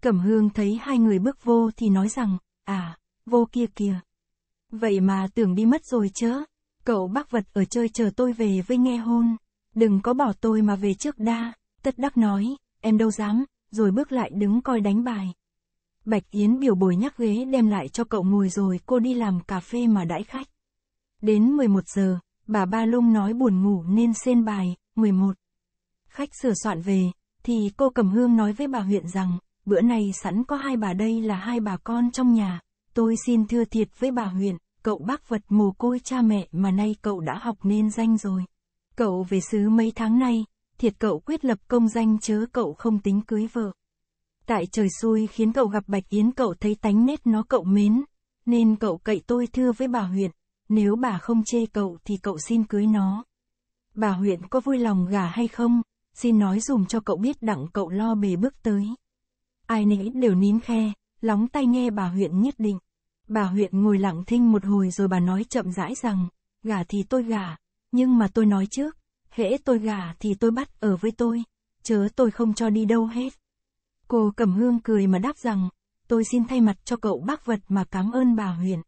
Cẩm Hương thấy hai người bước vô thì nói rằng, à, vô kia kìa. Vậy mà tưởng đi mất rồi chớ. Cậu bác vật ở chơi chờ tôi về với nghe hôn. Đừng có bỏ tôi mà về trước đa tất đắc nói, em đâu dám, rồi bước lại đứng coi đánh bài. Bạch Yến biểu bồi nhắc ghế đem lại cho cậu ngồi rồi cô đi làm cà phê mà đãi khách. Đến 11 giờ, bà Ba Lung nói buồn ngủ nên xên bài, 11. Khách sửa soạn về, thì cô cầm Hương nói với bà huyện rằng, bữa nay sẵn có hai bà đây là hai bà con trong nhà, tôi xin thưa thiệt với bà huyện, cậu bác vật mồ côi cha mẹ mà nay cậu đã học nên danh rồi. Cậu về xứ mấy tháng nay, thiệt cậu quyết lập công danh chớ cậu không tính cưới vợ. Tại trời xui khiến cậu gặp Bạch Yến cậu thấy tánh nết nó cậu mến, nên cậu cậy tôi thưa với bà huyện, nếu bà không chê cậu thì cậu xin cưới nó. Bà huyện có vui lòng gả hay không, xin nói dùm cho cậu biết đặng cậu lo bề bước tới. Ai nấy đều nín khe, lóng tay nghe bà huyện nhất định. Bà huyện ngồi lặng thinh một hồi rồi bà nói chậm rãi rằng, gả thì tôi gả, nhưng mà tôi nói trước, hễ tôi gả thì tôi bắt ở với tôi, chớ tôi không cho đi đâu hết. Cô Cẩm Hương cười mà đáp rằng, tôi xin thay mặt cho cậu bác vật mà cảm ơn bà huyện.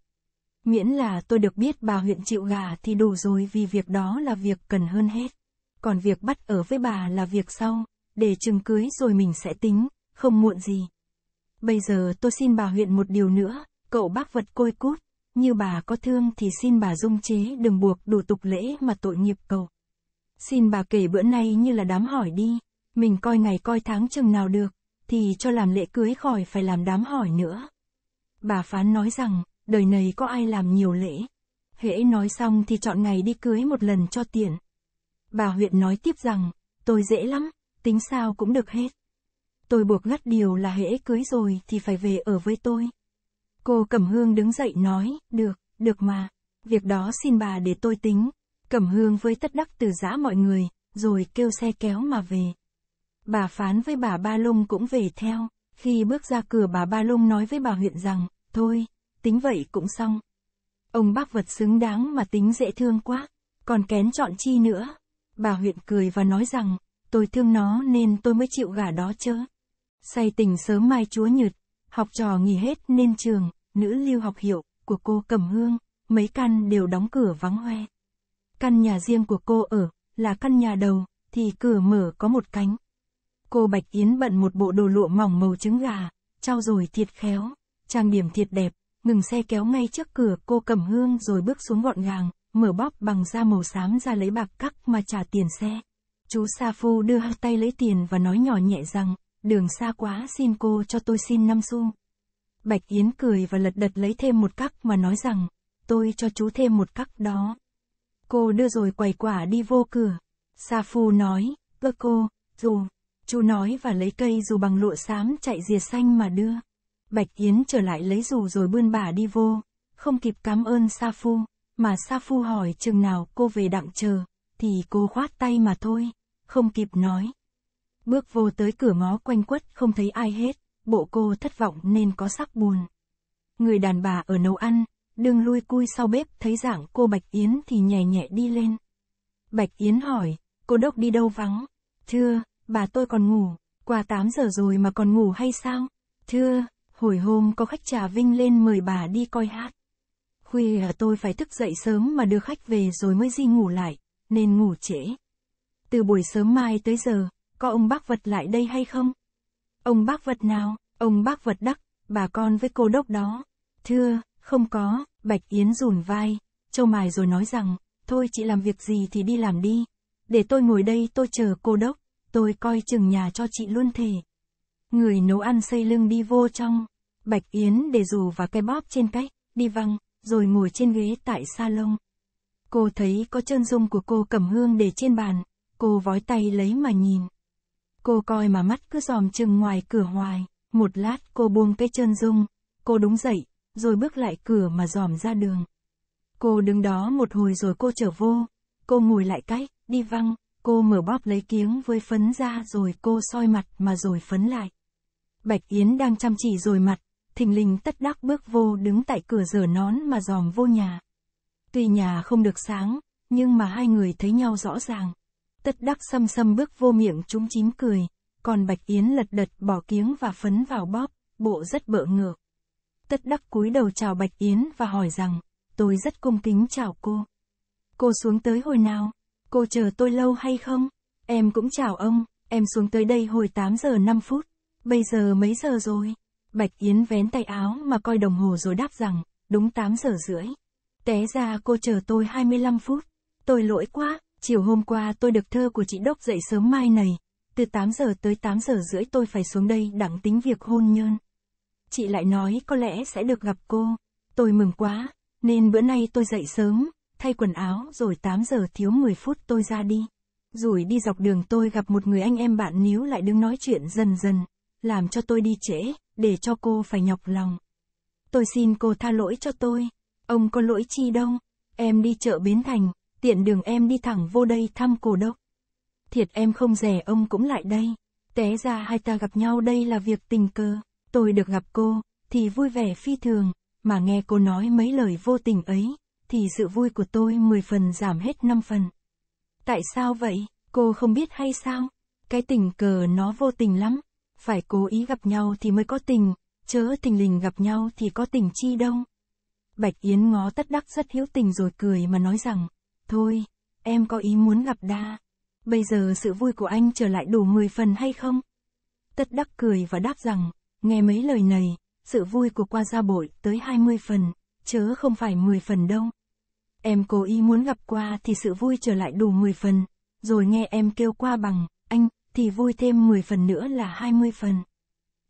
Miễn là tôi được biết bà huyện chịu gả thì đủ rồi vì việc đó là việc cần hơn hết. Còn việc bắt ở với bà là việc sau, để chừng cưới rồi mình sẽ tính, không muộn gì. Bây giờ tôi xin bà huyện một điều nữa, cậu bác vật côi cút, như bà có thương thì xin bà dung chế đừng buộc đủ tục lễ mà tội nghiệp cậu. Xin bà kể bữa nay như là đám hỏi đi, mình coi ngày coi tháng chừng nào được, thì cho làm lễ cưới khỏi phải làm đám hỏi nữa. Bà phán nói rằng, đời này có ai làm nhiều lễ. Hễ nói xong thì chọn ngày đi cưới một lần cho tiện. Bà huyện nói tiếp rằng, tôi dễ lắm, tính sao cũng được hết. Tôi buộc gắt điều là hễ cưới rồi thì phải về ở với tôi. Cô Cẩm Hương đứng dậy nói, được, được mà, việc đó xin bà để tôi tính, Cẩm hương với tất đắc từ giã mọi người, rồi kêu xe kéo mà về. Bà phán với bà Ba Lung cũng về theo, khi bước ra cửa bà Ba Lung nói với bà huyện rằng, thôi, tính vậy cũng xong. Ông bác vật xứng đáng mà tính dễ thương quá, còn kén chọn chi nữa. Bà huyện cười và nói rằng, tôi thương nó nên tôi mới chịu gả đó chớ. Say tình sớm mai chúa nhật, học trò nghỉ hết nên trường, nữ lưu học hiệu, của cô Cẩm Hương, mấy căn đều đóng cửa vắng hoe. Căn nhà riêng của cô ở, là căn nhà đầu, thì cửa mở có một cánh. Cô Bạch Yến bận một bộ đồ lụa mỏng màu trứng gà, trao rồi thiệt khéo, trang điểm thiệt đẹp, ngừng xe kéo ngay trước cửa cô cầm hương rồi bước xuống gọn gàng, mở bóp bằng da màu xám ra lấy bạc cắt mà trả tiền xe. Chú Sa Phu đưa hai tay lấy tiền và nói nhỏ nhẹ rằng, đường xa quá xin cô cho tôi xin năm xu. Bạch Yến cười và lật đật lấy thêm một cắc mà nói rằng, tôi cho chú thêm một cắc đó cô đưa rồi quầy quả đi vô cửa. Sa Phu nói, ơ cô, dù, chú nói và lấy cây dù bằng lụa xám chạy rìa xanh mà đưa. Bạch Yến trở lại lấy dù rồi bươn bà đi vô, không kịp cảm ơn Sa Phu, mà Sa Phu hỏi chừng nào cô về đặng chờ, thì cô khoát tay mà thôi, không kịp nói. Bước vô tới cửa ngó quanh quất không thấy ai hết, bộ cô thất vọng nên có sắc buồn. Người đàn bà ở nấu ăn, đừng lui cui sau bếp, thấy dạng cô Bạch Yến thì nhè nhẹ đi lên. Bạch Yến hỏi, cô đốc đi đâu vắng? Thưa, bà tôi còn ngủ, qua 8 giờ rồi mà còn ngủ hay sao? Thưa, hồi hôm có khách trà vinh lên mời bà đi coi hát. Khuya tôi phải thức dậy sớm mà đưa khách về rồi mới di ngủ lại, nên ngủ trễ. Từ buổi sớm mai tới giờ, có ông bác vật lại đây hay không? Ông bác vật nào? Ông bác vật đắc, bà con với cô đốc đó. Thưa, không có, Bạch Yến rùn vai, châu mài rồi nói rằng, thôi chị làm việc gì thì đi làm đi. Để tôi ngồi đây tôi chờ cô đốc, tôi coi chừng nhà cho chị luôn thể. Người nấu ăn xây lưng đi vô trong, Bạch Yến để dù và cái bóp trên cách, đi văng, rồi ngồi trên ghế tại salon. Cô thấy có chân dung của cô cầm hương để trên bàn, cô vói tay lấy mà nhìn. Cô coi mà mắt cứ dòm chừng ngoài cửa hoài, một lát cô buông cái chân dung, cô đúng dậy, rồi bước lại cửa mà dòm ra đường. Cô đứng đó một hồi rồi cô trở vô. Cô ngồi lại cách, đi văng, cô mở bóp lấy kiếng với phấn ra rồi cô soi mặt mà rồi phấn lại. Bạch Yến đang chăm chỉ rồi mặt, thình lình tất đắc bước vô đứng tại cửa giở nón mà dòm vô nhà. Tuy nhà không được sáng, nhưng mà hai người thấy nhau rõ ràng. Tất đắc xâm xâm bước vô miệng chúng chím cười, còn Bạch Yến lật đật bỏ kiếng và phấn vào bóp, bộ rất bợ ngược tất đắc cúi đầu chào Bạch Yến và hỏi rằng, tôi rất cung kính chào cô. Cô xuống tới hồi nào? Cô chờ tôi lâu hay không? Em cũng chào ông, em xuống tới đây hồi 8 giờ 5 phút. Bây giờ mấy giờ rồi? Bạch Yến vén tay áo mà coi đồng hồ rồi đáp rằng, đúng 8 giờ rưỡi. Té ra cô chờ tôi 25 phút. Tôi lỗi quá, chiều hôm qua tôi được thơ của chị Đốc dậy sớm mai này. Từ 8 giờ tới 8 giờ rưỡi tôi phải xuống đây đặng tính việc hôn nhân chị lại nói có lẽ sẽ được gặp cô. Tôi mừng quá, nên bữa nay tôi dậy sớm, thay quần áo rồi 8 giờ thiếu 10 phút tôi ra đi. Rồi đi dọc đường tôi gặp một người anh em bạn níu lại đứng nói chuyện dần dần, làm cho tôi đi trễ, để cho cô phải nhọc lòng. Tôi xin cô tha lỗi cho tôi, ông có lỗi chi đâu, em đi chợ Bến Thành, tiện đường em đi thẳng vô đây thăm cổ đốc. Thiệt em không rẻ ông cũng lại đây, té ra hai ta gặp nhau đây là việc tình cờ tôi được gặp cô, thì vui vẻ phi thường, mà nghe cô nói mấy lời vô tình ấy, thì sự vui của tôi 10 phần giảm hết 5 phần. Tại sao vậy, cô không biết hay sao? Cái tình cờ nó vô tình lắm, phải cố ý gặp nhau thì mới có tình, chớ tình lình gặp nhau thì có tình chi đông. Bạch Yến ngó tất đắc rất hiếu tình rồi cười mà nói rằng, thôi, em có ý muốn gặp đa. Bây giờ sự vui của anh trở lại đủ 10 phần hay không? Tất đắc cười và đáp rằng, Nghe mấy lời này, sự vui của qua gia bội tới 20 phần, chớ không phải 10 phần đâu. Em cố ý muốn gặp qua thì sự vui trở lại đủ 10 phần, rồi nghe em kêu qua bằng, anh, thì vui thêm 10 phần nữa là 20 phần.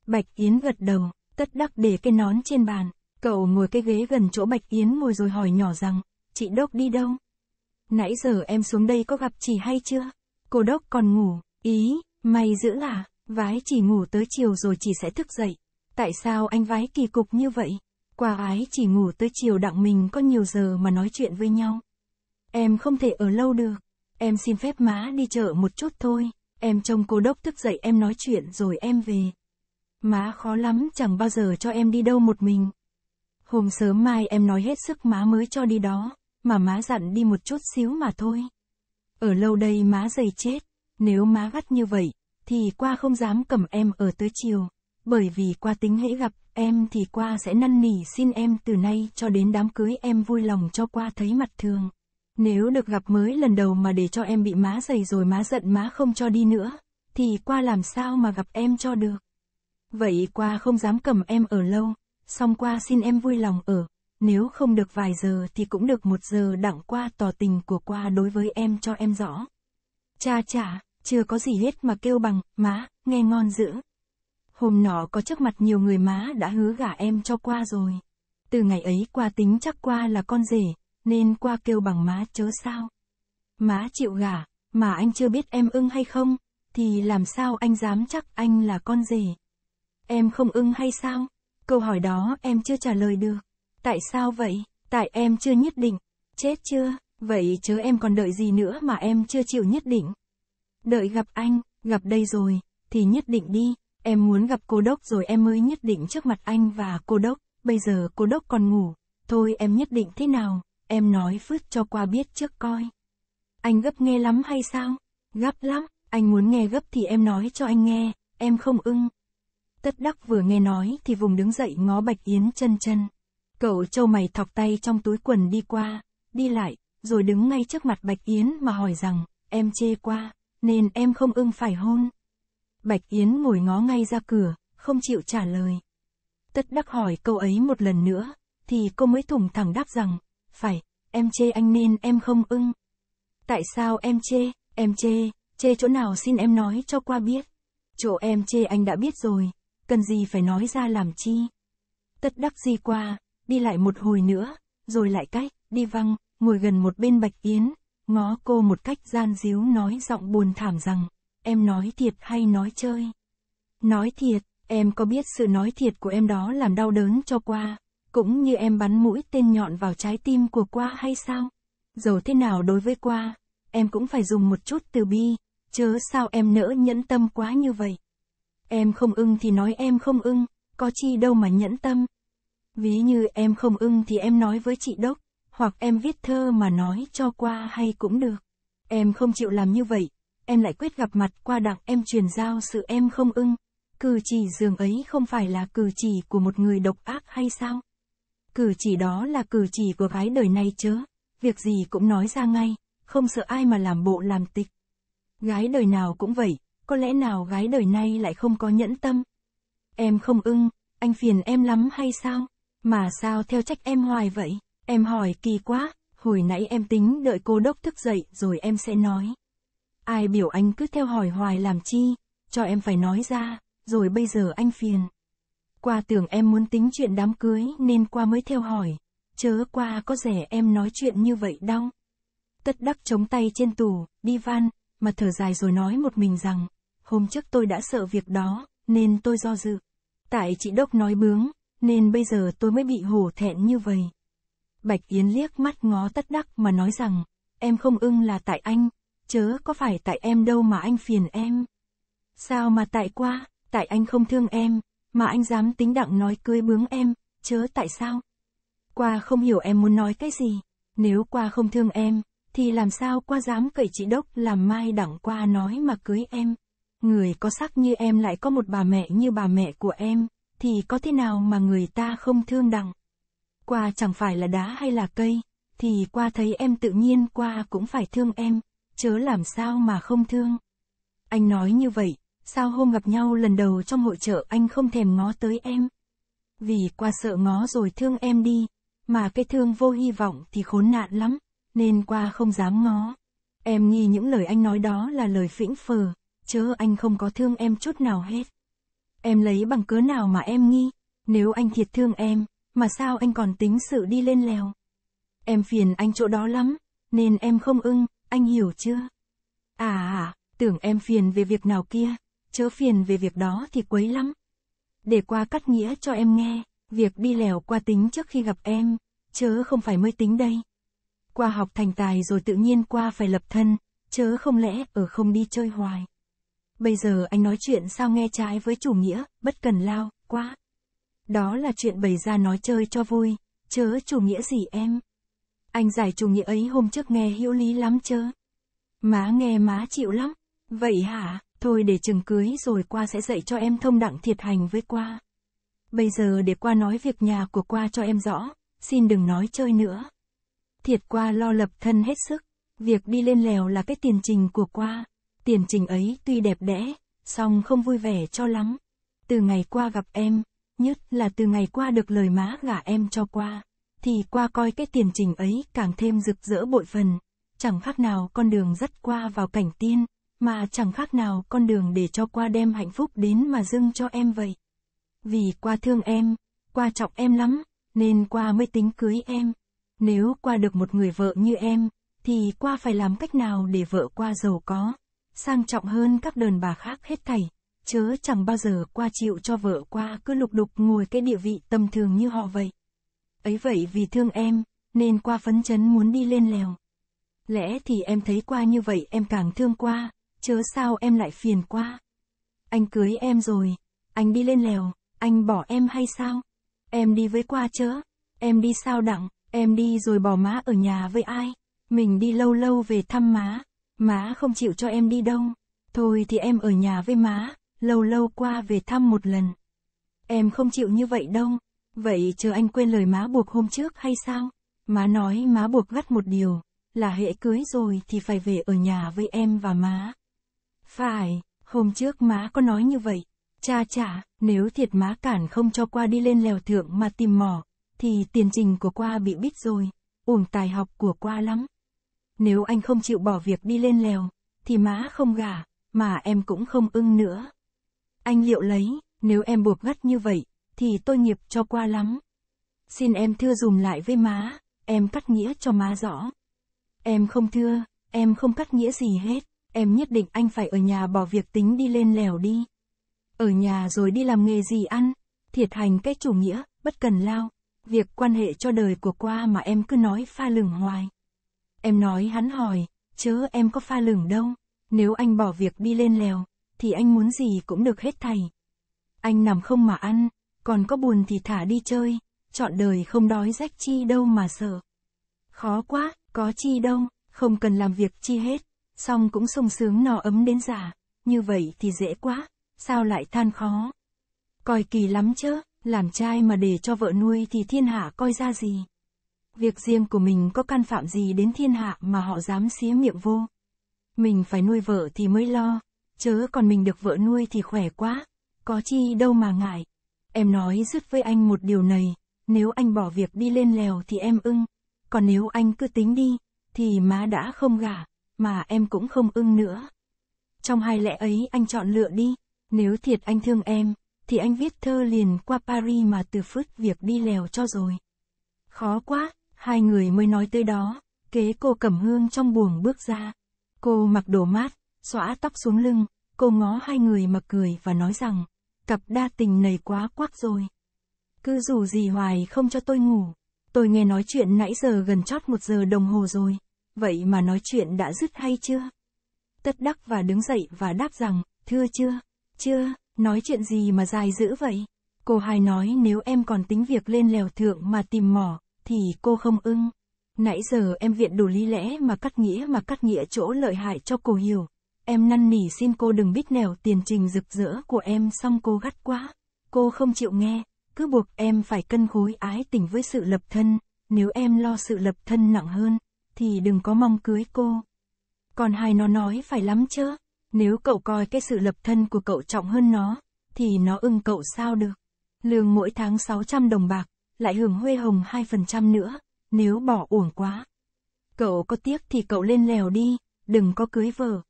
Bạch Yến gật đầu, tất đắc để cái nón trên bàn, cậu ngồi cái ghế gần chỗ Bạch Yến ngồi rồi hỏi nhỏ rằng, chị Đốc đi đâu? Nãy giờ em xuống đây có gặp chị hay chưa? Cô Đốc còn ngủ, ý, mày giữ là. Vái chỉ ngủ tới chiều rồi chỉ sẽ thức dậy. Tại sao anh vái kỳ cục như vậy? Qua ái chỉ ngủ tới chiều đặng mình có nhiều giờ mà nói chuyện với nhau. Em không thể ở lâu được. Em xin phép má đi chợ một chút thôi. Em trông cô đốc thức dậy em nói chuyện rồi em về. Má khó lắm chẳng bao giờ cho em đi đâu một mình. Hôm sớm mai em nói hết sức má mới cho đi đó, mà má dặn đi một chút xíu mà thôi. Ở lâu đây má dày chết, nếu má gắt như vậy, thì qua không dám cầm em ở tới chiều. Bởi vì qua tính hễ gặp em thì qua sẽ năn nỉ xin em từ nay cho đến đám cưới em vui lòng cho qua thấy mặt thường. Nếu được gặp mới lần đầu mà để cho em bị má dày rồi má giận má không cho đi nữa, thì qua làm sao mà gặp em cho được. Vậy qua không dám cầm em ở lâu, xong qua xin em vui lòng ở, nếu không được vài giờ thì cũng được một giờ đặng qua tỏ tình của qua đối với em cho em rõ. Cha chả chưa có gì hết mà kêu bằng, má, nghe ngon dữ. Hôm nọ có trước mặt nhiều người má đã hứa gả em cho qua rồi. Từ ngày ấy qua tính chắc qua là con rể, nên qua kêu bằng má chớ sao. Má chịu gả, mà anh chưa biết em ưng hay không, thì làm sao anh dám chắc anh là con rể. Em không ưng hay sao? Câu hỏi đó em chưa trả lời được. Tại sao vậy? Tại em chưa nhất định. Chết chưa? Vậy chớ em còn đợi gì nữa mà em chưa chịu nhất định. Đợi gặp anh, gặp đây rồi, thì nhất định đi, em muốn gặp cô đốc rồi em mới nhất định trước mặt anh và cô đốc, bây giờ cô đốc còn ngủ, thôi em nhất định thế nào, em nói phứt cho qua biết trước coi. Anh gấp nghe lắm hay sao? Gấp lắm, anh muốn nghe gấp thì em nói cho anh nghe, em không ưng. Tất đắc vừa nghe nói thì vùng đứng dậy ngó Bạch Yến chân chân. Cậu châu mày thọc tay trong túi quần đi qua, đi lại, rồi đứng ngay trước mặt Bạch Yến mà hỏi rằng, em chê qua nên em không ưng phải hôn. Bạch Yến ngồi ngó ngay ra cửa, không chịu trả lời. Tất đắc hỏi câu ấy một lần nữa, thì cô mới thủng thẳng đáp rằng, phải, em chê anh nên em không ưng. Tại sao em chê, em chê, chê chỗ nào xin em nói cho qua biết. Chỗ em chê anh đã biết rồi, cần gì phải nói ra làm chi. Tất đắc di qua, đi lại một hồi nữa, rồi lại cách, đi văng, ngồi gần một bên Bạch Yến, ngó cô một cách gian díu nói giọng buồn thảm rằng, em nói thiệt hay nói chơi? Nói thiệt, em có biết sự nói thiệt của em đó làm đau đớn cho qua, cũng như em bắn mũi tên nhọn vào trái tim của qua hay sao? Dầu thế nào đối với qua, em cũng phải dùng một chút từ bi, chớ sao em nỡ nhẫn tâm quá như vậy. Em không ưng thì nói em không ưng, có chi đâu mà nhẫn tâm. Ví như em không ưng thì em nói với chị Đốc, hoặc em viết thơ mà nói cho qua hay cũng được. Em không chịu làm như vậy, em lại quyết gặp mặt qua đặng em truyền giao sự em không ưng. Cử chỉ dường ấy không phải là cử chỉ của một người độc ác hay sao? Cử chỉ đó là cử chỉ của gái đời này chớ, việc gì cũng nói ra ngay, không sợ ai mà làm bộ làm tịch. Gái đời nào cũng vậy, có lẽ nào gái đời nay lại không có nhẫn tâm. Em không ưng, anh phiền em lắm hay sao? Mà sao theo trách em hoài vậy? Em hỏi kỳ quá, hồi nãy em tính đợi cô đốc thức dậy rồi em sẽ nói. Ai biểu anh cứ theo hỏi hoài làm chi, cho em phải nói ra, rồi bây giờ anh phiền. Qua tưởng em muốn tính chuyện đám cưới nên qua mới theo hỏi, chớ qua có rẻ em nói chuyện như vậy đâu Tất đắc chống tay trên tủ, đi van, mà thở dài rồi nói một mình rằng, hôm trước tôi đã sợ việc đó, nên tôi do dự. Tại chị Đốc nói bướng, nên bây giờ tôi mới bị hổ thẹn như vậy. Bạch Yến liếc mắt ngó tất đắc mà nói rằng, em không ưng là tại anh, chớ có phải tại em đâu mà anh phiền em. Sao mà tại qua, tại anh không thương em, mà anh dám tính đặng nói cưới bướng em, chớ tại sao? Qua không hiểu em muốn nói cái gì, nếu qua không thương em, thì làm sao qua dám cậy chị đốc làm mai đặng qua nói mà cưới em. Người có sắc như em lại có một bà mẹ như bà mẹ của em, thì có thế nào mà người ta không thương đặng qua chẳng phải là đá hay là cây, thì qua thấy em tự nhiên qua cũng phải thương em, chớ làm sao mà không thương. Anh nói như vậy, sao hôm gặp nhau lần đầu trong hội chợ anh không thèm ngó tới em? Vì qua sợ ngó rồi thương em đi, mà cái thương vô hy vọng thì khốn nạn lắm, nên qua không dám ngó. Em nghi những lời anh nói đó là lời phĩnh phờ, chớ anh không có thương em chút nào hết. Em lấy bằng cớ nào mà em nghi, nếu anh thiệt thương em, mà sao anh còn tính sự đi lên lèo. Em phiền anh chỗ đó lắm, nên em không ưng, anh hiểu chưa? À à, tưởng em phiền về việc nào kia, chớ phiền về việc đó thì quấy lắm. Để qua cắt nghĩa cho em nghe, việc đi lèo qua tính trước khi gặp em, chớ không phải mới tính đây. Qua học thành tài rồi tự nhiên qua phải lập thân, chớ không lẽ ở không đi chơi hoài. Bây giờ anh nói chuyện sao nghe trái với chủ nghĩa, bất cần lao, quá. Đó là chuyện bày ra nói chơi cho vui, chớ chủ nghĩa gì em. Anh giải chủ nghĩa ấy hôm trước nghe hữu lý lắm chớ. Má nghe má chịu lắm. Vậy hả, thôi để chừng cưới rồi qua sẽ dạy cho em thông đặng thiệt hành với qua. Bây giờ để qua nói việc nhà của qua cho em rõ, xin đừng nói chơi nữa. Thiệt qua lo lập thân hết sức, việc đi lên lèo là cái tiền trình của qua. Tiền trình ấy tuy đẹp đẽ, song không vui vẻ cho lắm. Từ ngày qua gặp em, nhất là từ ngày qua được lời má gả em cho qua, thì qua coi cái tiền trình ấy càng thêm rực rỡ bội phần, chẳng khác nào con đường dắt qua vào cảnh tiên, mà chẳng khác nào con đường để cho qua đem hạnh phúc đến mà dưng cho em vậy. Vì qua thương em, qua trọng em lắm, nên qua mới tính cưới em. Nếu qua được một người vợ như em, thì qua phải làm cách nào để vợ qua giàu có, sang trọng hơn các đàn bà khác hết thảy chớ chẳng bao giờ qua chịu cho vợ qua cứ lục đục ngồi cái địa vị tầm thường như họ vậy. Ấy vậy vì thương em, nên qua phấn chấn muốn đi lên lèo. Lẽ thì em thấy qua như vậy em càng thương qua, chớ sao em lại phiền qua. Anh cưới em rồi, anh đi lên lèo, anh bỏ em hay sao? Em đi với qua chớ, em đi sao đặng, em đi rồi bỏ má ở nhà với ai? Mình đi lâu lâu về thăm má, má không chịu cho em đi đâu. Thôi thì em ở nhà với má, lâu lâu qua về thăm một lần. Em không chịu như vậy đâu, vậy chờ anh quên lời má buộc hôm trước hay sao? Má nói má buộc gắt một điều, là hệ cưới rồi thì phải về ở nhà với em và má. Phải, hôm trước má có nói như vậy. Cha chả, nếu thiệt má cản không cho qua đi lên lèo thượng mà tìm mỏ, thì tiền trình của qua bị bít rồi, uổng tài học của qua lắm. Nếu anh không chịu bỏ việc đi lên lèo, thì má không gả, mà em cũng không ưng nữa. Anh liệu lấy, nếu em buộc gắt như vậy, thì tôi nghiệp cho qua lắm. Xin em thưa dùm lại với má, em cắt nghĩa cho má rõ. Em không thưa, em không cắt nghĩa gì hết, em nhất định anh phải ở nhà bỏ việc tính đi lên lèo đi. Ở nhà rồi đi làm nghề gì ăn, thiệt hành cái chủ nghĩa, bất cần lao. Việc quan hệ cho đời của qua mà em cứ nói pha lửng hoài. Em nói hắn hỏi, chớ em có pha lửng đâu, nếu anh bỏ việc đi lên lèo, thì anh muốn gì cũng được hết thầy. Anh nằm không mà ăn, còn có buồn thì thả đi chơi, chọn đời không đói rách chi đâu mà sợ. Khó quá, có chi đâu, không cần làm việc chi hết, xong cũng sung sướng no ấm đến già. như vậy thì dễ quá, sao lại than khó. Coi kỳ lắm chứ, làm trai mà để cho vợ nuôi thì thiên hạ coi ra gì. Việc riêng của mình có can phạm gì đến thiên hạ mà họ dám xía miệng vô. Mình phải nuôi vợ thì mới lo, chớ còn mình được vợ nuôi thì khỏe quá, có chi đâu mà ngại. Em nói dứt với anh một điều này, nếu anh bỏ việc đi lên lèo thì em ưng, còn nếu anh cứ tính đi, thì má đã không gả, mà em cũng không ưng nữa. Trong hai lẽ ấy anh chọn lựa đi, nếu thiệt anh thương em, thì anh viết thơ liền qua Paris mà từ phứt việc đi lèo cho rồi. Khó quá, hai người mới nói tới đó, kế cô cầm hương trong buồng bước ra. Cô mặc đồ mát, xõa tóc xuống lưng, cô ngó hai người mà cười và nói rằng, cặp đa tình này quá quắc rồi. Cứ dù gì hoài không cho tôi ngủ, tôi nghe nói chuyện nãy giờ gần chót một giờ đồng hồ rồi, vậy mà nói chuyện đã dứt hay chưa? Tất đắc và đứng dậy và đáp rằng, thưa chưa, chưa, nói chuyện gì mà dài dữ vậy? Cô hai nói nếu em còn tính việc lên lèo thượng mà tìm mỏ, thì cô không ưng. Nãy giờ em viện đủ lý lẽ mà cắt nghĩa mà cắt nghĩa chỗ lợi hại cho cô hiểu, Em năn nỉ xin cô đừng biết nẻo tiền trình rực rỡ của em xong cô gắt quá. Cô không chịu nghe, cứ buộc em phải cân khối ái tình với sự lập thân, nếu em lo sự lập thân nặng hơn, thì đừng có mong cưới cô. Còn hai nó nói phải lắm chứ, nếu cậu coi cái sự lập thân của cậu trọng hơn nó, thì nó ưng cậu sao được. Lương mỗi tháng 600 đồng bạc, lại hưởng huê hồng 2% nữa, nếu bỏ uổng quá. Cậu có tiếc thì cậu lên lèo đi, đừng có cưới vợ.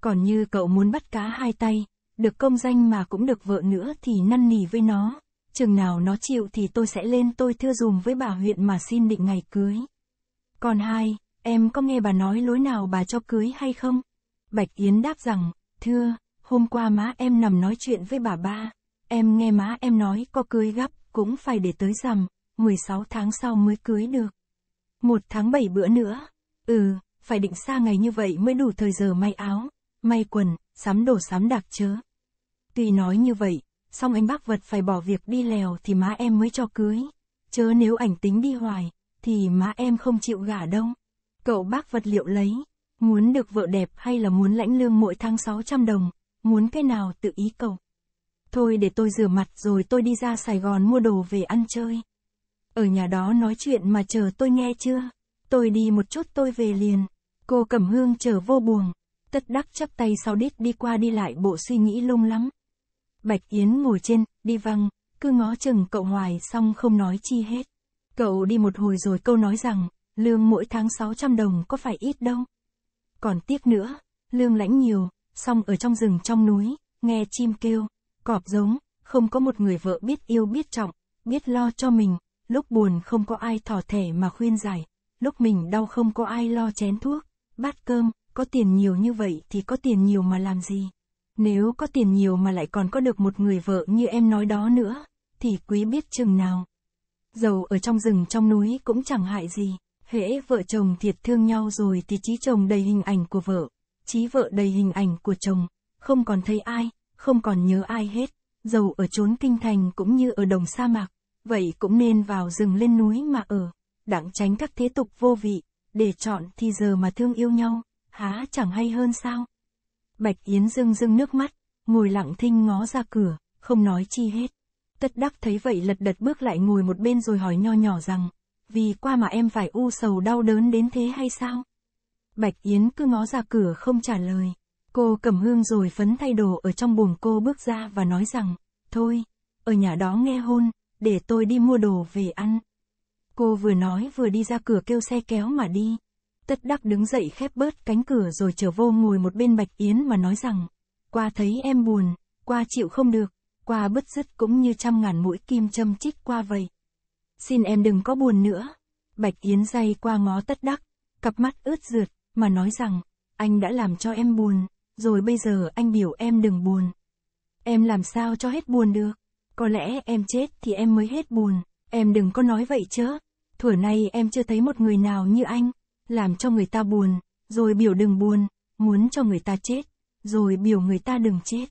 Còn như cậu muốn bắt cá hai tay, được công danh mà cũng được vợ nữa thì năn nỉ với nó. Chừng nào nó chịu thì tôi sẽ lên tôi thưa dùm với bà huyện mà xin định ngày cưới. Còn hai, em có nghe bà nói lối nào bà cho cưới hay không? Bạch Yến đáp rằng, thưa, hôm qua má em nằm nói chuyện với bà ba. Em nghe má em nói có cưới gấp, cũng phải để tới rằm, 16 tháng sau mới cưới được. Một tháng bảy bữa nữa. Ừ, phải định xa ngày như vậy mới đủ thời giờ may áo may quần, sắm đồ sắm đạc chớ. Tuy nói như vậy, song anh bác vật phải bỏ việc đi lèo thì má em mới cho cưới. Chớ nếu ảnh tính đi hoài, thì má em không chịu gả đâu. Cậu bác vật liệu lấy, muốn được vợ đẹp hay là muốn lãnh lương mỗi tháng 600 đồng, muốn cái nào tự ý cậu. Thôi để tôi rửa mặt rồi tôi đi ra Sài Gòn mua đồ về ăn chơi. Ở nhà đó nói chuyện mà chờ tôi nghe chưa? Tôi đi một chút tôi về liền. Cô Cẩm Hương chờ vô buồn tất đắc chắp tay sau đít đi qua đi lại bộ suy nghĩ lung lắm. Bạch Yến ngồi trên, đi văng, cứ ngó chừng cậu hoài xong không nói chi hết. Cậu đi một hồi rồi câu nói rằng, lương mỗi tháng 600 đồng có phải ít đâu. Còn tiếc nữa, lương lãnh nhiều, xong ở trong rừng trong núi, nghe chim kêu, cọp giống, không có một người vợ biết yêu biết trọng, biết lo cho mình, lúc buồn không có ai thỏ thẻ mà khuyên giải, lúc mình đau không có ai lo chén thuốc, bát cơm, có tiền nhiều như vậy thì có tiền nhiều mà làm gì? Nếu có tiền nhiều mà lại còn có được một người vợ như em nói đó nữa, thì quý biết chừng nào. Dầu ở trong rừng trong núi cũng chẳng hại gì, hễ vợ chồng thiệt thương nhau rồi thì trí chồng đầy hình ảnh của vợ, trí vợ đầy hình ảnh của chồng, không còn thấy ai, không còn nhớ ai hết, dầu ở chốn kinh thành cũng như ở đồng sa mạc, vậy cũng nên vào rừng lên núi mà ở, đặng tránh các thế tục vô vị, để chọn thì giờ mà thương yêu nhau há chẳng hay hơn sao? Bạch Yến Dương dưng nước mắt, ngồi lặng thinh ngó ra cửa, không nói chi hết. Tất đắc thấy vậy lật đật bước lại ngồi một bên rồi hỏi nho nhỏ rằng, vì qua mà em phải u sầu đau đớn đến thế hay sao? Bạch Yến cứ ngó ra cửa không trả lời. Cô cầm hương rồi phấn thay đồ ở trong buồng cô bước ra và nói rằng, thôi, ở nhà đó nghe hôn, để tôi đi mua đồ về ăn. Cô vừa nói vừa đi ra cửa kêu xe kéo mà đi. Tất đắc đứng dậy khép bớt cánh cửa rồi trở vô ngồi một bên Bạch Yến mà nói rằng, qua thấy em buồn, qua chịu không được, qua bứt rứt cũng như trăm ngàn mũi kim châm chích qua vậy. Xin em đừng có buồn nữa. Bạch Yến day qua ngó tất đắc, cặp mắt ướt rượt, mà nói rằng, anh đã làm cho em buồn, rồi bây giờ anh biểu em đừng buồn. Em làm sao cho hết buồn được? Có lẽ em chết thì em mới hết buồn, em đừng có nói vậy chớ. Thuở nay em chưa thấy một người nào như anh làm cho người ta buồn, rồi biểu đừng buồn, muốn cho người ta chết, rồi biểu người ta đừng chết.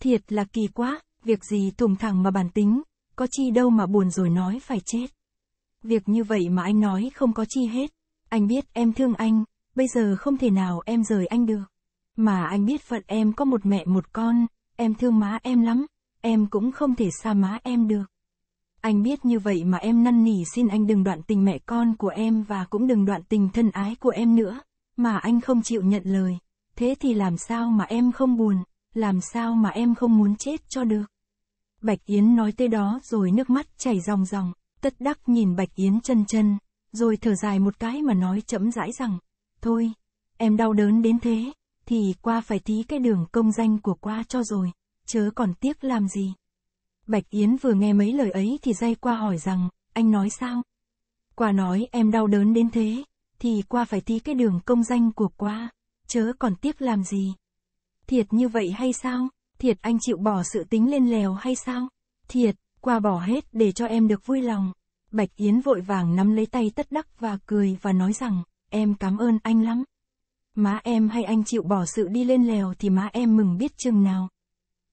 Thiệt là kỳ quá, việc gì tùng thẳng mà bản tính, có chi đâu mà buồn rồi nói phải chết. Việc như vậy mà anh nói không có chi hết, anh biết em thương anh, bây giờ không thể nào em rời anh được. Mà anh biết phận em có một mẹ một con, em thương má em lắm, em cũng không thể xa má em được. Anh biết như vậy mà em năn nỉ xin anh đừng đoạn tình mẹ con của em và cũng đừng đoạn tình thân ái của em nữa, mà anh không chịu nhận lời. Thế thì làm sao mà em không buồn, làm sao mà em không muốn chết cho được. Bạch Yến nói tới đó rồi nước mắt chảy ròng ròng, tất đắc nhìn Bạch Yến chân chân, rồi thở dài một cái mà nói chậm rãi rằng, thôi, em đau đớn đến thế, thì qua phải tí cái đường công danh của qua cho rồi, chớ còn tiếc làm gì. Bạch Yến vừa nghe mấy lời ấy thì dây qua hỏi rằng, anh nói sao? Qua nói em đau đớn đến thế, thì qua phải tí cái đường công danh của qua, chớ còn tiếc làm gì. Thiệt như vậy hay sao? Thiệt anh chịu bỏ sự tính lên lèo hay sao? Thiệt, qua bỏ hết để cho em được vui lòng. Bạch Yến vội vàng nắm lấy tay tất đắc và cười và nói rằng, em cảm ơn anh lắm. Má em hay anh chịu bỏ sự đi lên lèo thì má em mừng biết chừng nào.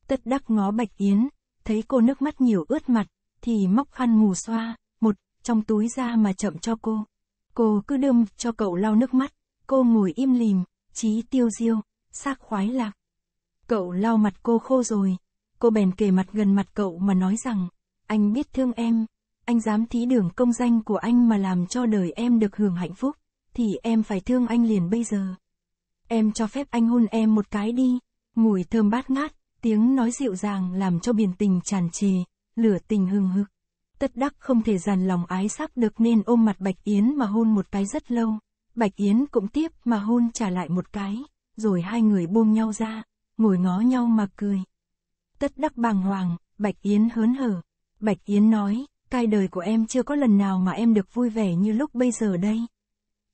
Tất đắc ngó Bạch Yến, thấy cô nước mắt nhiều ướt mặt, thì móc khăn mù xoa, một, trong túi ra mà chậm cho cô. Cô cứ đưa cho cậu lau nước mắt, cô ngồi im lìm, trí tiêu diêu, xác khoái lạc. Cậu lau mặt cô khô rồi, cô bèn kề mặt gần mặt cậu mà nói rằng, anh biết thương em, anh dám thí đường công danh của anh mà làm cho đời em được hưởng hạnh phúc, thì em phải thương anh liền bây giờ. Em cho phép anh hôn em một cái đi, mùi thơm bát ngát, Tiếng nói dịu dàng làm cho biển tình tràn trề, lửa tình hừng hực. Tất đắc không thể dàn lòng ái sắc được nên ôm mặt Bạch Yến mà hôn một cái rất lâu. Bạch Yến cũng tiếp mà hôn trả lại một cái, rồi hai người buông nhau ra, ngồi ngó nhau mà cười. Tất đắc bàng hoàng, Bạch Yến hớn hở. Bạch Yến nói, cai đời của em chưa có lần nào mà em được vui vẻ như lúc bây giờ đây.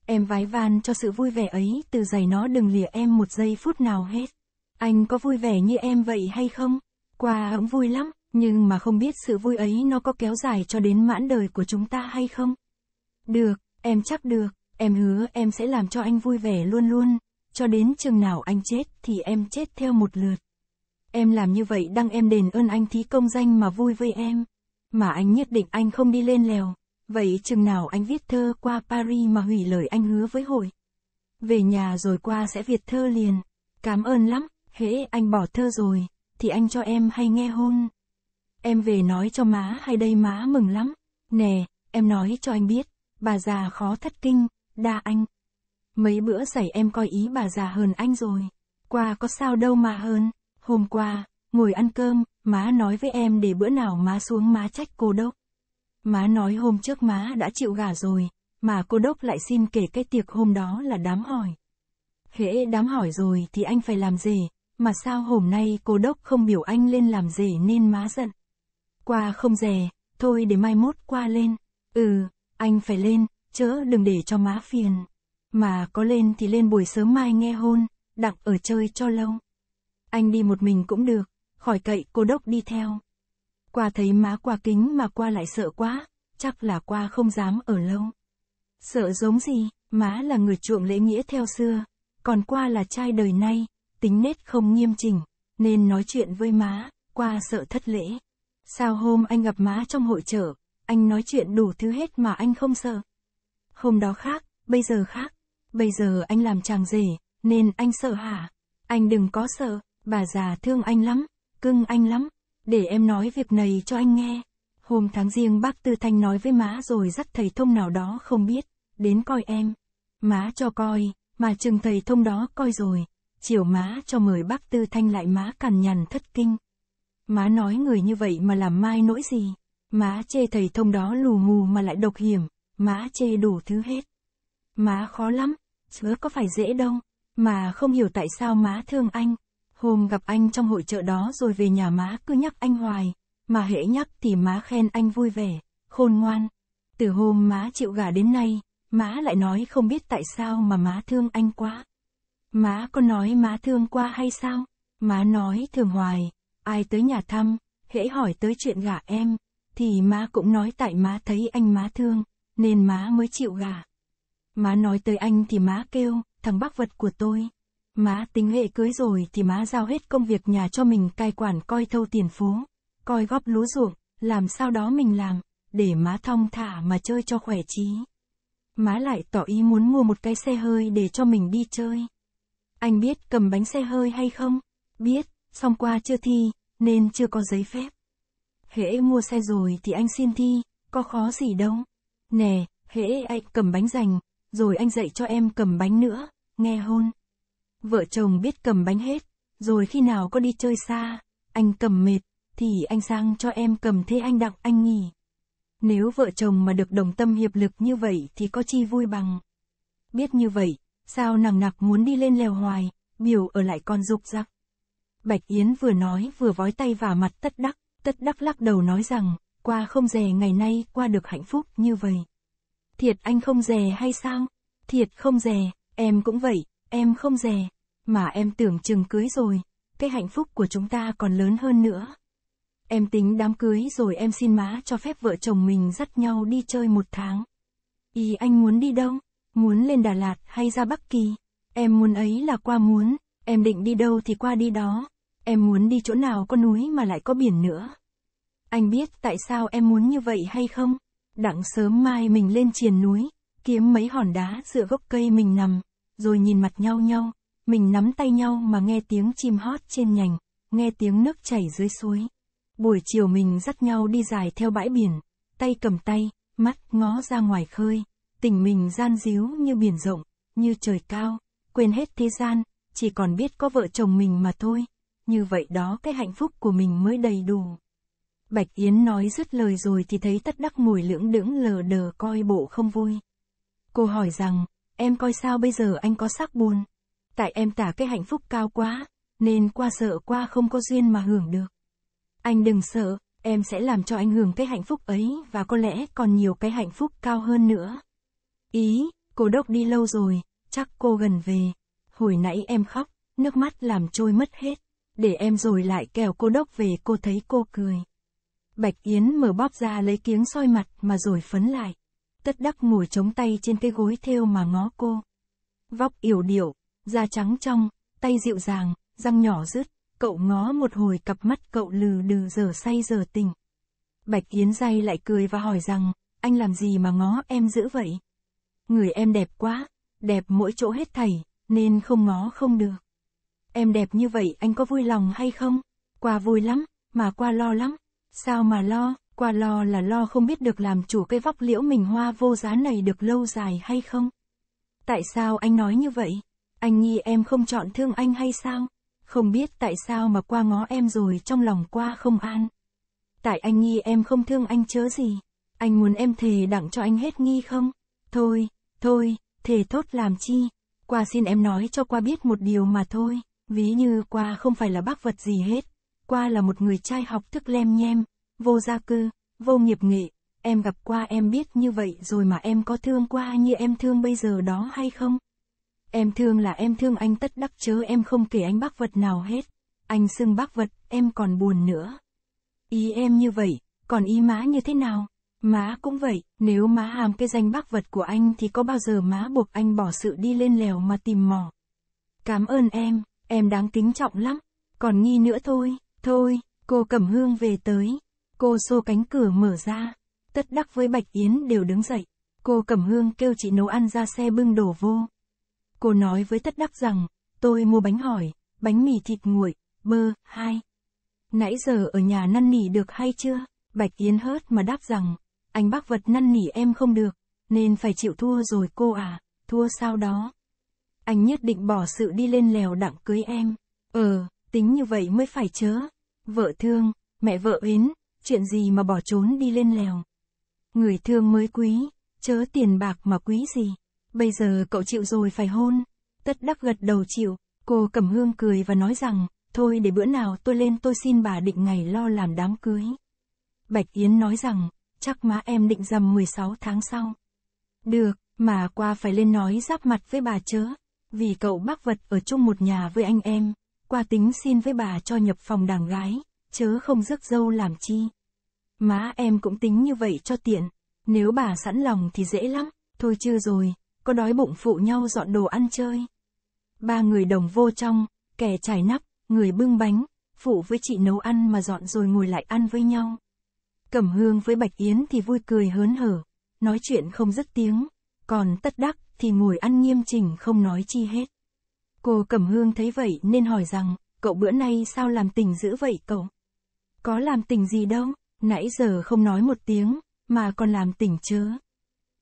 Em vái van cho sự vui vẻ ấy từ giày nó đừng lìa em một giây phút nào hết. Anh có vui vẻ như em vậy hay không? Qua ấm vui lắm, nhưng mà không biết sự vui ấy nó có kéo dài cho đến mãn đời của chúng ta hay không? Được, em chắc được, em hứa em sẽ làm cho anh vui vẻ luôn luôn, cho đến chừng nào anh chết thì em chết theo một lượt. Em làm như vậy đăng em đền ơn anh thí công danh mà vui với em. Mà anh nhất định anh không đi lên lèo, vậy chừng nào anh viết thơ qua Paris mà hủy lời anh hứa với hội. Về nhà rồi qua sẽ viết thơ liền, cảm ơn lắm. Hễ anh bỏ thơ rồi, thì anh cho em hay nghe hôn. Em về nói cho má hay đây má mừng lắm. Nè, em nói cho anh biết, bà già khó thất kinh, đa anh. Mấy bữa xảy em coi ý bà già hơn anh rồi. Qua có sao đâu mà hơn. Hôm qua, ngồi ăn cơm, má nói với em để bữa nào má xuống má trách cô đốc. Má nói hôm trước má đã chịu gả rồi, mà cô đốc lại xin kể cái tiệc hôm đó là đám hỏi. Hễ đám hỏi rồi thì anh phải làm gì, mà sao hôm nay cô đốc không biểu anh lên làm gì nên má giận. Qua không rè, thôi để mai mốt qua lên. Ừ, anh phải lên, chớ đừng để cho má phiền. Mà có lên thì lên buổi sớm mai nghe hôn, đặng ở chơi cho lâu. Anh đi một mình cũng được, khỏi cậy cô đốc đi theo. Qua thấy má qua kính mà qua lại sợ quá, chắc là qua không dám ở lâu. Sợ giống gì, má là người chuộng lễ nghĩa theo xưa, còn qua là trai đời nay, tính nết không nghiêm chỉnh, nên nói chuyện với má, qua sợ thất lễ. Sao hôm anh gặp má trong hội trợ anh nói chuyện đủ thứ hết mà anh không sợ. Hôm đó khác, bây giờ khác. Bây giờ anh làm chàng rể, nên anh sợ hả? Anh đừng có sợ, bà già thương anh lắm, cưng anh lắm. Để em nói việc này cho anh nghe. Hôm tháng riêng bác Tư Thanh nói với má rồi dắt thầy thông nào đó không biết, đến coi em. Má cho coi, mà chừng thầy thông đó coi rồi, chiều má cho mời bác Tư Thanh lại má cằn nhằn thất kinh. Má nói người như vậy mà làm mai nỗi gì, má chê thầy thông đó lù mù mà lại độc hiểm, má chê đủ thứ hết. Má khó lắm, chứa có phải dễ đâu, mà không hiểu tại sao má thương anh. Hôm gặp anh trong hội chợ đó rồi về nhà má cứ nhắc anh hoài, mà hễ nhắc thì má khen anh vui vẻ, khôn ngoan. Từ hôm má chịu gà đến nay, má lại nói không biết tại sao mà má thương anh quá. Má có nói má thương qua hay sao? Má nói thường hoài, ai tới nhà thăm, hễ hỏi tới chuyện gả em, thì má cũng nói tại má thấy anh má thương, nên má mới chịu gả. Má nói tới anh thì má kêu, thằng bác vật của tôi. Má tính hệ cưới rồi thì má giao hết công việc nhà cho mình cai quản coi thâu tiền phú, coi góp lúa ruộng, làm sao đó mình làm, để má thong thả mà chơi cho khỏe trí. Má lại tỏ ý muốn mua một cái xe hơi để cho mình đi chơi. Anh biết cầm bánh xe hơi hay không? Biết, xong qua chưa thi, nên chưa có giấy phép. Hễ mua xe rồi thì anh xin thi, có khó gì đâu. Nè, hễ anh cầm bánh rành, rồi anh dạy cho em cầm bánh nữa, nghe hôn. Vợ chồng biết cầm bánh hết, rồi khi nào có đi chơi xa, anh cầm mệt, thì anh sang cho em cầm thế anh đặng anh nghỉ. Nếu vợ chồng mà được đồng tâm hiệp lực như vậy thì có chi vui bằng. Biết như vậy, sao nàng nặc muốn đi lên leo hoài, biểu ở lại con dục giặc. Bạch Yến vừa nói vừa vói tay vào mặt tất đắc, tất đắc lắc đầu nói rằng, qua không dè ngày nay qua được hạnh phúc như vậy. Thiệt anh không dè hay sao? Thiệt không dè, em cũng vậy, em không dè, mà em tưởng chừng cưới rồi, cái hạnh phúc của chúng ta còn lớn hơn nữa. Em tính đám cưới rồi em xin má cho phép vợ chồng mình dắt nhau đi chơi một tháng. Ý anh muốn đi đâu? muốn lên Đà Lạt hay ra Bắc Kỳ. Em muốn ấy là qua muốn, em định đi đâu thì qua đi đó. Em muốn đi chỗ nào có núi mà lại có biển nữa. Anh biết tại sao em muốn như vậy hay không? Đặng sớm mai mình lên triền núi, kiếm mấy hòn đá dựa gốc cây mình nằm, rồi nhìn mặt nhau nhau, mình nắm tay nhau mà nghe tiếng chim hót trên nhành, nghe tiếng nước chảy dưới suối. Buổi chiều mình dắt nhau đi dài theo bãi biển, tay cầm tay, mắt ngó ra ngoài khơi tình mình gian díu như biển rộng, như trời cao, quên hết thế gian, chỉ còn biết có vợ chồng mình mà thôi. Như vậy đó cái hạnh phúc của mình mới đầy đủ. Bạch Yến nói dứt lời rồi thì thấy tất đắc mùi lưỡng đững lờ đờ coi bộ không vui. Cô hỏi rằng, em coi sao bây giờ anh có sắc buồn? Tại em tả cái hạnh phúc cao quá, nên qua sợ qua không có duyên mà hưởng được. Anh đừng sợ, em sẽ làm cho anh hưởng cái hạnh phúc ấy và có lẽ còn nhiều cái hạnh phúc cao hơn nữa. Ý, cô đốc đi lâu rồi, chắc cô gần về. Hồi nãy em khóc, nước mắt làm trôi mất hết. Để em rồi lại kèo cô đốc về cô thấy cô cười. Bạch Yến mở bóp ra lấy kiếng soi mặt mà rồi phấn lại. Tất đắc ngồi chống tay trên cái gối theo mà ngó cô. Vóc yểu điệu, da trắng trong, tay dịu dàng, răng nhỏ rứt, cậu ngó một hồi cặp mắt cậu lừ đừ giờ say giờ tình. Bạch Yến dây lại cười và hỏi rằng, anh làm gì mà ngó em dữ vậy? người em đẹp quá, đẹp mỗi chỗ hết thảy, nên không ngó không được. Em đẹp như vậy anh có vui lòng hay không? Qua vui lắm, mà qua lo lắm. Sao mà lo, qua lo là lo không biết được làm chủ cây vóc liễu mình hoa vô giá này được lâu dài hay không? Tại sao anh nói như vậy? Anh nghi em không chọn thương anh hay sao? Không biết tại sao mà qua ngó em rồi trong lòng qua không an. Tại anh nghi em không thương anh chớ gì. Anh muốn em thề đặng cho anh hết nghi không? Thôi, Thôi, thề thốt làm chi, qua xin em nói cho qua biết một điều mà thôi, ví như qua không phải là bác vật gì hết, qua là một người trai học thức lem nhem, vô gia cư, vô nghiệp nghệ, em gặp qua em biết như vậy rồi mà em có thương qua như em thương bây giờ đó hay không? Em thương là em thương anh tất đắc chớ em không kể anh bác vật nào hết, anh xưng bác vật, em còn buồn nữa. Ý em như vậy, còn ý má như thế nào? má cũng vậy, nếu má hàm cái danh bác vật của anh thì có bao giờ má buộc anh bỏ sự đi lên lèo mà tìm mỏ. Cảm ơn em, em đáng kính trọng lắm. Còn nghi nữa thôi, thôi, cô cầm hương về tới. Cô xô cánh cửa mở ra. Tất đắc với Bạch Yến đều đứng dậy. Cô cầm hương kêu chị nấu ăn ra xe bưng đổ vô. Cô nói với tất đắc rằng, tôi mua bánh hỏi, bánh mì thịt nguội, bơ, hai. Nãy giờ ở nhà năn nỉ được hay chưa? Bạch Yến hớt mà đáp rằng, anh bác vật năn nỉ em không được, nên phải chịu thua rồi cô à, thua sao đó. Anh nhất định bỏ sự đi lên lèo đặng cưới em. Ờ, tính như vậy mới phải chớ. Vợ thương, mẹ vợ yến chuyện gì mà bỏ trốn đi lên lèo. Người thương mới quý, chớ tiền bạc mà quý gì. Bây giờ cậu chịu rồi phải hôn. Tất đắc gật đầu chịu, cô Cẩm Hương cười và nói rằng, thôi để bữa nào tôi lên tôi xin bà định ngày lo làm đám cưới. Bạch Yến nói rằng, chắc má em định dầm 16 tháng sau. Được, mà qua phải lên nói giáp mặt với bà chớ, vì cậu bác vật ở chung một nhà với anh em, qua tính xin với bà cho nhập phòng đảng gái, chớ không rước dâu làm chi. Má em cũng tính như vậy cho tiện, nếu bà sẵn lòng thì dễ lắm, thôi chưa rồi, có đói bụng phụ nhau dọn đồ ăn chơi. Ba người đồng vô trong, kẻ trải nắp, người bưng bánh, phụ với chị nấu ăn mà dọn rồi ngồi lại ăn với nhau. Cẩm Hương với Bạch Yến thì vui cười hớn hở, nói chuyện không dứt tiếng, còn Tất Đắc thì ngồi ăn nghiêm chỉnh không nói chi hết. Cô Cẩm Hương thấy vậy nên hỏi rằng, cậu bữa nay sao làm tình dữ vậy cậu? Có làm tình gì đâu, nãy giờ không nói một tiếng, mà còn làm tình chớ.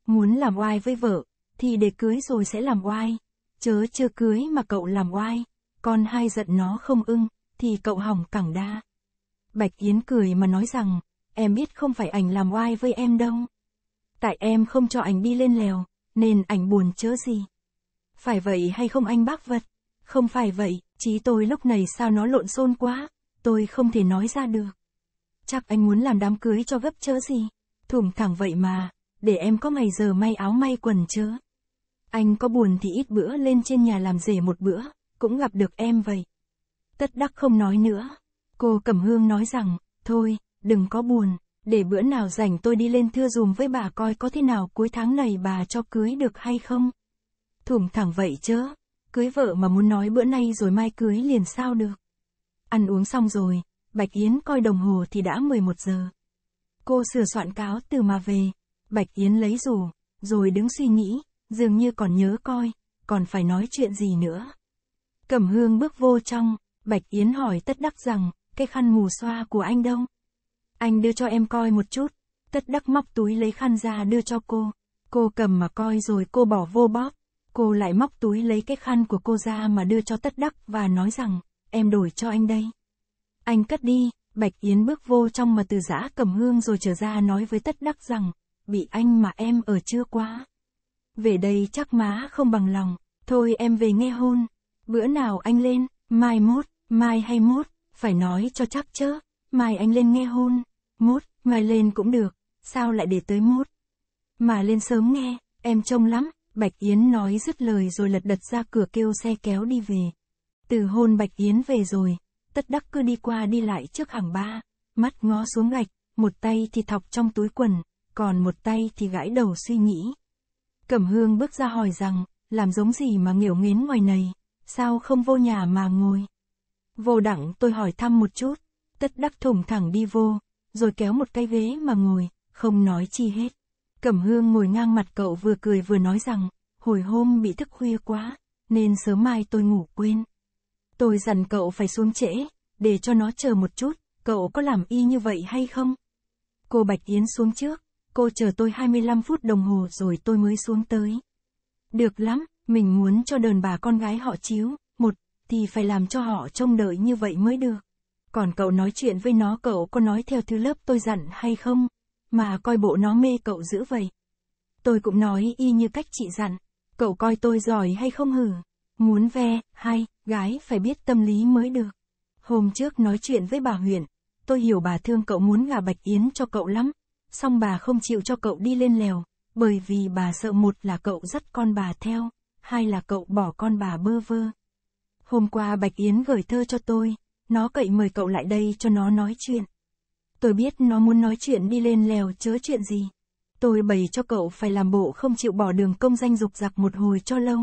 Muốn làm oai với vợ, thì để cưới rồi sẽ làm oai, chớ chưa cưới mà cậu làm oai, còn hai giận nó không ưng, thì cậu hỏng cẳng đa. Bạch Yến cười mà nói rằng, em biết không phải ảnh làm oai với em đâu. Tại em không cho ảnh đi lên lèo, nên ảnh buồn chớ gì. Phải vậy hay không anh bác vật? Không phải vậy, chí tôi lúc này sao nó lộn xôn quá, tôi không thể nói ra được. Chắc anh muốn làm đám cưới cho gấp chớ gì, thủm thẳng vậy mà, để em có ngày giờ may áo may quần chớ. Anh có buồn thì ít bữa lên trên nhà làm rể một bữa, cũng gặp được em vậy. Tất đắc không nói nữa. Cô Cẩm Hương nói rằng, thôi, đừng có buồn, để bữa nào rảnh tôi đi lên thưa dùm với bà coi có thế nào cuối tháng này bà cho cưới được hay không. thủng thẳng vậy chớ, cưới vợ mà muốn nói bữa nay rồi mai cưới liền sao được. Ăn uống xong rồi, Bạch Yến coi đồng hồ thì đã 11 giờ. Cô sửa soạn cáo từ mà về, Bạch Yến lấy rủ, rồi đứng suy nghĩ, dường như còn nhớ coi, còn phải nói chuyện gì nữa. Cẩm hương bước vô trong, Bạch Yến hỏi tất đắc rằng, cái khăn mù xoa của anh đâu? Anh đưa cho em coi một chút. Tất đắc móc túi lấy khăn ra đưa cho cô. Cô cầm mà coi rồi cô bỏ vô bóp. Cô lại móc túi lấy cái khăn của cô ra mà đưa cho tất đắc và nói rằng, em đổi cho anh đây. Anh cất đi, Bạch Yến bước vô trong mà từ giã cầm hương rồi trở ra nói với tất đắc rằng, bị anh mà em ở chưa quá. Về đây chắc má không bằng lòng, thôi em về nghe hôn. Bữa nào anh lên, mai mốt, mai hay mốt, phải nói cho chắc chớ. Mai anh lên nghe hôn, mốt, mai lên cũng được, sao lại để tới mốt. Mà lên sớm nghe, em trông lắm, Bạch Yến nói dứt lời rồi lật đật ra cửa kêu xe kéo đi về. Từ hôn Bạch Yến về rồi, tất đắc cứ đi qua đi lại trước hàng ba, mắt ngó xuống gạch, một tay thì thọc trong túi quần, còn một tay thì gãi đầu suy nghĩ. Cẩm hương bước ra hỏi rằng, làm giống gì mà nghểu nghến ngoài này, sao không vô nhà mà ngồi. Vô đẳng tôi hỏi thăm một chút, tất đắc thủng thẳng đi vô, rồi kéo một cái ghế mà ngồi, không nói chi hết. Cẩm hương ngồi ngang mặt cậu vừa cười vừa nói rằng, hồi hôm bị thức khuya quá, nên sớm mai tôi ngủ quên. Tôi dặn cậu phải xuống trễ, để cho nó chờ một chút, cậu có làm y như vậy hay không? Cô Bạch Yến xuống trước, cô chờ tôi 25 phút đồng hồ rồi tôi mới xuống tới. Được lắm, mình muốn cho đờn bà con gái họ chiếu, một, thì phải làm cho họ trông đợi như vậy mới được. Còn cậu nói chuyện với nó cậu có nói theo thứ lớp tôi dặn hay không? Mà coi bộ nó mê cậu dữ vậy. Tôi cũng nói y như cách chị dặn. Cậu coi tôi giỏi hay không hử? Muốn ve, hay, gái phải biết tâm lý mới được. Hôm trước nói chuyện với bà Huyền, tôi hiểu bà thương cậu muốn gà Bạch Yến cho cậu lắm. Xong bà không chịu cho cậu đi lên lèo, bởi vì bà sợ một là cậu dắt con bà theo, hai là cậu bỏ con bà bơ vơ. Hôm qua Bạch Yến gửi thơ cho tôi, nó cậy mời cậu lại đây cho nó nói chuyện. Tôi biết nó muốn nói chuyện đi lên lèo chớ chuyện gì. Tôi bày cho cậu phải làm bộ không chịu bỏ đường công danh dục giặc một hồi cho lâu.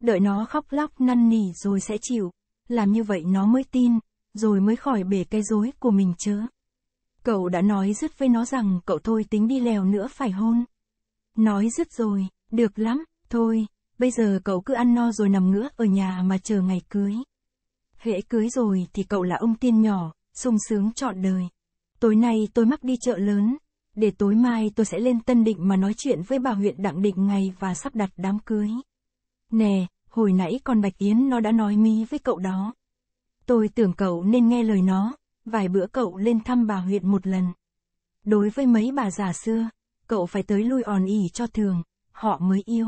Đợi nó khóc lóc năn nỉ rồi sẽ chịu. Làm như vậy nó mới tin, rồi mới khỏi bể cái dối của mình chớ. Cậu đã nói dứt với nó rằng cậu thôi tính đi lèo nữa phải hôn. Nói dứt rồi, được lắm, thôi, bây giờ cậu cứ ăn no rồi nằm ngửa ở nhà mà chờ ngày cưới hễ cưới rồi thì cậu là ông tiên nhỏ, sung sướng trọn đời. Tối nay tôi mắc đi chợ lớn, để tối mai tôi sẽ lên Tân Định mà nói chuyện với bà huyện Đặng Định ngày và sắp đặt đám cưới. Nè, hồi nãy con Bạch Yến nó đã nói mi với cậu đó. Tôi tưởng cậu nên nghe lời nó, vài bữa cậu lên thăm bà huyện một lần. Đối với mấy bà già xưa, cậu phải tới lui òn ỉ cho thường, họ mới yêu.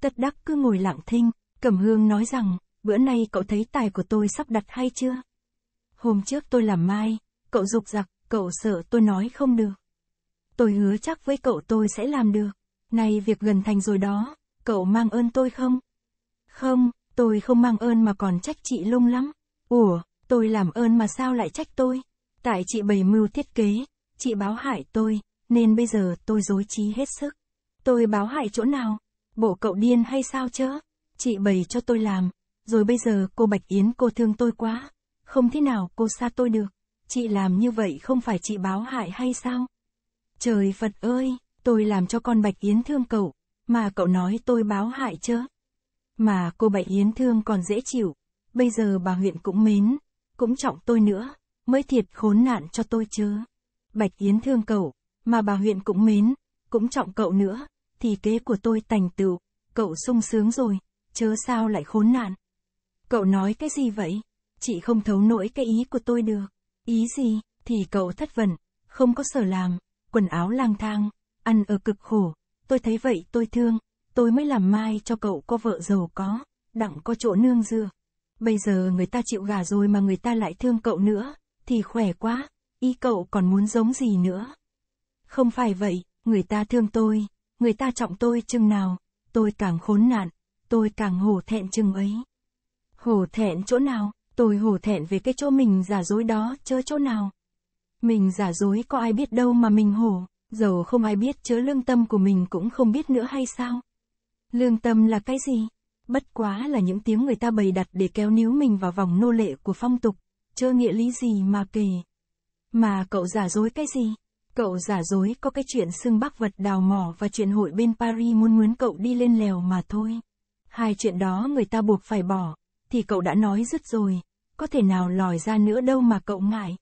Tất đắc cứ ngồi lặng thinh, cầm Hương nói rằng, bữa nay cậu thấy tài của tôi sắp đặt hay chưa? Hôm trước tôi làm mai, cậu dục giặc, cậu sợ tôi nói không được. Tôi hứa chắc với cậu tôi sẽ làm được. Nay việc gần thành rồi đó, cậu mang ơn tôi không? Không, tôi không mang ơn mà còn trách chị lung lắm. Ủa, tôi làm ơn mà sao lại trách tôi? Tại chị bày mưu thiết kế, chị báo hại tôi, nên bây giờ tôi dối trí hết sức. Tôi báo hại chỗ nào? Bộ cậu điên hay sao chớ? Chị bày cho tôi làm, rồi bây giờ cô Bạch Yến cô thương tôi quá, không thế nào cô xa tôi được, chị làm như vậy không phải chị báo hại hay sao? Trời Phật ơi, tôi làm cho con Bạch Yến thương cậu, mà cậu nói tôi báo hại chứ? Mà cô Bạch Yến thương còn dễ chịu, bây giờ bà huyện cũng mến, cũng trọng tôi nữa, mới thiệt khốn nạn cho tôi chứ. Bạch Yến thương cậu, mà bà huyện cũng mến, cũng trọng cậu nữa, thì kế của tôi thành tựu, cậu sung sướng rồi, chớ sao lại khốn nạn. Cậu nói cái gì vậy? Chị không thấu nổi cái ý của tôi được. Ý gì? Thì cậu thất vẩn, không có sở làm, quần áo lang thang, ăn ở cực khổ. Tôi thấy vậy tôi thương, tôi mới làm mai cho cậu có vợ giàu có, đặng có chỗ nương dựa. Bây giờ người ta chịu gà rồi mà người ta lại thương cậu nữa, thì khỏe quá, ý cậu còn muốn giống gì nữa. Không phải vậy, người ta thương tôi, người ta trọng tôi chừng nào, tôi càng khốn nạn, tôi càng hổ thẹn chừng ấy. Hổ thẹn chỗ nào, tôi hổ thẹn về cái chỗ mình giả dối đó, chớ chỗ nào. Mình giả dối có ai biết đâu mà mình hổ, dầu không ai biết chớ lương tâm của mình cũng không biết nữa hay sao. Lương tâm là cái gì? Bất quá là những tiếng người ta bày đặt để kéo níu mình vào vòng nô lệ của phong tục, chớ nghĩa lý gì mà kề. Mà cậu giả dối cái gì? Cậu giả dối có cái chuyện xưng bác vật đào mỏ và chuyện hội bên Paris muốn mướn cậu đi lên lèo mà thôi. Hai chuyện đó người ta buộc phải bỏ, thì cậu đã nói dứt rồi, có thể nào lòi ra nữa đâu mà cậu ngại.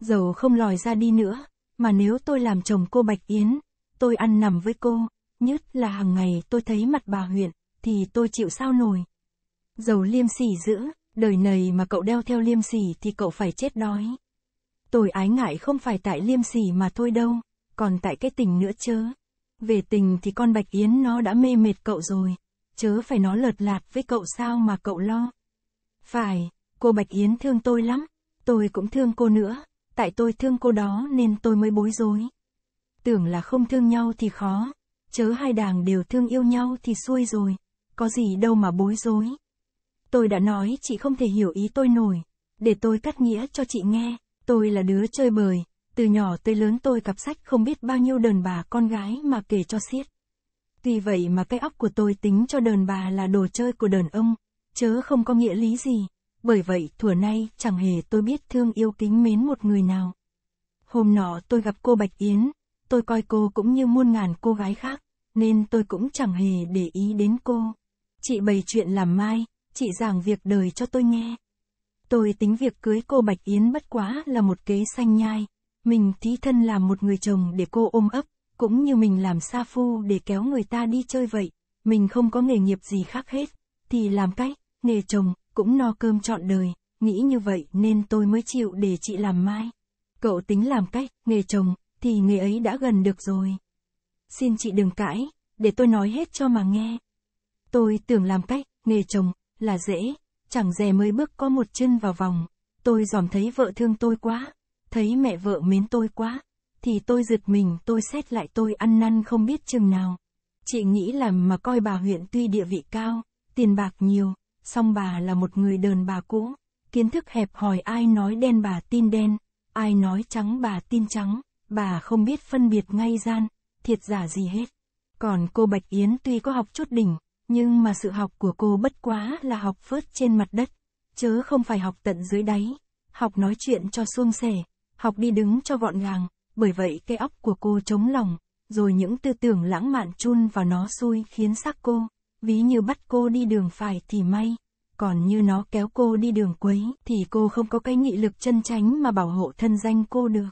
Dầu không lòi ra đi nữa, mà nếu tôi làm chồng cô Bạch Yến, tôi ăn nằm với cô, nhất là hàng ngày tôi thấy mặt bà huyện, thì tôi chịu sao nổi. Dầu liêm sỉ giữ, đời này mà cậu đeo theo liêm sỉ thì cậu phải chết đói. Tôi ái ngại không phải tại liêm sỉ mà thôi đâu, còn tại cái tình nữa chớ. Về tình thì con Bạch Yến nó đã mê mệt cậu rồi chớ phải nó lợt lạt với cậu sao mà cậu lo. Phải, cô Bạch Yến thương tôi lắm, tôi cũng thương cô nữa, tại tôi thương cô đó nên tôi mới bối rối. Tưởng là không thương nhau thì khó, chớ hai đảng đều thương yêu nhau thì xuôi rồi, có gì đâu mà bối rối. Tôi đã nói chị không thể hiểu ý tôi nổi, để tôi cắt nghĩa cho chị nghe, tôi là đứa chơi bời, từ nhỏ tới lớn tôi cặp sách không biết bao nhiêu đờn bà con gái mà kể cho xiết. Tuy vậy mà cái óc của tôi tính cho đờn bà là đồ chơi của đờn ông, chớ không có nghĩa lý gì. Bởi vậy, thuở nay, chẳng hề tôi biết thương yêu kính mến một người nào. Hôm nọ tôi gặp cô Bạch Yến, tôi coi cô cũng như muôn ngàn cô gái khác, nên tôi cũng chẳng hề để ý đến cô. Chị bày chuyện làm mai, chị giảng việc đời cho tôi nghe. Tôi tính việc cưới cô Bạch Yến bất quá là một kế xanh nhai, mình thí thân làm một người chồng để cô ôm ấp, cũng như mình làm sa phu để kéo người ta đi chơi vậy, mình không có nghề nghiệp gì khác hết, thì làm cách, nghề chồng, cũng no cơm trọn đời, nghĩ như vậy nên tôi mới chịu để chị làm mai. Cậu tính làm cách, nghề chồng, thì nghề ấy đã gần được rồi. Xin chị đừng cãi, để tôi nói hết cho mà nghe. Tôi tưởng làm cách, nghề chồng, là dễ, chẳng dè mới bước có một chân vào vòng. Tôi dòm thấy vợ thương tôi quá, thấy mẹ vợ mến tôi quá, thì tôi giật mình, tôi xét lại tôi ăn năn không biết chừng nào. Chị nghĩ là mà coi bà huyện tuy địa vị cao, tiền bạc nhiều, song bà là một người đờn bà cũ, kiến thức hẹp hỏi ai nói đen bà tin đen, ai nói trắng bà tin trắng, bà không biết phân biệt ngay gian, thiệt giả gì hết. Còn cô Bạch Yến tuy có học chút đỉnh, nhưng mà sự học của cô bất quá là học phớt trên mặt đất, chớ không phải học tận dưới đáy, học nói chuyện cho suông sẻ, học đi đứng cho gọn gàng, bởi vậy cái óc của cô chống lòng, rồi những tư tưởng lãng mạn chun vào nó xui khiến xác cô, ví như bắt cô đi đường phải thì may, còn như nó kéo cô đi đường quấy thì cô không có cái nghị lực chân tránh mà bảo hộ thân danh cô được.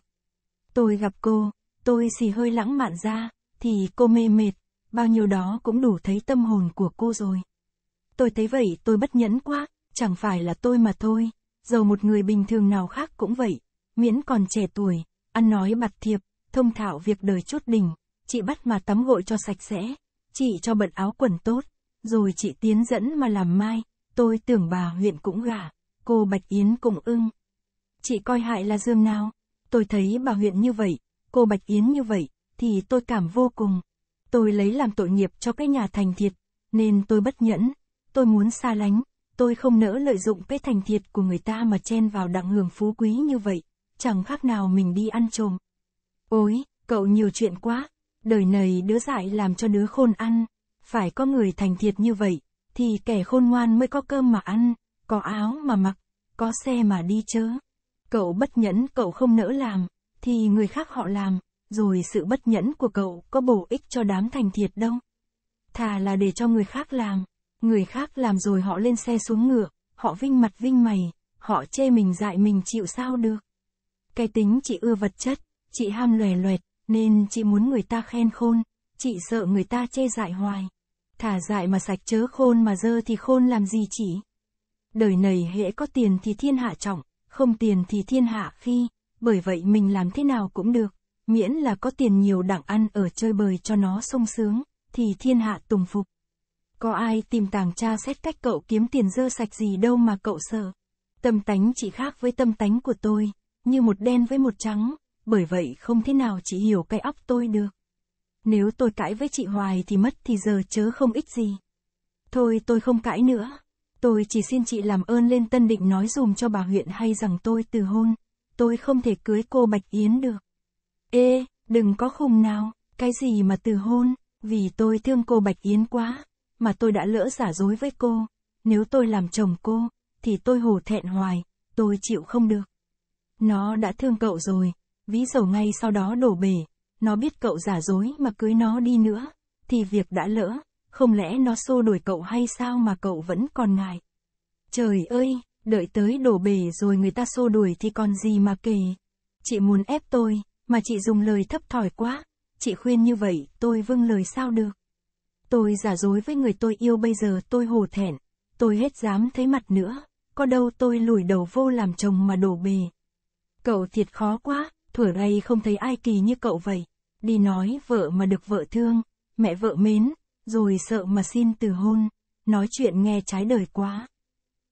Tôi gặp cô, tôi xì hơi lãng mạn ra, thì cô mê mệt, bao nhiêu đó cũng đủ thấy tâm hồn của cô rồi. Tôi thấy vậy tôi bất nhẫn quá, chẳng phải là tôi mà thôi, dầu một người bình thường nào khác cũng vậy, miễn còn trẻ tuổi, ăn nói mặt thiệp, thông thạo việc đời chút đỉnh, chị bắt mà tắm gội cho sạch sẽ, chị cho bận áo quần tốt, rồi chị tiến dẫn mà làm mai, tôi tưởng bà huyện cũng gả, cô Bạch Yến cũng ưng. Chị coi hại là dương nào, tôi thấy bà huyện như vậy, cô Bạch Yến như vậy, thì tôi cảm vô cùng. Tôi lấy làm tội nghiệp cho cái nhà thành thiệt, nên tôi bất nhẫn, tôi muốn xa lánh, tôi không nỡ lợi dụng cái thành thiệt của người ta mà chen vào đặng hưởng phú quý như vậy chẳng khác nào mình đi ăn trộm. Ôi, cậu nhiều chuyện quá, đời này đứa dại làm cho đứa khôn ăn, phải có người thành thiệt như vậy, thì kẻ khôn ngoan mới có cơm mà ăn, có áo mà mặc, có xe mà đi chớ. Cậu bất nhẫn cậu không nỡ làm, thì người khác họ làm, rồi sự bất nhẫn của cậu có bổ ích cho đám thành thiệt đâu. Thà là để cho người khác làm, người khác làm rồi họ lên xe xuống ngựa, họ vinh mặt vinh mày, họ chê mình dại mình chịu sao được. Cái tính chị ưa vật chất, chị ham lòe loẹt, nên chị muốn người ta khen khôn, chị sợ người ta chê dại hoài. Thả dại mà sạch chớ khôn mà dơ thì khôn làm gì chị. Đời này hễ có tiền thì thiên hạ trọng, không tiền thì thiên hạ phi. bởi vậy mình làm thế nào cũng được, miễn là có tiền nhiều đặng ăn ở chơi bời cho nó sung sướng, thì thiên hạ tùng phục. Có ai tìm tàng tra xét cách cậu kiếm tiền dơ sạch gì đâu mà cậu sợ. Tâm tánh chị khác với tâm tánh của tôi, như một đen với một trắng, bởi vậy không thế nào chị hiểu cái óc tôi được. Nếu tôi cãi với chị hoài thì mất thì giờ chớ không ích gì. Thôi tôi không cãi nữa. Tôi chỉ xin chị làm ơn lên Tân Định nói dùm cho bà huyện hay rằng tôi từ hôn. Tôi không thể cưới cô Bạch Yến được. Ê, đừng có khùng nào, cái gì mà từ hôn, vì tôi thương cô Bạch Yến quá, mà tôi đã lỡ giả dối với cô. Nếu tôi làm chồng cô, thì tôi hổ thẹn hoài, tôi chịu không được. Nó đã thương cậu rồi, ví dầu ngay sau đó đổ bể, nó biết cậu giả dối mà cưới nó đi nữa, thì việc đã lỡ, không lẽ nó xô đuổi cậu hay sao mà cậu vẫn còn ngại. Trời ơi, đợi tới đổ bể rồi người ta xô đuổi thì còn gì mà kể. Chị muốn ép tôi, mà chị dùng lời thấp thỏi quá, chị khuyên như vậy tôi vâng lời sao được. Tôi giả dối với người tôi yêu bây giờ tôi hổ thẹn, tôi hết dám thấy mặt nữa, có đâu tôi lùi đầu vô làm chồng mà đổ bề. Cậu thiệt khó quá, thuở đây không thấy ai kỳ như cậu vậy. Đi nói vợ mà được vợ thương, mẹ vợ mến, rồi sợ mà xin từ hôn. Nói chuyện nghe trái đời quá.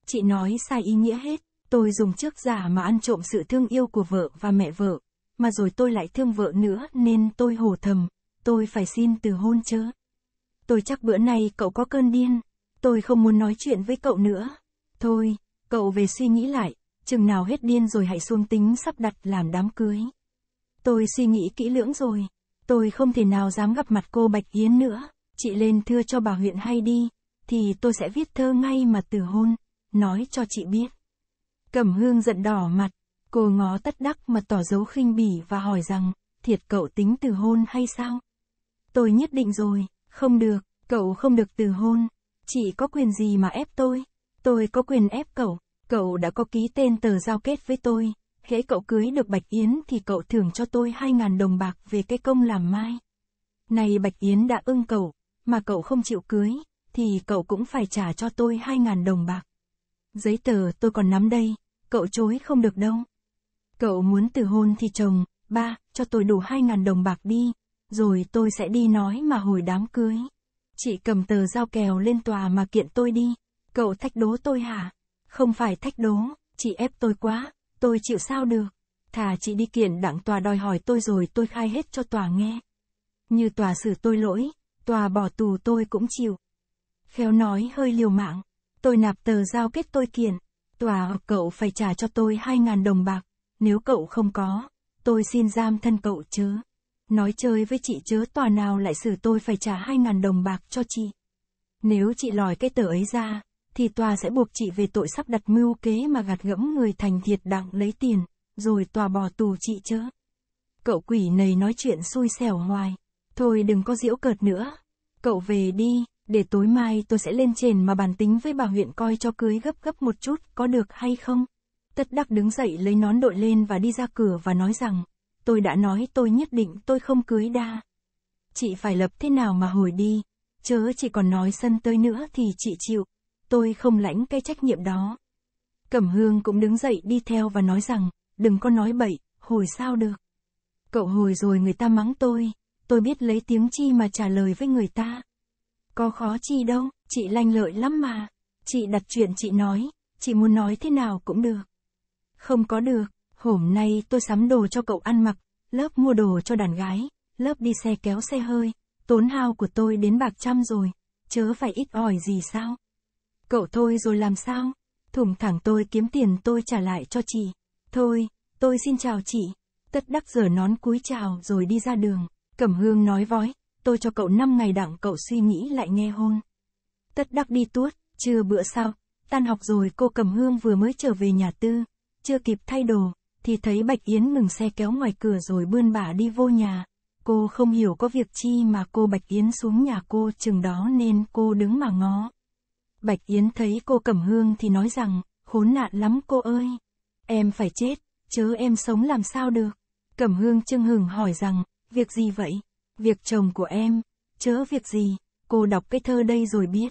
Chị nói sai ý nghĩa hết, tôi dùng trước giả mà ăn trộm sự thương yêu của vợ và mẹ vợ. Mà rồi tôi lại thương vợ nữa nên tôi hồ thầm, tôi phải xin từ hôn chứ. Tôi chắc bữa nay cậu có cơn điên, tôi không muốn nói chuyện với cậu nữa. Thôi, cậu về suy nghĩ lại, chừng nào hết điên rồi hãy xuống tính sắp đặt làm đám cưới. Tôi suy nghĩ kỹ lưỡng rồi, tôi không thể nào dám gặp mặt cô Bạch Yến nữa, chị lên thưa cho bà huyện hay đi, thì tôi sẽ viết thơ ngay mà từ hôn, nói cho chị biết. Cẩm hương giận đỏ mặt, cô ngó tất đắc mà tỏ dấu khinh bỉ và hỏi rằng, thiệt cậu tính từ hôn hay sao? Tôi nhất định rồi, không được, cậu không được từ hôn, chị có quyền gì mà ép tôi, tôi có quyền ép cậu. Cậu đã có ký tên tờ giao kết với tôi, hễ cậu cưới được Bạch Yến thì cậu thưởng cho tôi 2.000 đồng bạc về cái công làm mai. Này Bạch Yến đã ưng cậu, mà cậu không chịu cưới, thì cậu cũng phải trả cho tôi 2.000 đồng bạc. Giấy tờ tôi còn nắm đây, cậu chối không được đâu. Cậu muốn từ hôn thì chồng, ba, cho tôi đủ 2.000 đồng bạc đi, rồi tôi sẽ đi nói mà hồi đám cưới. Chị cầm tờ giao kèo lên tòa mà kiện tôi đi, cậu thách đố tôi hả? Không phải thách đố, chị ép tôi quá, tôi chịu sao được. Thà chị đi kiện đặng tòa đòi hỏi tôi rồi tôi khai hết cho tòa nghe. Như tòa xử tôi lỗi, tòa bỏ tù tôi cũng chịu. Khéo nói hơi liều mạng, tôi nạp tờ giao kết tôi kiện. Tòa cậu phải trả cho tôi 2.000 đồng bạc, nếu cậu không có, tôi xin giam thân cậu chứ. Nói chơi với chị chứ, tòa nào lại xử tôi phải trả 2.000 đồng bạc cho chị. Nếu chị lòi cái tờ ấy ra, thì tòa sẽ buộc chị về tội sắp đặt mưu kế mà gạt gẫm người thành thiệt đặng lấy tiền, rồi tòa bỏ tù chị chớ. Cậu quỷ này nói chuyện xui xẻo hoài. Thôi đừng có diễu cợt nữa. Cậu về đi, để tối mai tôi sẽ lên trên mà bàn tính với bà huyện coi cho cưới gấp gấp một chút có được hay không. Tất đắc đứng dậy lấy nón đội lên và đi ra cửa và nói rằng, tôi đã nói tôi nhất định tôi không cưới đa. Chị phải lập thế nào mà hồi đi, chớ chỉ còn nói sân tới nữa thì chị chịu tôi không lãnh cái trách nhiệm đó. Cẩm Hương cũng đứng dậy đi theo và nói rằng, đừng có nói bậy, hồi sao được. Cậu hồi rồi người ta mắng tôi, tôi biết lấy tiếng chi mà trả lời với người ta. Có khó chi đâu, chị lanh lợi lắm mà. Chị đặt chuyện chị nói, chị muốn nói thế nào cũng được. Không có được, hôm nay tôi sắm đồ cho cậu ăn mặc, lớp mua đồ cho đàn gái, lớp đi xe kéo xe hơi, tốn hao của tôi đến bạc trăm rồi, chớ phải ít ỏi gì sao. Cậu thôi rồi làm sao? Thủng thẳng tôi kiếm tiền tôi trả lại cho chị. Thôi, tôi xin chào chị. Tất đắc giở nón cúi chào rồi đi ra đường. Cẩm hương nói vói, tôi cho cậu 5 ngày đặng cậu suy nghĩ lại nghe hôn. Tất đắc đi tuốt, chưa bữa sau, tan học rồi cô Cẩm Hương vừa mới trở về nhà tư, chưa kịp thay đồ, thì thấy Bạch Yến ngừng xe kéo ngoài cửa rồi bươn bả đi vô nhà. Cô không hiểu có việc chi mà cô Bạch Yến xuống nhà cô chừng đó nên cô đứng mà ngó. Bạch Yến thấy cô cầm hương thì nói rằng, khốn nạn lắm cô ơi. Em phải chết, chớ em sống làm sao được. Cẩm hương chưng hừng hỏi rằng, việc gì vậy? Việc chồng của em, chớ việc gì, cô đọc cái thơ đây rồi biết.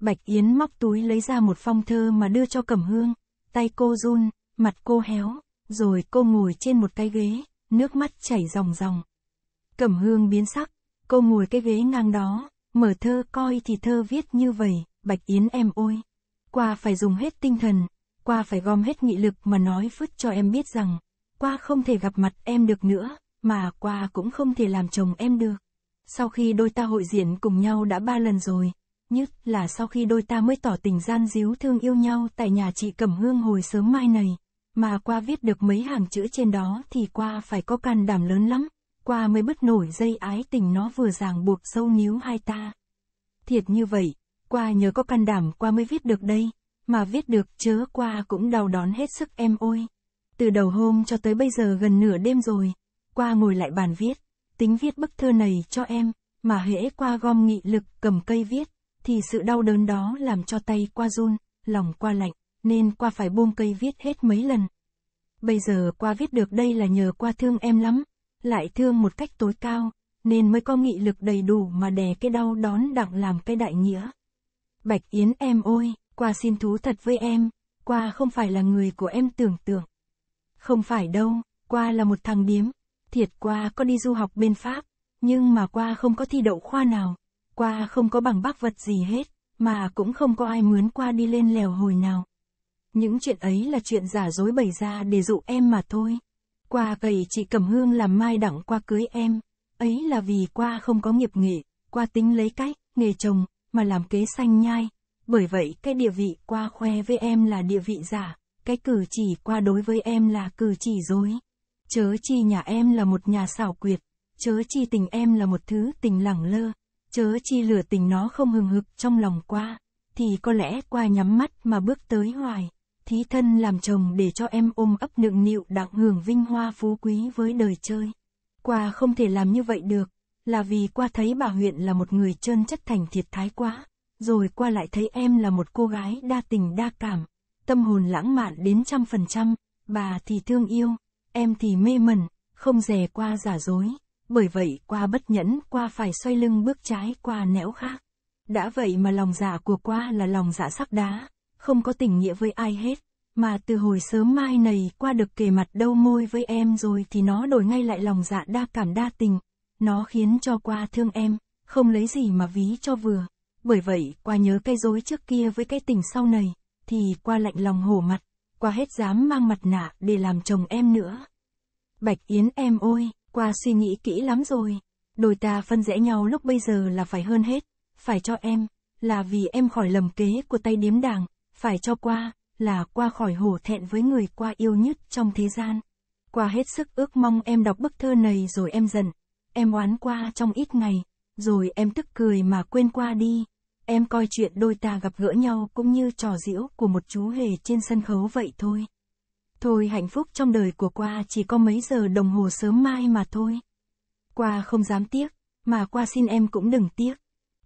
Bạch Yến móc túi lấy ra một phong thơ mà đưa cho Cẩm hương, tay cô run, mặt cô héo, rồi cô ngồi trên một cái ghế, nước mắt chảy ròng ròng. Cẩm hương biến sắc, cô ngồi cái ghế ngang đó, mở thơ coi thì thơ viết như vậy, Bạch Yến em ôi. Qua phải dùng hết tinh thần, qua phải gom hết nghị lực mà nói phứt cho em biết rằng, qua không thể gặp mặt em được nữa, mà qua cũng không thể làm chồng em được. Sau khi đôi ta hội diễn cùng nhau đã ba lần rồi, nhất là sau khi đôi ta mới tỏ tình gian díu thương yêu nhau tại nhà chị Cẩm Hương hồi sớm mai này, mà qua viết được mấy hàng chữ trên đó thì qua phải có can đảm lớn lắm, qua mới bứt nổi dây ái tình nó vừa ràng buộc sâu níu hai ta. Thiệt như vậy, qua nhờ có can đảm qua mới viết được đây, mà viết được chớ qua cũng đau đón hết sức em ôi. Từ đầu hôm cho tới bây giờ gần nửa đêm rồi, qua ngồi lại bàn viết, tính viết bức thơ này cho em, mà hễ qua gom nghị lực cầm cây viết, thì sự đau đớn đó làm cho tay qua run, lòng qua lạnh, nên qua phải buông cây viết hết mấy lần. Bây giờ qua viết được đây là nhờ qua thương em lắm, lại thương một cách tối cao, nên mới có nghị lực đầy đủ mà đè cái đau đón đặng làm cái đại nghĩa. Bạch Yến em ôi, qua xin thú thật với em, qua không phải là người của em tưởng tượng. Không phải đâu, qua là một thằng điếm. Thiệt qua có đi du học bên Pháp, nhưng mà qua không có thi đậu khoa nào, qua không có bằng bác vật gì hết, mà cũng không có ai mướn qua đi lên lèo hồi nào. Những chuyện ấy là chuyện giả dối bày ra để dụ em mà thôi. Qua gầy chị Cẩm Hương làm mai đẳng qua cưới em. Ấy là vì qua không có nghiệp nghị, qua tính lấy cách, nghề chồng, mà làm kế sanh nhai. Bởi vậy cái địa vị qua khoe với em là địa vị giả, cái cử chỉ qua đối với em là cử chỉ dối. Chớ chi nhà em là một nhà xảo quyệt, chớ chi tình em là một thứ tình lẳng lơ, chớ chi lửa tình nó không hừng hực trong lòng qua, thì có lẽ qua nhắm mắt mà bước tới hoài. Thí thân làm chồng để cho em ôm ấp nựng nịu đặng hưởng vinh hoa phú quý với đời chơi. Qua không thể làm như vậy được, là vì qua thấy bà huyện là một người trơn chất thành thiệt thái quá, rồi qua lại thấy em là một cô gái đa tình đa cảm, tâm hồn lãng mạn đến trăm phần trăm, bà thì thương yêu, em thì mê mẩn, không dè qua giả dối, bởi vậy qua bất nhẫn qua phải xoay lưng bước trái qua nẻo khác. Đã vậy mà lòng dạ của qua là lòng dạ sắc đá, không có tình nghĩa với ai hết, mà từ hồi sớm mai này qua được kề mặt đâu môi với em rồi thì nó đổi ngay lại lòng dạ đa cảm đa tình, nó khiến cho qua thương em, không lấy gì mà ví cho vừa. Bởi vậy, qua nhớ cái dối trước kia với cái tình sau này, thì qua lạnh lòng hổ mặt, qua hết dám mang mặt nạ để làm chồng em nữa. Bạch Yến em ôi, qua suy nghĩ kỹ lắm rồi. Đôi ta phân rẽ nhau lúc bây giờ là phải hơn hết, phải cho em, là vì em khỏi lầm kế của tay điếm đảng, phải cho qua, là qua khỏi hổ thẹn với người qua yêu nhất trong thế gian. Qua hết sức ước mong em đọc bức thơ này rồi em dần em oán qua trong ít ngày, rồi em tức cười mà quên qua đi. Em coi chuyện đôi ta gặp gỡ nhau cũng như trò diễu của một chú hề trên sân khấu vậy thôi. Thôi hạnh phúc trong đời của qua chỉ có mấy giờ đồng hồ sớm mai mà thôi. Qua không dám tiếc, mà qua xin em cũng đừng tiếc.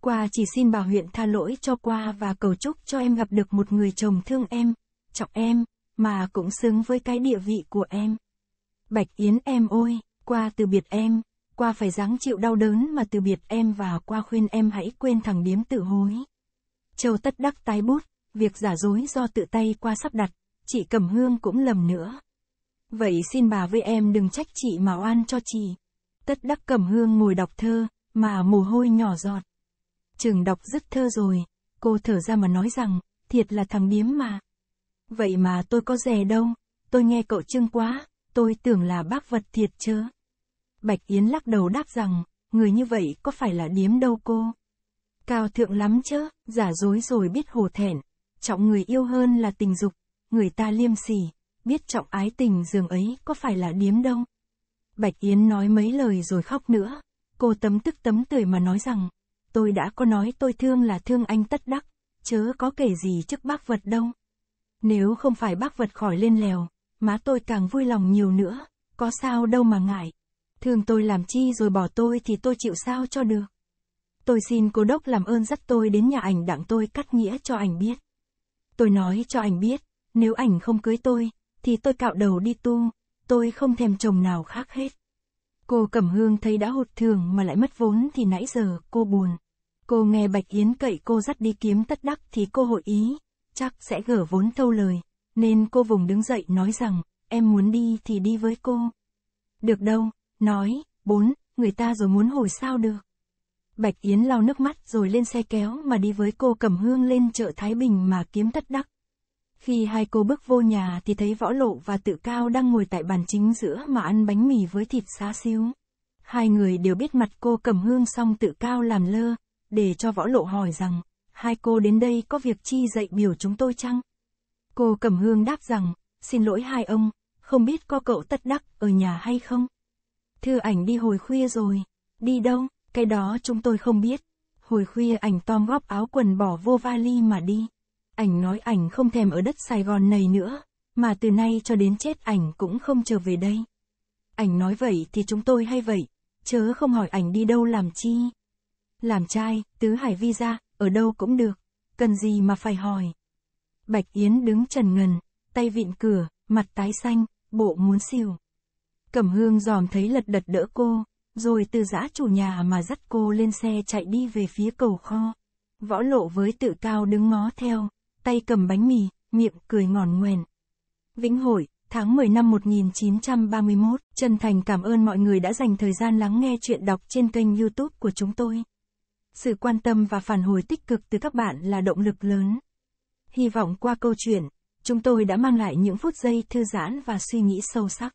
Qua chỉ xin bà huyện tha lỗi cho qua và cầu chúc cho em gặp được một người chồng thương em, trọng em, mà cũng xứng với cái địa vị của em. Bạch Yến em ôi, qua từ biệt em qua phải dáng chịu đau đớn mà từ biệt em và qua khuyên em hãy quên thằng điếm tự hối. Châu Tất Đắc tái bút, việc giả dối do tự tay qua sắp đặt, chị cầm Hương cũng lầm nữa. Vậy xin bà với em đừng trách chị mà oan cho chị. Tất Đắc cầm Hương ngồi đọc thơ, mà mồ hôi nhỏ giọt. Trường đọc dứt thơ rồi, cô thở ra mà nói rằng, thiệt là thằng điếm mà. Vậy mà tôi có rẻ đâu, tôi nghe cậu trương quá, tôi tưởng là bác vật thiệt chớ. Bạch Yến lắc đầu đáp rằng, người như vậy có phải là điếm đâu cô? Cao thượng lắm chứ, giả dối rồi biết hồ thẹn, trọng người yêu hơn là tình dục, người ta liêm sỉ, biết trọng ái tình Dường ấy có phải là điếm đâu. Bạch Yến nói mấy lời rồi khóc nữa, cô tấm tức tấm tười mà nói rằng, tôi đã có nói tôi thương là thương anh tất đắc, chớ có kể gì trước bác vật đâu. Nếu không phải bác vật khỏi lên lèo, má tôi càng vui lòng nhiều nữa, có sao đâu mà ngại. Thương tôi làm chi rồi bỏ tôi thì tôi chịu sao cho được. Tôi xin cô đốc làm ơn dắt tôi đến nhà ảnh đặng tôi cắt nghĩa cho ảnh biết. Tôi nói cho ảnh biết, nếu ảnh không cưới tôi, thì tôi cạo đầu đi tu, tôi không thèm chồng nào khác hết. Cô Cẩm Hương thấy đã hụt thường mà lại mất vốn thì nãy giờ cô buồn. Cô nghe Bạch Yến cậy cô dắt đi kiếm tất đắc thì cô hội ý, chắc sẽ gỡ vốn thâu lời, nên cô vùng đứng dậy nói rằng, em muốn đi thì đi với cô. Được đâu, nói, bốn, người ta rồi muốn hồi sao được. Bạch Yến lau nước mắt rồi lên xe kéo mà đi với cô Cẩm Hương lên chợ Thái Bình mà kiếm tất đắc. Khi hai cô bước vô nhà thì thấy Võ Lộ và Tự Cao đang ngồi tại bàn chính giữa mà ăn bánh mì với thịt xá xíu. Hai người đều biết mặt cô Cẩm Hương xong Tự Cao làm lơ, để cho Võ Lộ hỏi rằng, hai cô đến đây có việc chi dạy biểu chúng tôi chăng? Cô Cẩm Hương đáp rằng, xin lỗi hai ông, không biết có cậu tất đắc ở nhà hay không? Thư ảnh đi hồi khuya rồi. Đi đâu? Cái đó chúng tôi không biết. Hồi khuya ảnh Tom góp áo quần bỏ vô vali mà đi. Ảnh nói ảnh không thèm ở đất Sài Gòn này nữa, mà từ nay cho đến chết ảnh cũng không trở về đây. Ảnh nói vậy thì chúng tôi hay vậy, chớ không hỏi ảnh đi đâu làm chi. Làm trai, tứ hải visa, ở đâu cũng được, cần gì mà phải hỏi. Bạch Yến đứng trần ngần, tay vịn cửa, mặt tái xanh, bộ muốn xỉu. Cẩm hương giòm thấy lật đật đỡ cô, rồi từ giã chủ nhà mà dắt cô lên xe chạy đi về phía cầu kho. Võ lộ với tự cao đứng ngó theo, tay cầm bánh mì, miệng cười ngòn ngoèn. Vĩnh Hội, tháng 10 năm 1931, chân thành cảm ơn mọi người đã dành thời gian lắng nghe chuyện đọc trên kênh youtube của chúng tôi. Sự quan tâm và phản hồi tích cực từ các bạn là động lực lớn. Hy vọng qua câu chuyện, chúng tôi đã mang lại những phút giây thư giãn và suy nghĩ sâu sắc.